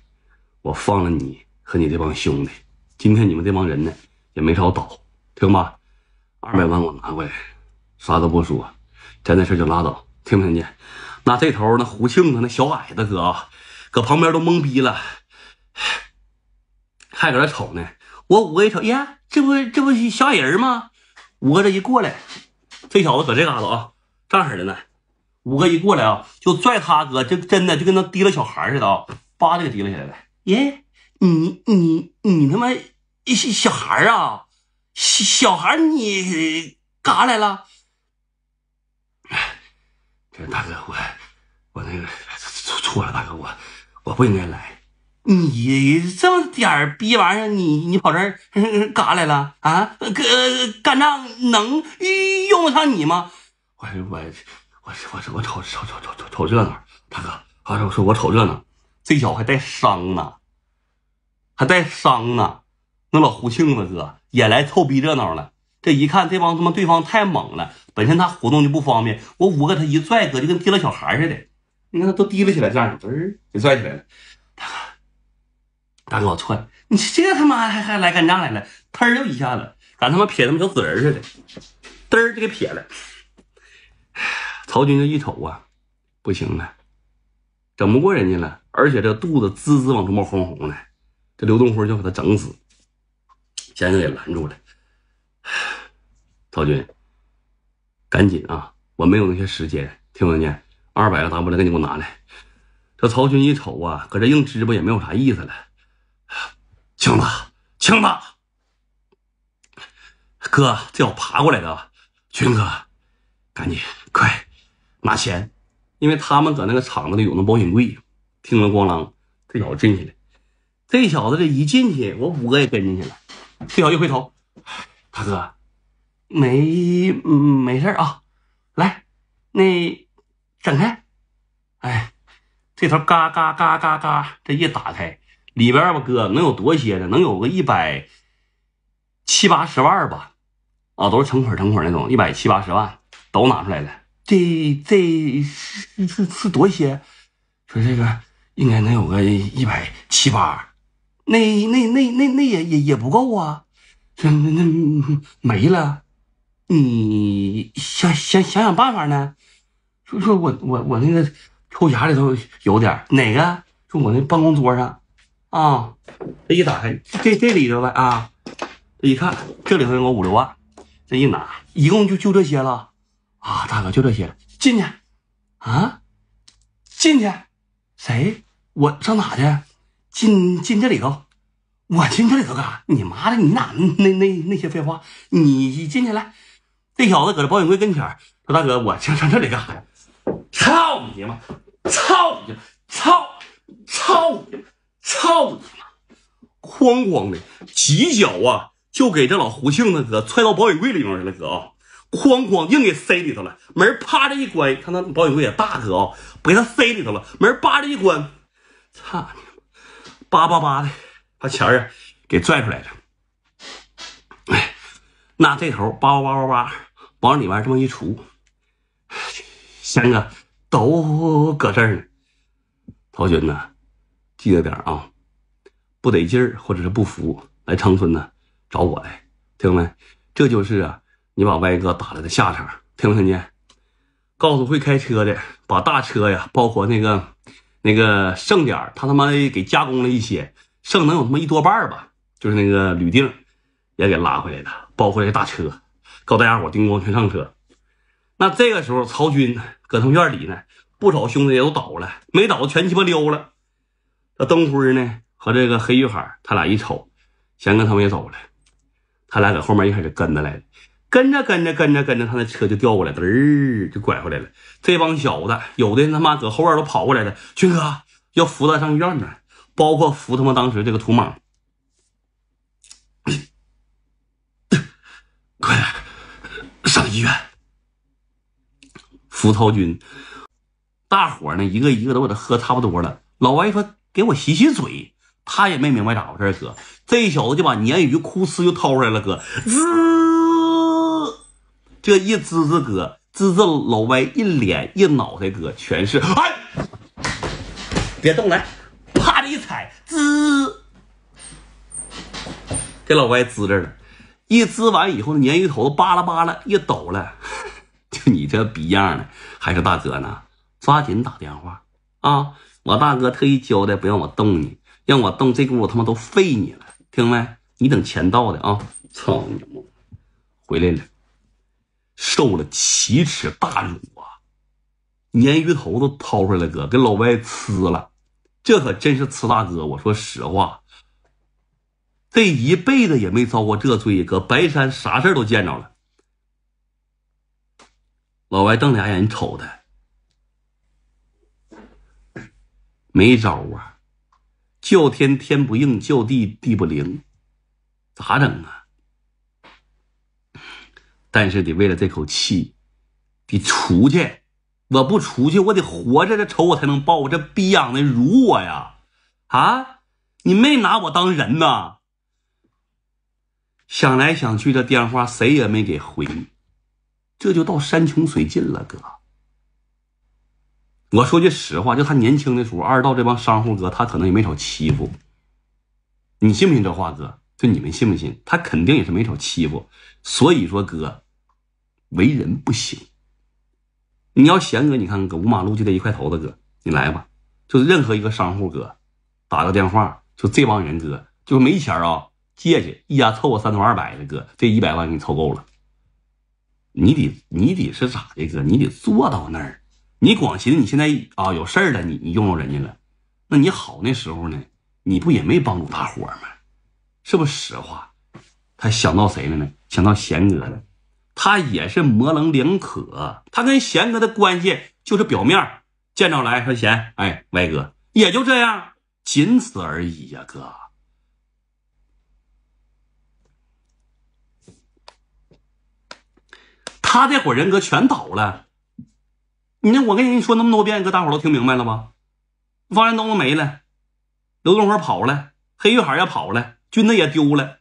我放了你和你这帮兄弟。今天你们这帮人呢，也没少倒，听吧。二百万我拿过来，啥都不说，咱这事就拉倒，听没听见？那这头那胡庆他那小矮子哥，啊，搁旁边都懵逼了，还搁那瞅呢。我我一瞅，耶，这不这不小矮人吗？五哥这一过来，这小子搁这嘎达啊，这样式的呢。五哥一过来啊，就拽他哥，就真的就跟那提溜小孩似的啊，叭就给提溜起来了。耶，你你你他妈小孩啊，小孩你干啥来了？这大哥，我我那个错错了，大哥，我我不应该来。你这么点儿逼玩意儿，你你跑这儿干 啥来了啊？干干仗能用得上你吗？我我我我我瞅瞅瞅瞅瞅瞅热闹，大哥，我说我瞅热闹，这小子还带伤呢，还带伤呢。那老胡庆子哥也来凑逼热闹了。这一看，这帮他妈对方太猛了，本身他活动就不方便。我五个他一拽，哥就跟提溜小孩似的。你看他都提溜起来这样，嘚，给拽起来了，大哥。大哥，我错了，你这他妈还还来干仗来了？噌就一下子，敢他妈撇他妈小死人似的，嘚儿就给撇了。曹军就一瞅啊，不行了，整不过人家了，而且这肚子滋滋往出冒红红的，这刘东辉就把他整死，现在给拦住了。曹军，赶紧啊，我没有那些时间，听不见？二百个 W，赶紧给我拿来。这曹军一瞅啊，搁这硬支吧也没有啥意思了。枪子，枪子，哥，这要爬过来的，军哥，赶紧快拿钱，因为他们搁那个厂子里有那保险柜。听着咣啷，这小子进去了，这小子这一进去，我五哥也跟进去了。这小子一回头，大哥，没没事啊，来，那展开，哎，这头嘎嘎嘎嘎嘎，这一打开。里边吧，哥，能有多些呢？能有个一百七八十万吧，啊，都是成捆儿成捆儿那种，一百七八十万都拿出来了。这这是是是多些？说这个应该能有个一百七八，那那那那那也也也不够啊。那那没了，你想想想想办法呢？说说我我我那个抽匣里头有点哪个？说我那办公桌上。啊，这一打开，这这里头呗啊，这一看这里头有五六万，这一拿一共就就这些了，啊，大哥就这些了，进去，啊，进去，谁？我上哪去？进进这里头，我进这里头干啥？你妈的，你哪那那那些废话？你进去来，这小子搁这保险柜跟前说，大哥，我上上这里干啥？操你妈！操你妈！操！操你妈！操你妈！哐哐的几脚啊，就给这老胡庆子哥踹到保险柜里面去了，哥啊，哐哐硬给塞里头了。门啪的一关，他那保险柜也大，哥啊，不给他塞里头了。门啪的一关，操你妈！叭叭叭的，把钱儿给拽出来了。那这头叭叭叭叭叭往里面这么一杵，贤哥都搁这儿呢，陶军呢？记得点啊，不得劲儿或者是不服，来长春呢，找我来，听没？这就是啊，你把歪哥打了的下场，听没听见？告诉会开车的，把大车呀，包括那个那个剩点儿，他他妈给加工了一些，剩能有他妈一多半吧，就是那个铝锭，也给拉回来了，包括这大车，告大家伙，叮咣全上车。那这个时候，曹军搁他们院里呢，不少兄弟也都倒了，没倒的全鸡巴溜了。这东辉呢？和这个黑玉海，他俩一瞅，贤哥他们也走了，他俩搁后面一开始跟着来的，跟着跟着跟着跟着，他的车就调过来，嘚儿就拐回来了。这帮小子有的他妈搁后院都跑过来了，军哥要扶他上医院呢，包括扶他妈当时这个土莽。快点上医院，扶曹军。大伙呢，一个一个都给他喝差不多了，老歪说。给我洗洗嘴，他也没明白咋回事哥，这小子就把鲶鱼哭哧就掏出来了。哥，滋，这一滋滋，哥，滋滋老歪一脸一脑袋，哥全是。哎，别动，来，啪的一踩，滋，给老歪滋着了。一滋完以后，鲶鱼头巴拉巴拉一抖了。就你这逼样的，还是大哥呢？抓紧打电话啊！我大哥特意交代，不让我动你，让我动这股，我他妈都废你了，听没？你等钱到的啊！操你妈！回来了，受了奇耻大辱啊！鲶鱼头都掏出来，哥给老外吃了，这可真是吃大哥！我说实话，这一辈子也没遭过这罪，搁白山啥事都见着了。老外瞪俩眼瞅他。没招啊，叫天天不应，叫地地不灵，咋整啊？但是得为了这口气，得出去。我不出去，我得活着，这仇我才能报。我这逼养的，辱我呀！啊，你没拿我当人呐？想来想去，这电话谁也没给回，这就到山穷水尽了，哥。我说句实话，就他年轻的时候，二道这帮商户哥，他可能也没少欺负。你信不信这话，哥？就你们信不信？他肯定也是没少欺负。所以说，哥，为人不行。你要贤哥，你看搁五马路就这一块头子，哥，你来吧。就是任何一个商户哥，打个电话，就这帮人哥，就没钱啊，借去一家凑个三头二百的哥，这一百万给你凑够了。你得你得是咋的哥？你得坐到那儿。你光寻思你现在啊有事儿了，你你用着人家了，那你好那时候呢，你不也没帮助大伙儿吗？是不是实话？他想到谁了呢？想到贤哥了。他也是模棱两可，他跟贤哥的关系就是表面见着来说贤，哎歪哥也就这样，仅此而已呀，哥。他这伙人格全倒了。你那我跟你说那么多遍，哥，大伙都听明白了吗？方仁东都没了，刘东辉跑了，黑玉海也跑了，军子也丢了，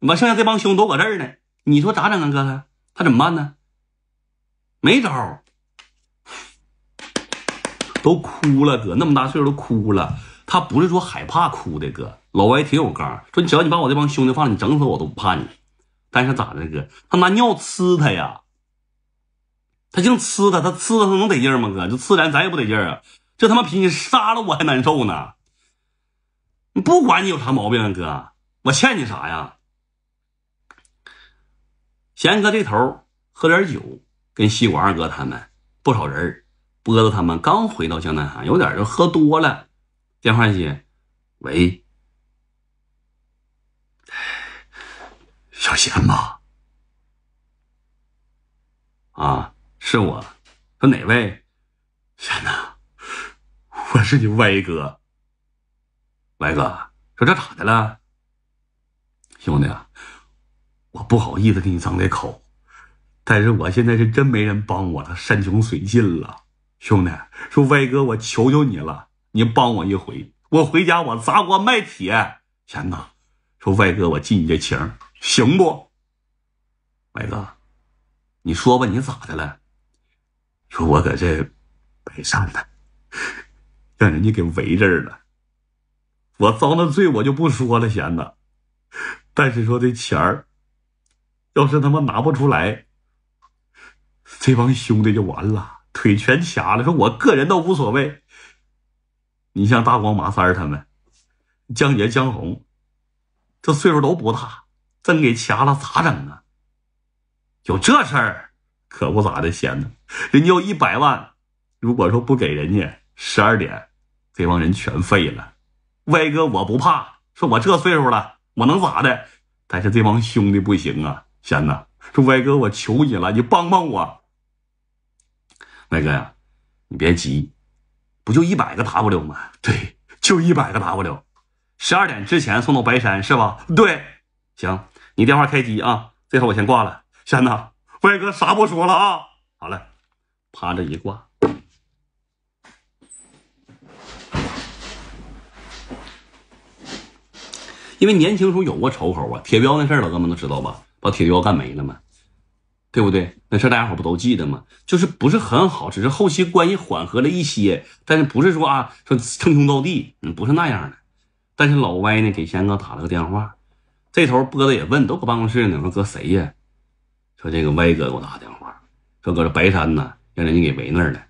完剩下这帮兄弟都搁这儿呢。你说咋整啊，哥？他他怎么办呢？没招都哭了，哥，那么大岁数都哭了。他不是说害怕哭的，哥，老歪挺有刚，说你只要你把我这帮兄弟放了，你整死我都不怕你。但是咋的，哥？他拿尿呲他呀。他净呲他，他呲他，他能得劲儿吗？哥，这呲咱咱也不得劲儿啊，这他妈比你杀了我还难受呢。不管你有啥毛病，啊，哥，我欠你啥呀？贤哥这头喝点酒，跟西瓜二哥他们不少人儿，波子他们刚回到江南行，有点就喝多了。电话接，喂，小贤吧？啊。是我，说哪位？钱呐，我是你歪哥。歪哥说这咋的了？兄弟，啊，我不好意思给你张这口，但是我现在是真没人帮我了，山穷水尽了。兄弟说歪哥，我求求你了，你帮我一回，我回家我砸锅卖铁。钱呐，说歪哥，我记你这情，行不？歪哥，你说吧，你咋的了？说我搁这，北山呢，让人家给围这儿了。我遭那罪我就不说了，闲的。但是说这钱儿，要是他妈拿不出来，这帮兄弟就完了，腿全掐了。说我个人倒无所谓。你像大光、马三儿他们，江杰、江红，这岁数都不大，真给掐了咋整啊？有这事儿。可不咋的，贤子，人家要一百万，如果说不给人家十二点，这帮人全废了。歪哥，我不怕，说我这岁数了，我能咋的？但是这帮兄弟不行啊，贤呐，说歪哥，我求你了，你帮帮我。歪哥呀，你别急，不就一百个 W 吗？对，就一百个 W，十二点之前送到白山是吧？对，行，你电话开机啊，这会我先挂了，贤呐。歪哥，啥不说了啊？好嘞，趴着一挂。因为年轻时候有过仇口啊，铁彪那事儿老哥们都知道吧？把铁彪干没了嘛，对不对？那事儿大家伙不都记得吗？就是不是很好，只是后期关系缓和了一些，但是不是说啊，说称兄道弟，嗯，不是那样的。但是老歪呢，给贤哥打了个电话，这头播的也问，都搁办公室呢，说哥谁呀？说这个歪哥给我打电话，说搁这白山呢，让人家给围那儿了，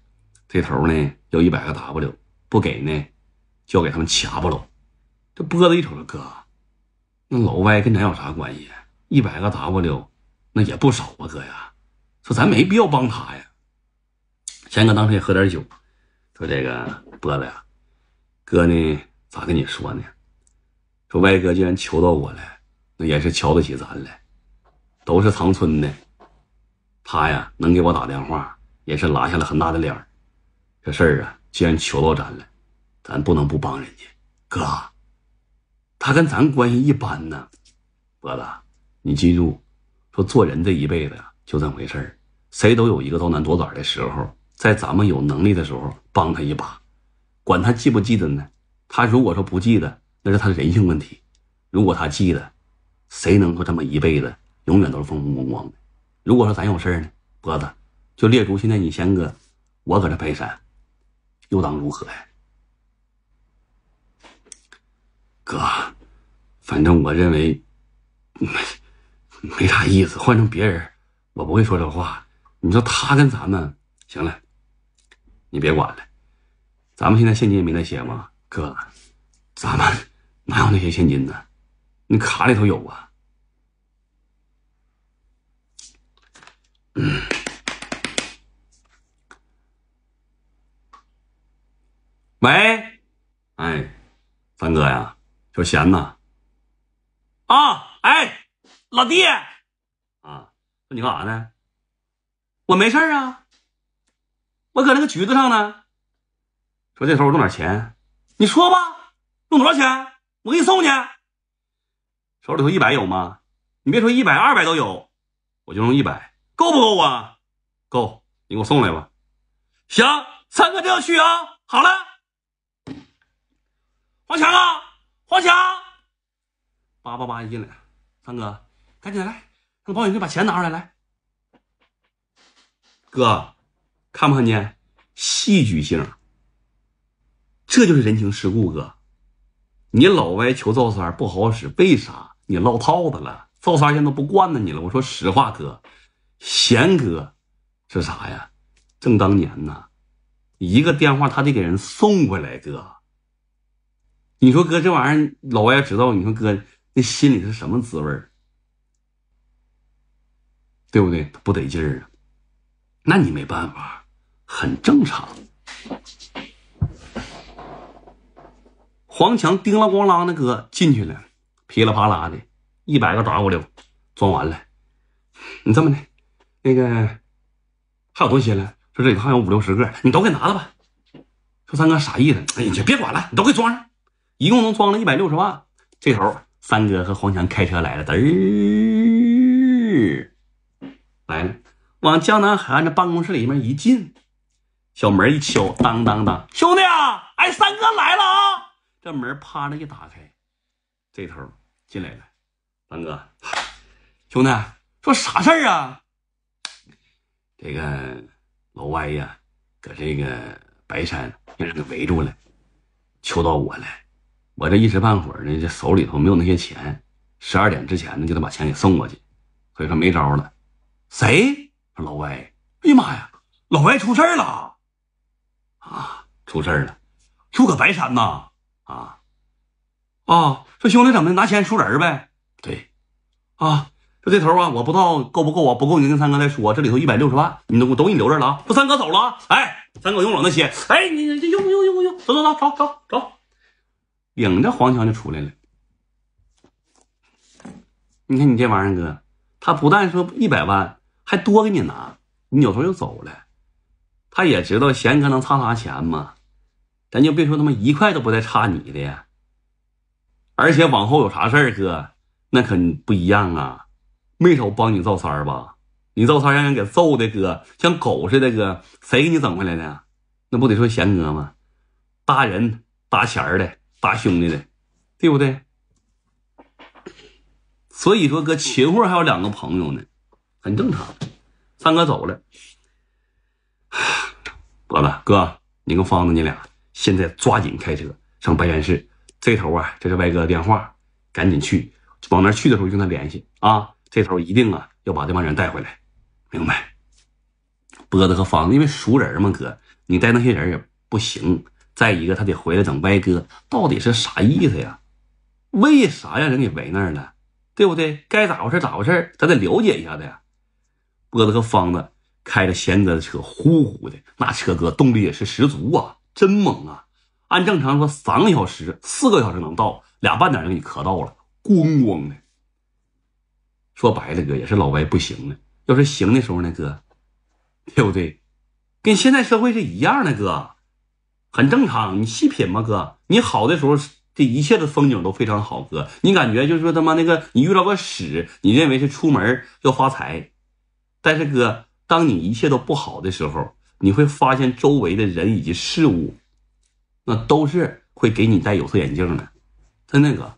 这头呢要一百个 W，不给呢，要给他们掐巴喽。这波子一瞅说哥，那老歪跟咱有啥关系？一百个 W，那也不少啊，哥呀。说咱没必要帮他呀。贤哥当时也喝点酒，说这个波子呀，哥呢咋跟你说呢？说歪哥既然求到我了，那也是瞧得起咱了，都是长春的。他呀，能给我打电话，也是拉下了很大的脸儿。这事儿啊，既然求到咱了，咱不能不帮人家。哥，他跟咱关系一般呢。博子，你记住，说做人这一辈子呀，就这么回事儿。谁都有一个遭难夺灾的时候，在咱们有能力的时候帮他一把，管他记不记得呢。他如果说不记得，那是他人性问题；如果他记得，谁能够这么一辈子永远都是风风光光的？如果说咱有事儿呢，波子，就列出现在你贤哥，我搁这陪山，又当如何呀？哥，反正我认为没 没啥意思。换成别人，我不会说这话。你说他跟咱们，行了，你别管了。咱们现在现金也没那些吗？哥，咱们哪有那些现金呢？你卡里头有啊？喂，哎，三哥呀，小贤呐，啊，哎，老弟，啊，那你干啥呢？我没事啊，我搁那个局子上呢。说这头我弄点钱，你说吧，弄多少钱？我给你送去。手里头一百有吗？你别说一百，二百都有，我就弄一百。够不够啊？够，你给我送来吧。行，三哥这要去啊。好了，黄强啊，黄强，叭叭叭一进来，三哥赶紧来，让保险队把钱拿出来。来，哥，看没看见？戏剧性，这就是人情世故，哥。你老歪求赵三不好使，为啥？你落套子了。赵三现在都不惯着你了。我说实话，哥。贤哥，是啥呀？正当年呢，一个电话他得给人送过来，哥。你说哥这玩意儿，老外知道，你说哥那心里是什么滋味儿？对不对？不得劲儿啊。那你没办法，很正常。黄强叮啦咣啷的哥进去了，噼里啪啦的，一百个 W 装完了，你这么的。那个还有多些了，说这里头还有五六十个，你都给拿了吧。说三哥啥意思？哎呀，别管了，你都给装上，一共能装了一百六十万。这头三哥和黄强开车来了，嘚来了，往江南海岸的办公室里面一进，小门一敲，当当当，兄弟啊，哎，三哥来了啊。这门啪的一打开，这头进来了，三哥，兄弟，说啥事儿啊？这个老歪呀，搁这个白山让人给围住了，求到我了。我这一时半会儿呢，这手里头没有那些钱，十二点之前呢就得把钱给送过去，所以说没招了。谁？老歪！哎呀妈呀！老歪出事了！啊，出事了！出搁白山呐！啊，啊！说兄弟，怎么的？拿钱赎人呗？对。啊。就这头啊，我不知道够不够啊？不够你跟三哥再说。这里头一百六十万，你都我都给你留着了啊！不，三哥走了啊！哎，三哥用我那些，哎，你你用用用用，走走走走走走，领着黄强就出来了。你看你这玩意儿，哥，他不但说一百万，还多给你拿。你扭头就走了，他也知道贤哥能差他钱吗？咱就别说他妈一块都不带差你的，呀。而且往后有啥事儿，哥那可不一样啊！没少帮你造三儿吧？你造三让人给揍的哥，像狗似的哥，谁给你整回来的？那不得说贤哥吗？搭人、搭钱儿的、搭兄弟的，对不对？所以说哥秦桧还有两个朋友呢，很正常。三哥走了，波子哥，你跟方子你俩现在抓紧开车上白山市，这头啊，这是歪哥的电话，赶紧去，往那去的时候跟他联系啊。这头一定啊要把这帮人带回来，明白。波子和方子，因为熟人嘛，哥，你带那些人也不行。再一个，他得回来等歪哥，到底是啥意思呀？为啥让人给围那儿了？对不对？该咋回事咋回事？咱得了解一下的。波子和方子开着贤哥的车，呼呼的，那车哥动力也是十足啊，真猛啊！按正常说，三个小时、四个小时能到，俩半点人给你磕到了，咣咣的。说白了，哥也是老歪不行了。要是行的时候呢，哥，对不对？跟现在社会是一样的，哥，很正常。你细品嘛，哥，你好的时候，这一切的风景都非常好，哥。你感觉就是说他妈那个，你遇到个屎，你认为是出门要发财。但是哥，当你一切都不好的时候，你会发现周围的人以及事物，那都是会给你戴有色眼镜的。真的哥。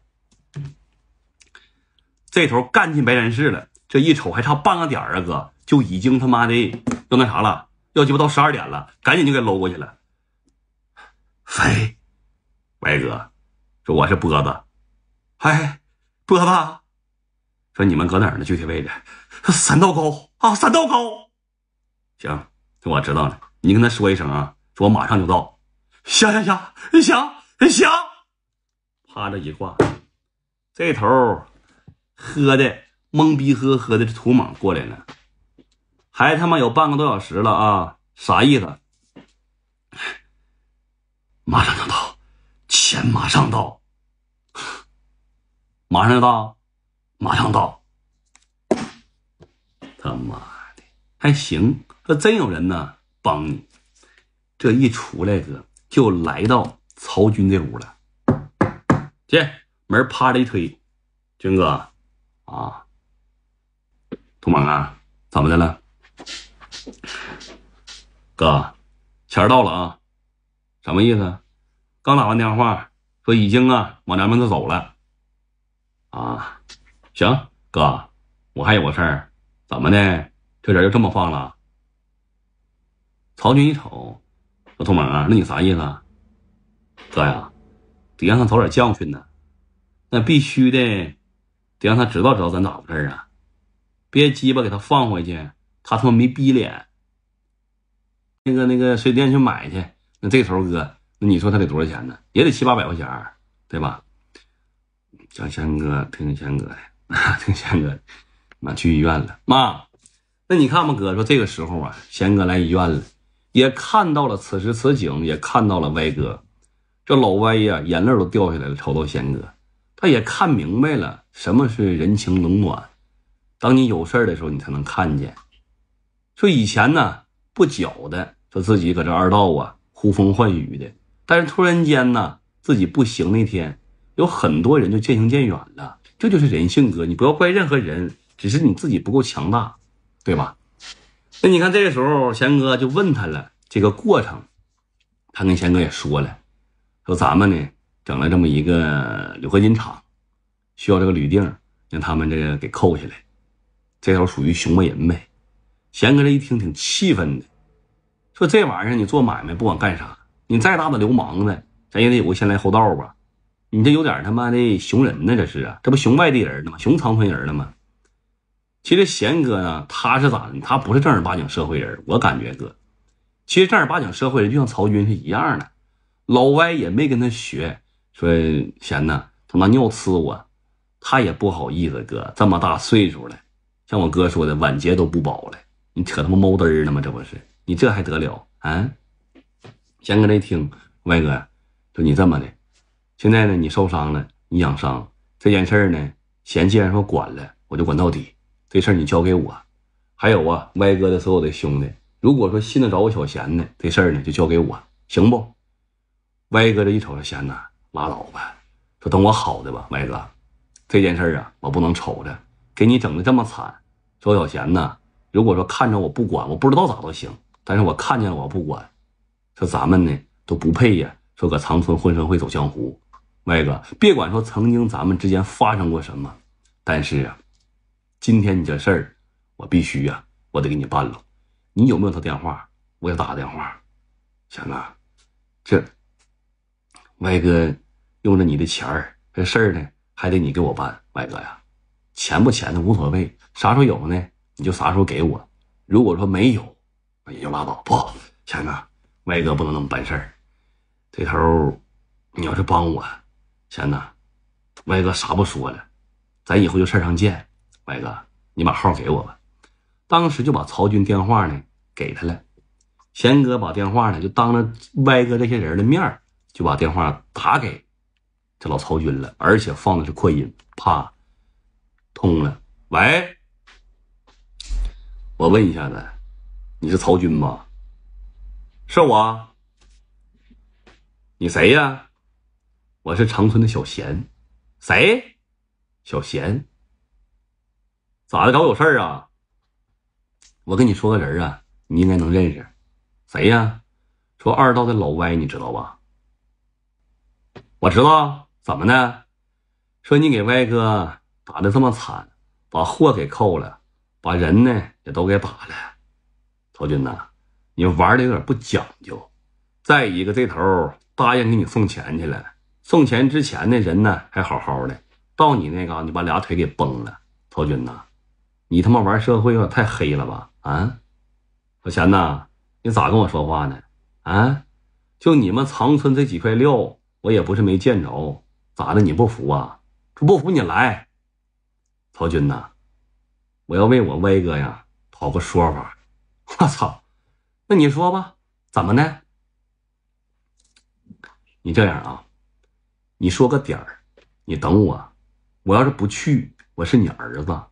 这头干进白山市了，这一瞅还差半个点啊，哥就已经他妈的要那啥了，要鸡巴到十二点了，赶紧就给搂过去了。喂，白哥，说我是波子。嗨，波子，说你们搁哪儿呢？具体位置？三道沟啊，三道沟。行，这我知道了。你跟他说一声啊，说我马上就到。行行行，行行。啪，着一挂，这头。喝的懵逼，呵呵的这土莽过来了，还他妈有半个多小时了啊！啥意思？马上就到，钱马上到，马上就到，马上到！他妈的，还行，还真有人呢，帮你。这一出来哥就来到曹军这屋了，进门啪的一推，军哥。啊，图蒙啊，怎么的了？哥，钱到了啊，什么意思？刚打完电话，说已经啊，往咱们这走了。啊，行，哥，我还有个事儿，怎么的？这人就这么放了？曹军一瞅，说图蒙啊，那你啥意思？哥呀，得让他早点教训呢，那必须的。得让他知道知道咱咋回事儿啊！别鸡巴给他放回去，他他妈没逼脸。那个那个，随便去买去。那这头哥，那你说他得多少钱呢？也得七八百块钱儿，对吧？叫贤哥，听贤哥的，听贤哥。妈去医院了，妈。那你看吧，哥说这个时候啊，贤哥来医院了，也看到了此时此景，也看到了歪哥，这老歪呀，眼泪都掉下来了，瞅到贤哥。他也看明白了什么是人情冷暖，当你有事儿的时候，你才能看见。说以前呢不搅的，说自己搁这二道啊呼风唤雨的，但是突然间呢自己不行那天，有很多人就渐行渐远了。这就是人性哥，你不要怪任何人，只是你自己不够强大，对吧？那你看这个时候贤哥就问他了，这个过程，他跟贤哥也说了，说咱们呢。整了这么一个铝合金厂，需要这个铝锭，让他们这个给扣下来。这头属于熊猫人呗？贤哥这一听挺气愤的，说这玩意儿你做买卖不管干啥，你再大的流氓呢，咱也得有个先来后到吧？你这有点他妈的熊人呢，这是啊？这不熊外地人呢吗？熊长春人了吗？其实贤哥呢，他是咋的？他不是正儿八经社会人，我感觉哥，其实正儿八经社会人就像曹军是一样的，老歪也没跟他学。说贤呐，他拿尿呲我，他也不好意思。哥这么大岁数了，像我哥说的，晚节都不保了。你扯他妈猫嘚儿呢吗？这不是你这还得了啊？贤哥这一听，歪哥，说你这么的，现在呢你受伤了，你养伤这件事儿呢，贤既然说管了，我就管到底。这事儿你交给我。还有啊，歪哥的所有的兄弟，如果说信得着我小贤的，这事儿呢就交给我，行不？歪哥这一瞅贤呐。拉倒吧，说等我好的吧，歪哥，这件事啊，我不能瞅着，给你整的这么惨。周小贤呢，如果说看着我不管，我不知道咋都行，但是我看见了我不管。说咱们呢都不配呀，说搁长春混社会走江湖，歪哥别管说曾经咱们之间发生过什么，但是啊，今天你这事儿，我必须呀，我得给你办了。你有没有他电话？我给他打个电话。行啊，这歪哥。用着你的钱儿，这事儿呢还得你给我办，歪哥呀，钱不钱的无所谓，啥时候有呢你就啥时候给我。如果说没有，那也就拉倒。不，贤哥，歪哥不能那么办事儿。这头，你要是帮我，贤哥，歪哥啥不说了，咱以后就事儿上见。歪哥，你把号给我吧。当时就把曹军电话呢给他了。贤哥把电话呢就当着歪哥这些人的面儿，就把电话打给。这老曹军了，而且放的是扩音，啪，通了。喂，我问一下子，你是曹军吗？是我。你谁呀？我是长春的小贤。谁？小贤？咋的？找我有事儿啊？我跟你说个人啊，你应该能认识。谁呀？说二道的老歪，你知道吧？我知道。怎么呢？说你给歪哥打得这么惨，把货给扣了，把人呢也都给打了。曹军呐，你玩的有点不讲究。再一个，这头答应给你送钱去了，送钱之前的人呢还好好的，到你那嘎你把俩腿给崩了。曹军呐，你他妈玩社会有点太黑了吧？啊，老钱呐，你咋跟我说话呢？啊，就你们长春这几块料，我也不是没见着。咋的？你不服啊？这不服你来，曹军呐！我要为我歪哥呀讨个说法。我操！那你说吧，怎么呢？你这样啊，你说个点儿，你等我。我要是不去，我是你儿子，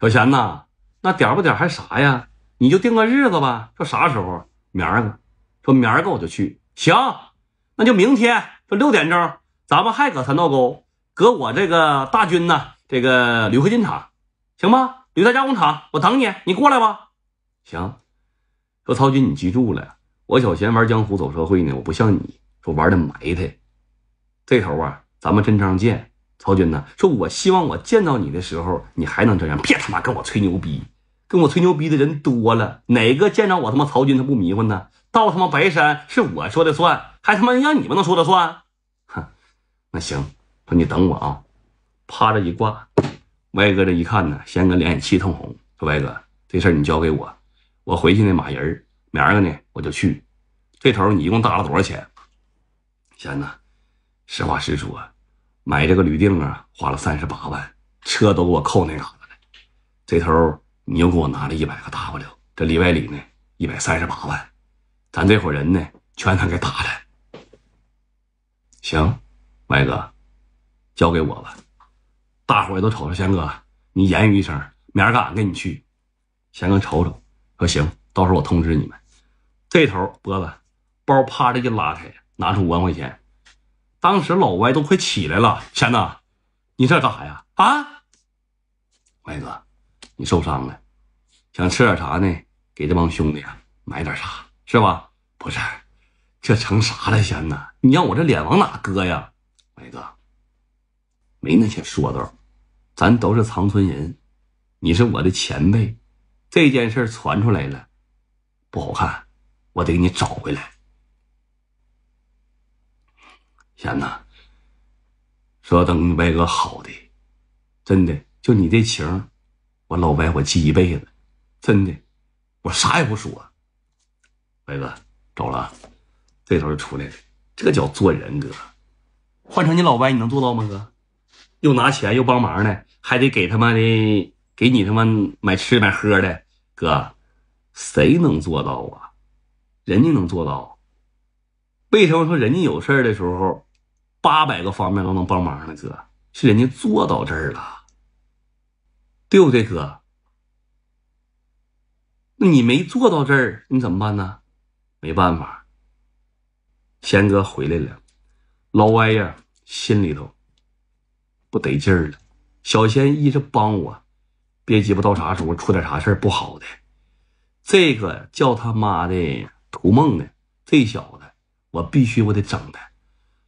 小贤呐。那点不点还啥呀？你就定个日子吧。说啥时候？明儿个。说明儿个我就去。行，那就明天。说六点钟。咱们还搁三道沟，搁我这个大军呢，这个铝合金厂，行吗？铝材加工厂，我等你，你过来吧。行，说曹军，你记住了，我小贤玩江湖走社会呢，我不像你说玩的埋汰。这头啊，咱们真章见曹军呢。说，我希望我见到你的时候，你还能这样，别他妈跟我吹牛逼，跟我吹牛逼的人多了，哪个见着我他妈曹军他不迷糊呢？到他妈白山是我说的算，还他妈让你们能说的算？那行，说你等我啊，趴着一挂。歪哥这一看呢，贤哥脸也气通红，说：“歪哥，这事儿你交给我，我回去呢马人儿，明儿个呢我就去。这头你一共搭了多少钱？贤子，实话实说，买这个铝锭啊花了三十八万，车都给我扣那嘎达了。这头你又给我拿了一百个 W，这里外里呢一百三十八万，咱这伙人呢全他给打了。行。”歪哥，交给我吧，大伙儿都瞅着。贤哥，你言语一声，明儿个俺跟你去。贤哥瞅瞅，说行，到时候我通知你们。这头波子包啪的一拉开，拿出五万块钱。当时老歪都快起来了。贤子，你这干啥呀？啊，歪哥，你受伤了，想吃点啥呢？给这帮兄弟啊买点啥是吧？不是，这成啥了，贤子？你让我这脸往哪搁呀？伟哥，没那些说道，咱都是长春人，你是我的前辈，这件事儿传出来了，不好看，我得给你找回来。贤呐，说等白哥好的，真的，就你这情，我老白我记一辈子，真的，我啥也不说。白哥走了，这头就出来了，这叫做人，哥。换成你老歪，你能做到吗，哥？又拿钱又帮忙的，还得给他妈的给你他妈买吃买喝的，哥，谁能做到啊？人家能做到，为什么说人家有事儿的时候，八百个方面都能帮忙呢？哥，是人家做到这儿了，对不对，哥？那你没做到这儿，你怎么办呢？没办法。贤哥回来了，老歪呀。心里头不得劲儿了，小仙一直帮我，别鸡巴到啥时候出点啥事儿不好的，这个叫他妈的图梦的这小子，我必须我得整他。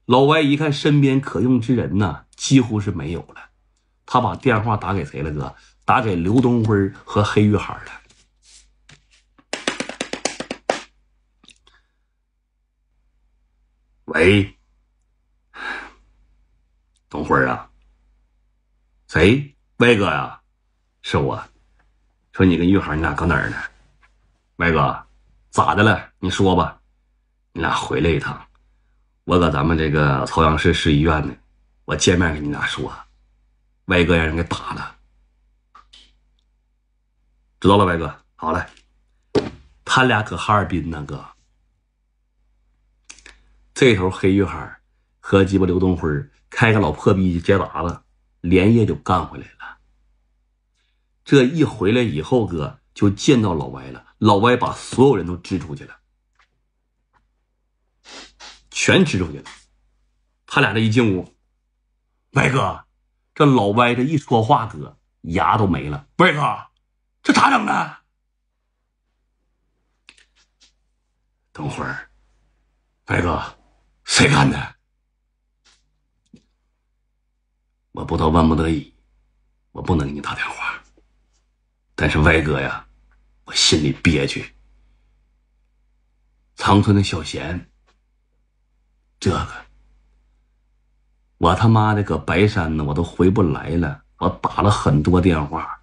老歪一看身边可用之人呢，几乎是没有了，他把电话打给谁了？哥，打给刘东辉和黑玉海了。喂。东辉啊，谁？歪哥呀，是我。说你跟玉海，你俩搁哪儿呢？歪哥，咋的了？你说吧，你俩回来一趟，我搁咱们这个朝阳市市医院呢，我见面跟你俩说。歪哥让人给打了，知道了，歪哥。好嘞，他俩搁哈尔滨呢，哥。这头黑玉海和鸡巴刘东辉。开个老破逼捷达了，连夜就干回来了。这一回来以后，哥就见到老歪了。老歪把所有人都支出去了，全支出去了。他俩这一进屋，歪哥，这老歪这一说话，哥牙都没了。歪哥，这咋整的？等会儿，歪哥，谁干的？我不到万不得已，我不能给你打电话。但是歪哥呀，我心里憋屈。长春的小贤，这个，我他妈的搁白山呢，我都回不来了。我打了很多电话，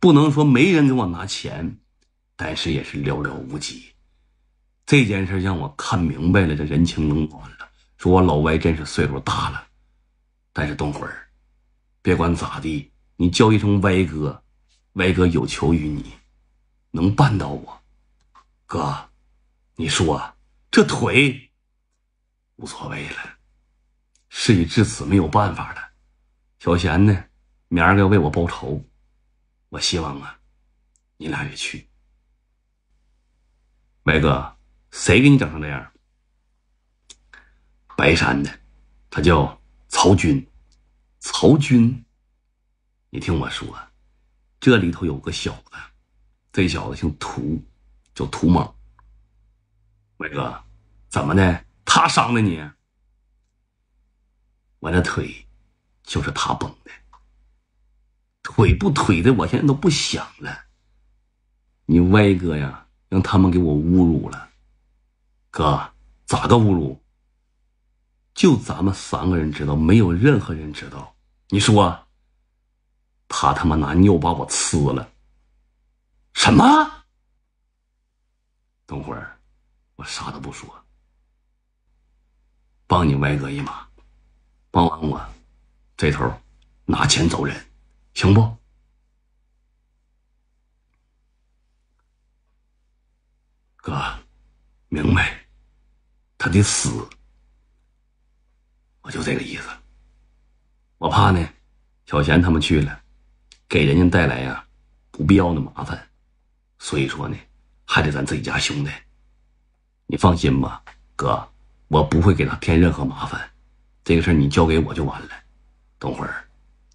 不能说没人给我拿钱，但是也是寥寥无几。这件事让我看明白了这人情冷暖了。说我老歪真是岁数大了，但是等会儿。别管咋地，你叫一声歪哥，歪哥有求于你，能办到我。哥，你说这腿无所谓了，事已至此没有办法了。小贤呢，明儿要为我报仇，我希望啊，你俩也去。歪哥，谁给你整成这样？白山的，他叫曹军。曹军，你听我说，这里头有个小子，这小子姓屠，叫屠猛。歪哥，怎么的？他伤的你？我这腿就是他崩的，腿不腿的，我现在都不想了。你歪哥呀，让他们给我侮辱了，哥咋个侮辱？就咱们三个人知道，没有任何人知道。你说：“他他妈拿尿把我呲了。”什么？等会儿，我啥都不说，帮你歪哥一马，帮完我，这头拿钱走人，行不？哥，明白。他的死，我就这个意思。我怕呢，小贤他们去了，给人家带来呀不必要的麻烦，所以说呢，还得咱自己家兄弟。你放心吧，哥，我不会给他添任何麻烦，这个事儿你交给我就完了。等会儿，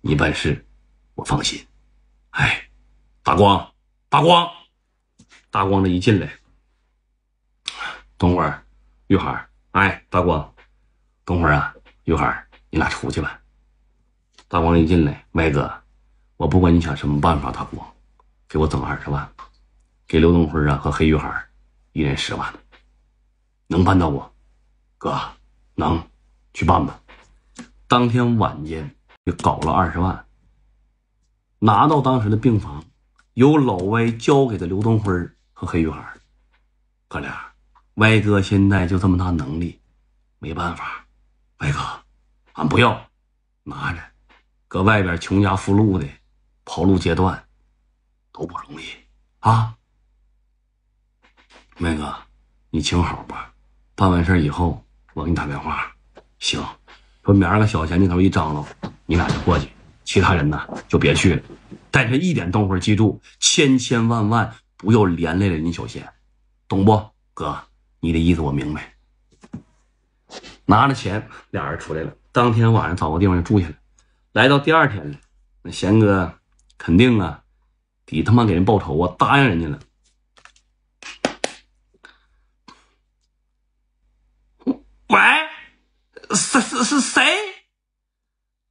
你办事，我放心。哎，大光，大光，大光，这一进来，等会儿，玉海，哎，大光，等会儿啊，玉海，你俩出去吧。大光一进来，歪哥，我不管你想什么办法，大光，给我整二十万，给刘东辉啊和黑玉海一人十万，能办到不？哥，能，去办吧。当天晚间就搞了二十万，拿到当时的病房，由老歪交给的刘东辉和黑玉海哥俩，歪哥现在就这么大能力，没办法。歪哥，俺不要，拿着。搁外边穷家富路的，跑路阶段，都不容易啊！妹哥，你请好吧，办完事以后我给你打电话。行，说明儿个小贤那头一张罗，你俩就过去，其他人呢就别去了。但是一点，动静记住，千千万万不要连累了你小贤，懂不？哥，你的意思我明白。拿着钱，俩人出来了。当天晚上找个地方就住下了。来到第二天了，那贤哥肯定啊，得他妈给人报仇啊！答应人家了。喂，是是是谁？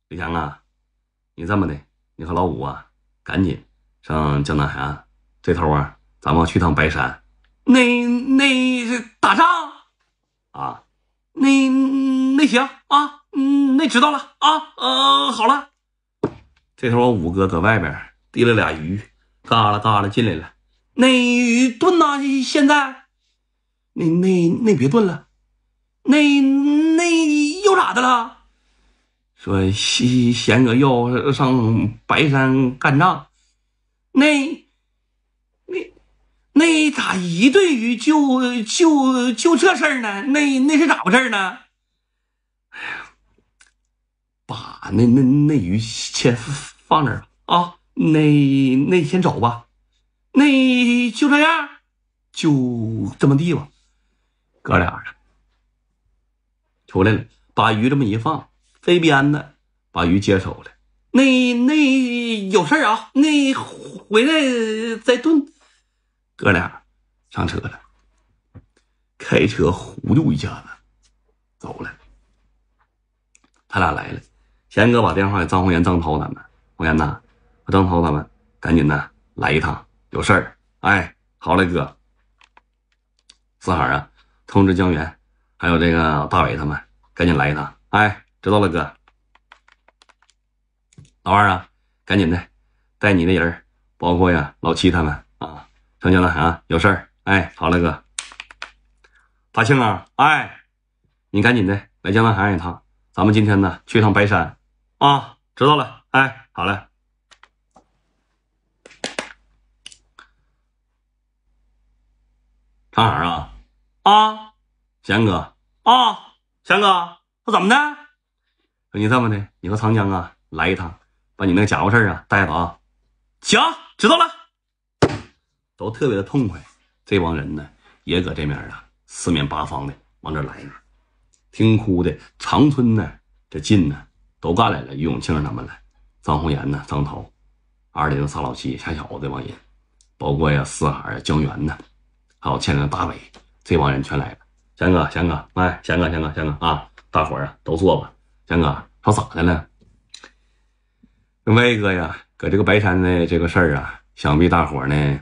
李强啊，你这么的，你和老五啊，赶紧上江南海岸这头啊，咱们去趟白山。那那打仗啊？那那行啊？嗯，那知道了啊。呃，好了。这时我五哥搁外边提了俩鱼，嘎啦嘎啦进来了。那炖呐，现在？那那那别炖了。那那又咋的了？说贤贤哥要上白山干仗。那那那咋一顿鱼就就就这事儿呢？那那是咋回事呢？把那那那鱼先放那儿吧啊！那那先走吧，那就这样，就这么地吧。哥俩出来了，把鱼这么一放，飞鞭子把鱼接走了。那那有事儿啊，那回来再炖。哥俩上车了，开车糊涂一下子走了。他俩来了。贤哥把电话给张红岩、张涛他们，红岩呐，和张涛他们赶紧的来一趟，有事儿。哎，好嘞，哥。四海啊，通知江源，还有这个大伟他们，赶紧来一趟。哎，知道了，哥。老二啊，赶紧的，带你的人，包括呀老七他们啊，长江啊，有事儿。哎，好嘞，哥。大庆啊，哎，你赶紧的来江南海岸一趟，咱们今天呢去一趟白山。啊，知道了，哎，好嘞。长啥啊？啊，贤哥啊，贤哥，怎么的？你这么的，你和长江啊，来一趟，把你那家伙事儿啊带了啊。行，知道了。都特别的痛快，这帮人呢，也搁这面儿啊，四面八方的往这来呢。听哭的，长春呢，这近呢。都干来了，于永庆他们了，张红岩呢，张涛，二林、沙老七、夏小子这帮人，包括呀四海、江源呢，还有前天大伟，这帮人全来了。贤哥，贤哥，哎，贤哥，贤哥，贤哥啊，大伙儿都坐吧。贤哥说咋的了？威哥呀，搁这个白山的这个事儿啊，想必大伙儿呢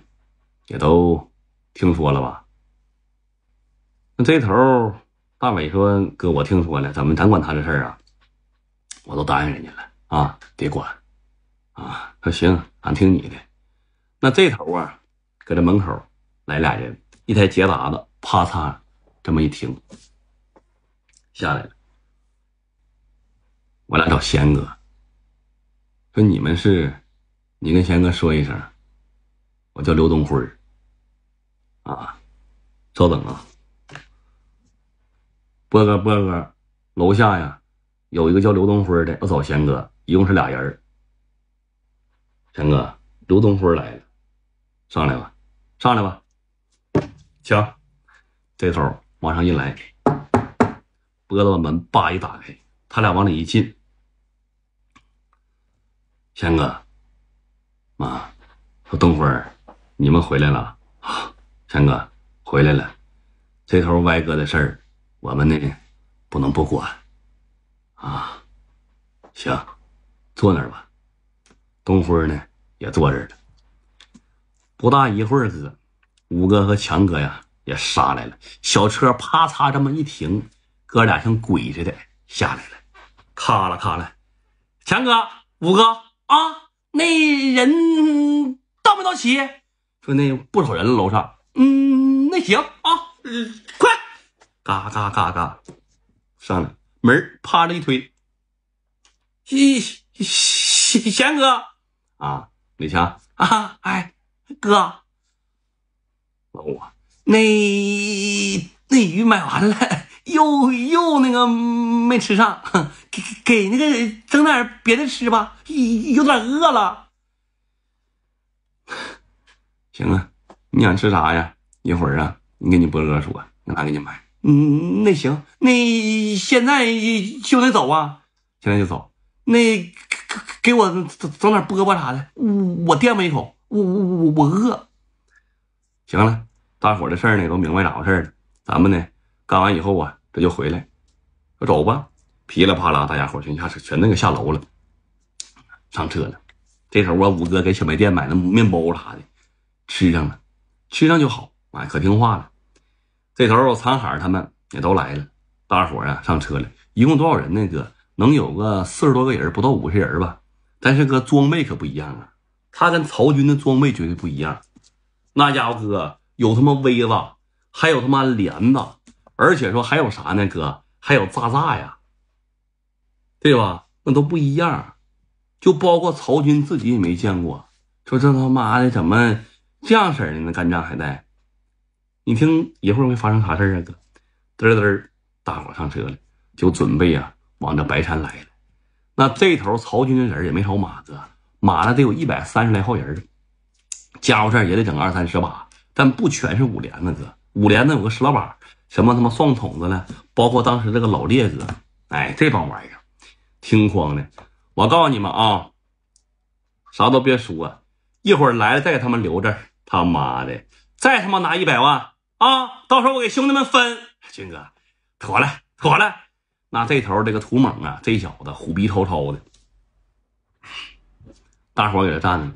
也都听说了吧？那这头大伟说哥，我听说了，怎么咱管他这事儿啊？我都答应人家了啊，别管，啊，说行，俺听你的。那这头啊，搁这门口来俩人，一台捷达的，啪嚓，这么一停下来了。我俩找贤哥，说你们是，你跟贤哥说一声，我叫刘东辉啊，稍等啊，波哥，波哥，楼下呀。有一个叫刘东辉的我找贤哥，一共是俩人。贤哥，刘东辉来了，上来吧，上来吧，请这头往上一来，拨到门叭一打开，他俩往里一进。贤哥，妈，说东辉，你们回来了，贤哥回来了，这头歪哥的事儿，我们呢不能不管。啊，行，坐那儿吧。东辉呢也坐这儿了。不大一会儿，哥、五哥和强哥呀也杀来了。小车啪嚓这么一停，哥俩像鬼似的下来了，咔了咔了。强哥、五哥啊，那人到没到齐？说那不少人了楼上。嗯，那行啊，嗯，快，嘎嘎嘎嘎，上来。门儿趴着一推，贤贤哥啊，李强啊，哎哥，我那那鱼买完了，又又那个没吃上，给给那个整点别的吃吧，有点饿了。行啊，你想吃啥呀？一会儿啊，你给你波哥说，让他给你买。嗯，那行，那现在就得走啊！现在就走。那给给我整点饽饽啥的，我我垫吧一口，我我我我饿。行了，大伙儿的事儿呢都明白咋回事了。咱们呢干完以后啊，这就回来。走吧，噼里啪啦，大家伙儿全下车，全那个下楼了，上车了。这时候我五哥给小卖店买的面包啥的，吃上了，吃上就好，哎，可听话了。这头残海他们也都来了，大伙儿呀上车了，一共多少人呢？哥能有个四十多个人，不到五十人吧。但是哥装备可不一样啊，他跟曹军的装备绝对不一样。那家伙哥有他妈威子，还有他妈连子，而且说还有啥呢？哥还有炸炸呀，对吧？那都不一样，就包括曹军自己也没见过，说这他妈的怎么这样式儿的呢？干仗还带。你听，一会儿会发生啥事儿啊，哥？嘚嘚大伙上车了，就准备啊往这白山来了。那这头曹军的人也没少马哥，马了得有一百三十来号人，家伙事也得整二三十把，但不全是五连子哥，五连子有个十老板，什么他妈放筒子了，包括当时这个老烈哥，哎，这帮玩意儿，听慌的。我告诉你们啊，啥都别说，一会儿来了再给他们留这，他妈的，再他妈拿一百万。啊，到时候我给兄弟们分。军哥，妥了，妥了。那这头这个土猛啊，这小子虎鼻滔滔的，大伙给他站着。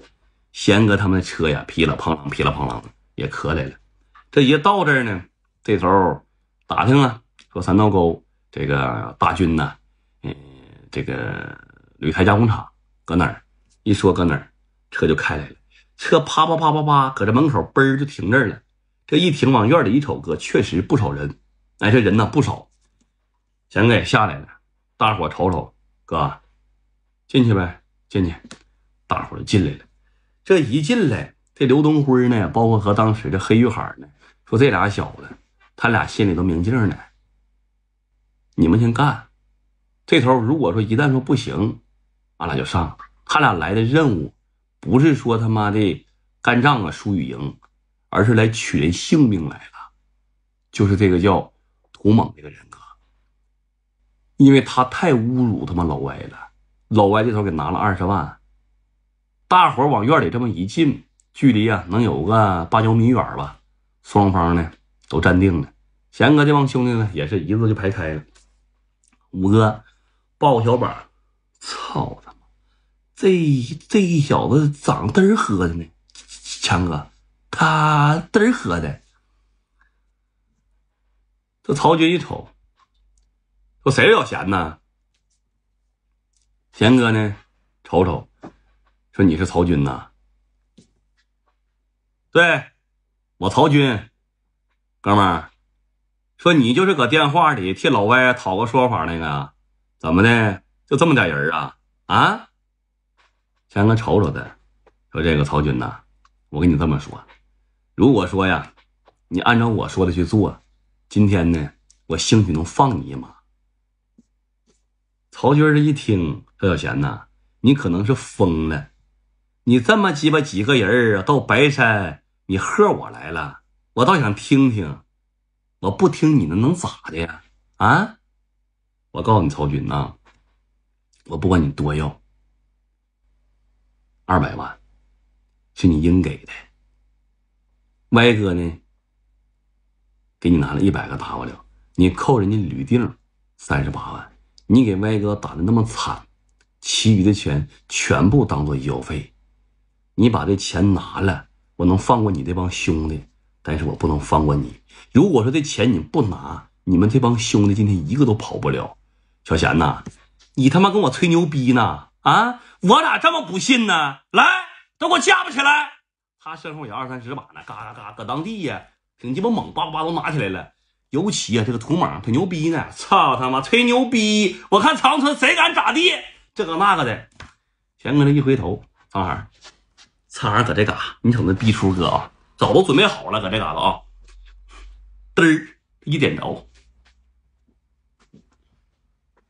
贤哥他们车呀，噼啦砰啷，噼啦砰啷，也磕来了。这一到这儿呢，这头打听啊，说三道沟这个大军呢，嗯，这个铝材加工厂搁哪儿？一说搁哪儿，车就开来了。车啪啪啪啪啪，搁这门口嘣儿就停这儿了。这一停往院里一瞅，哥确实不少人，哎，这人呢不少，全也下来了。大伙瞅瞅，哥，进去呗，进去。大伙就进来了。这一进来，这刘东辉呢，包括和当时的黑玉海呢，说这俩小子，他俩心里都明镜呢。你们先干，这头如果说一旦说不行，俺俩就上。他俩来的任务，不是说他妈的干仗啊输与赢。而是来取人性命来了，就是这个叫涂猛这个人哥，因为他太侮辱他妈老歪了。老歪这头给拿了二十万，大伙往院里这么一进，距离啊能有个八九米远吧。双方呢都站定了，贤哥这帮兄弟呢也是一字就排开了。五哥，抱个小板，操他妈！这这一小子长得嘚儿喝的呢，强哥。他嘚喝的，这曹军一瞅，说谁老贤呢？贤哥呢？瞅瞅，说你是曹军呐？对，我曹军，哥们儿，说你就是搁电话里替老歪讨个说法那个，怎么的？就这么点人啊？啊？贤哥瞅瞅他，说这个曹军呐，我跟你这么说。如果说呀，你按照我说的去做，今天呢，我兴许能放你一马。曹军儿这一听，赵小贤呐，你可能是疯了，你这么鸡巴几个人儿到白山，你贺我来了，我倒想听听，我不听你那能咋的呀？啊，我告诉你，曹军呐，我不管你多要，二百万，是你应给的。歪哥呢？给你拿了一百个 W，你扣人家铝锭三十八万，你给歪哥打的那么惨，其余的钱全部当做医药费，你把这钱拿了，我能放过你这帮兄弟，但是我不能放过你。如果说这钱你不拿，你们这帮兄弟今天一个都跑不了。小贤呐，你他妈跟我吹牛逼呢？啊，我咋这么不信呢？来，都给我架不起来。他身后也二三十把呢，嘎嘎嘎，搁当地呀，挺鸡巴猛，叭叭叭都拿起来了。尤其呀，这个土莽挺牛逼呢，操他妈吹牛逼！我看长春谁敢咋地？这个那个的，全哥这一回头，苍儿，苍儿搁这嘎，你瞅那逼出哥啊，早都准备好了，搁这嘎子啊，嘚儿一点着，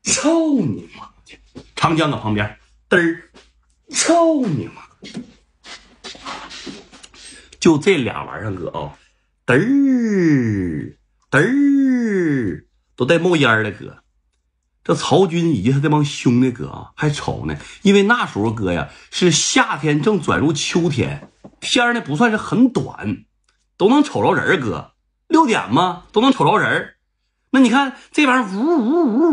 操你妈去！长江搁旁边，嘚儿，操你妈！就这俩玩意儿哥啊，嘚儿嘚儿都带冒烟的哥，这曹军以及他这帮兄弟哥啊还瞅呢，因为那时候哥呀是夏天正转入秋天，天儿呢不算是很短，都能瞅着人儿哥，六点嘛都能瞅着人儿，那你看这玩意儿呜呜呜。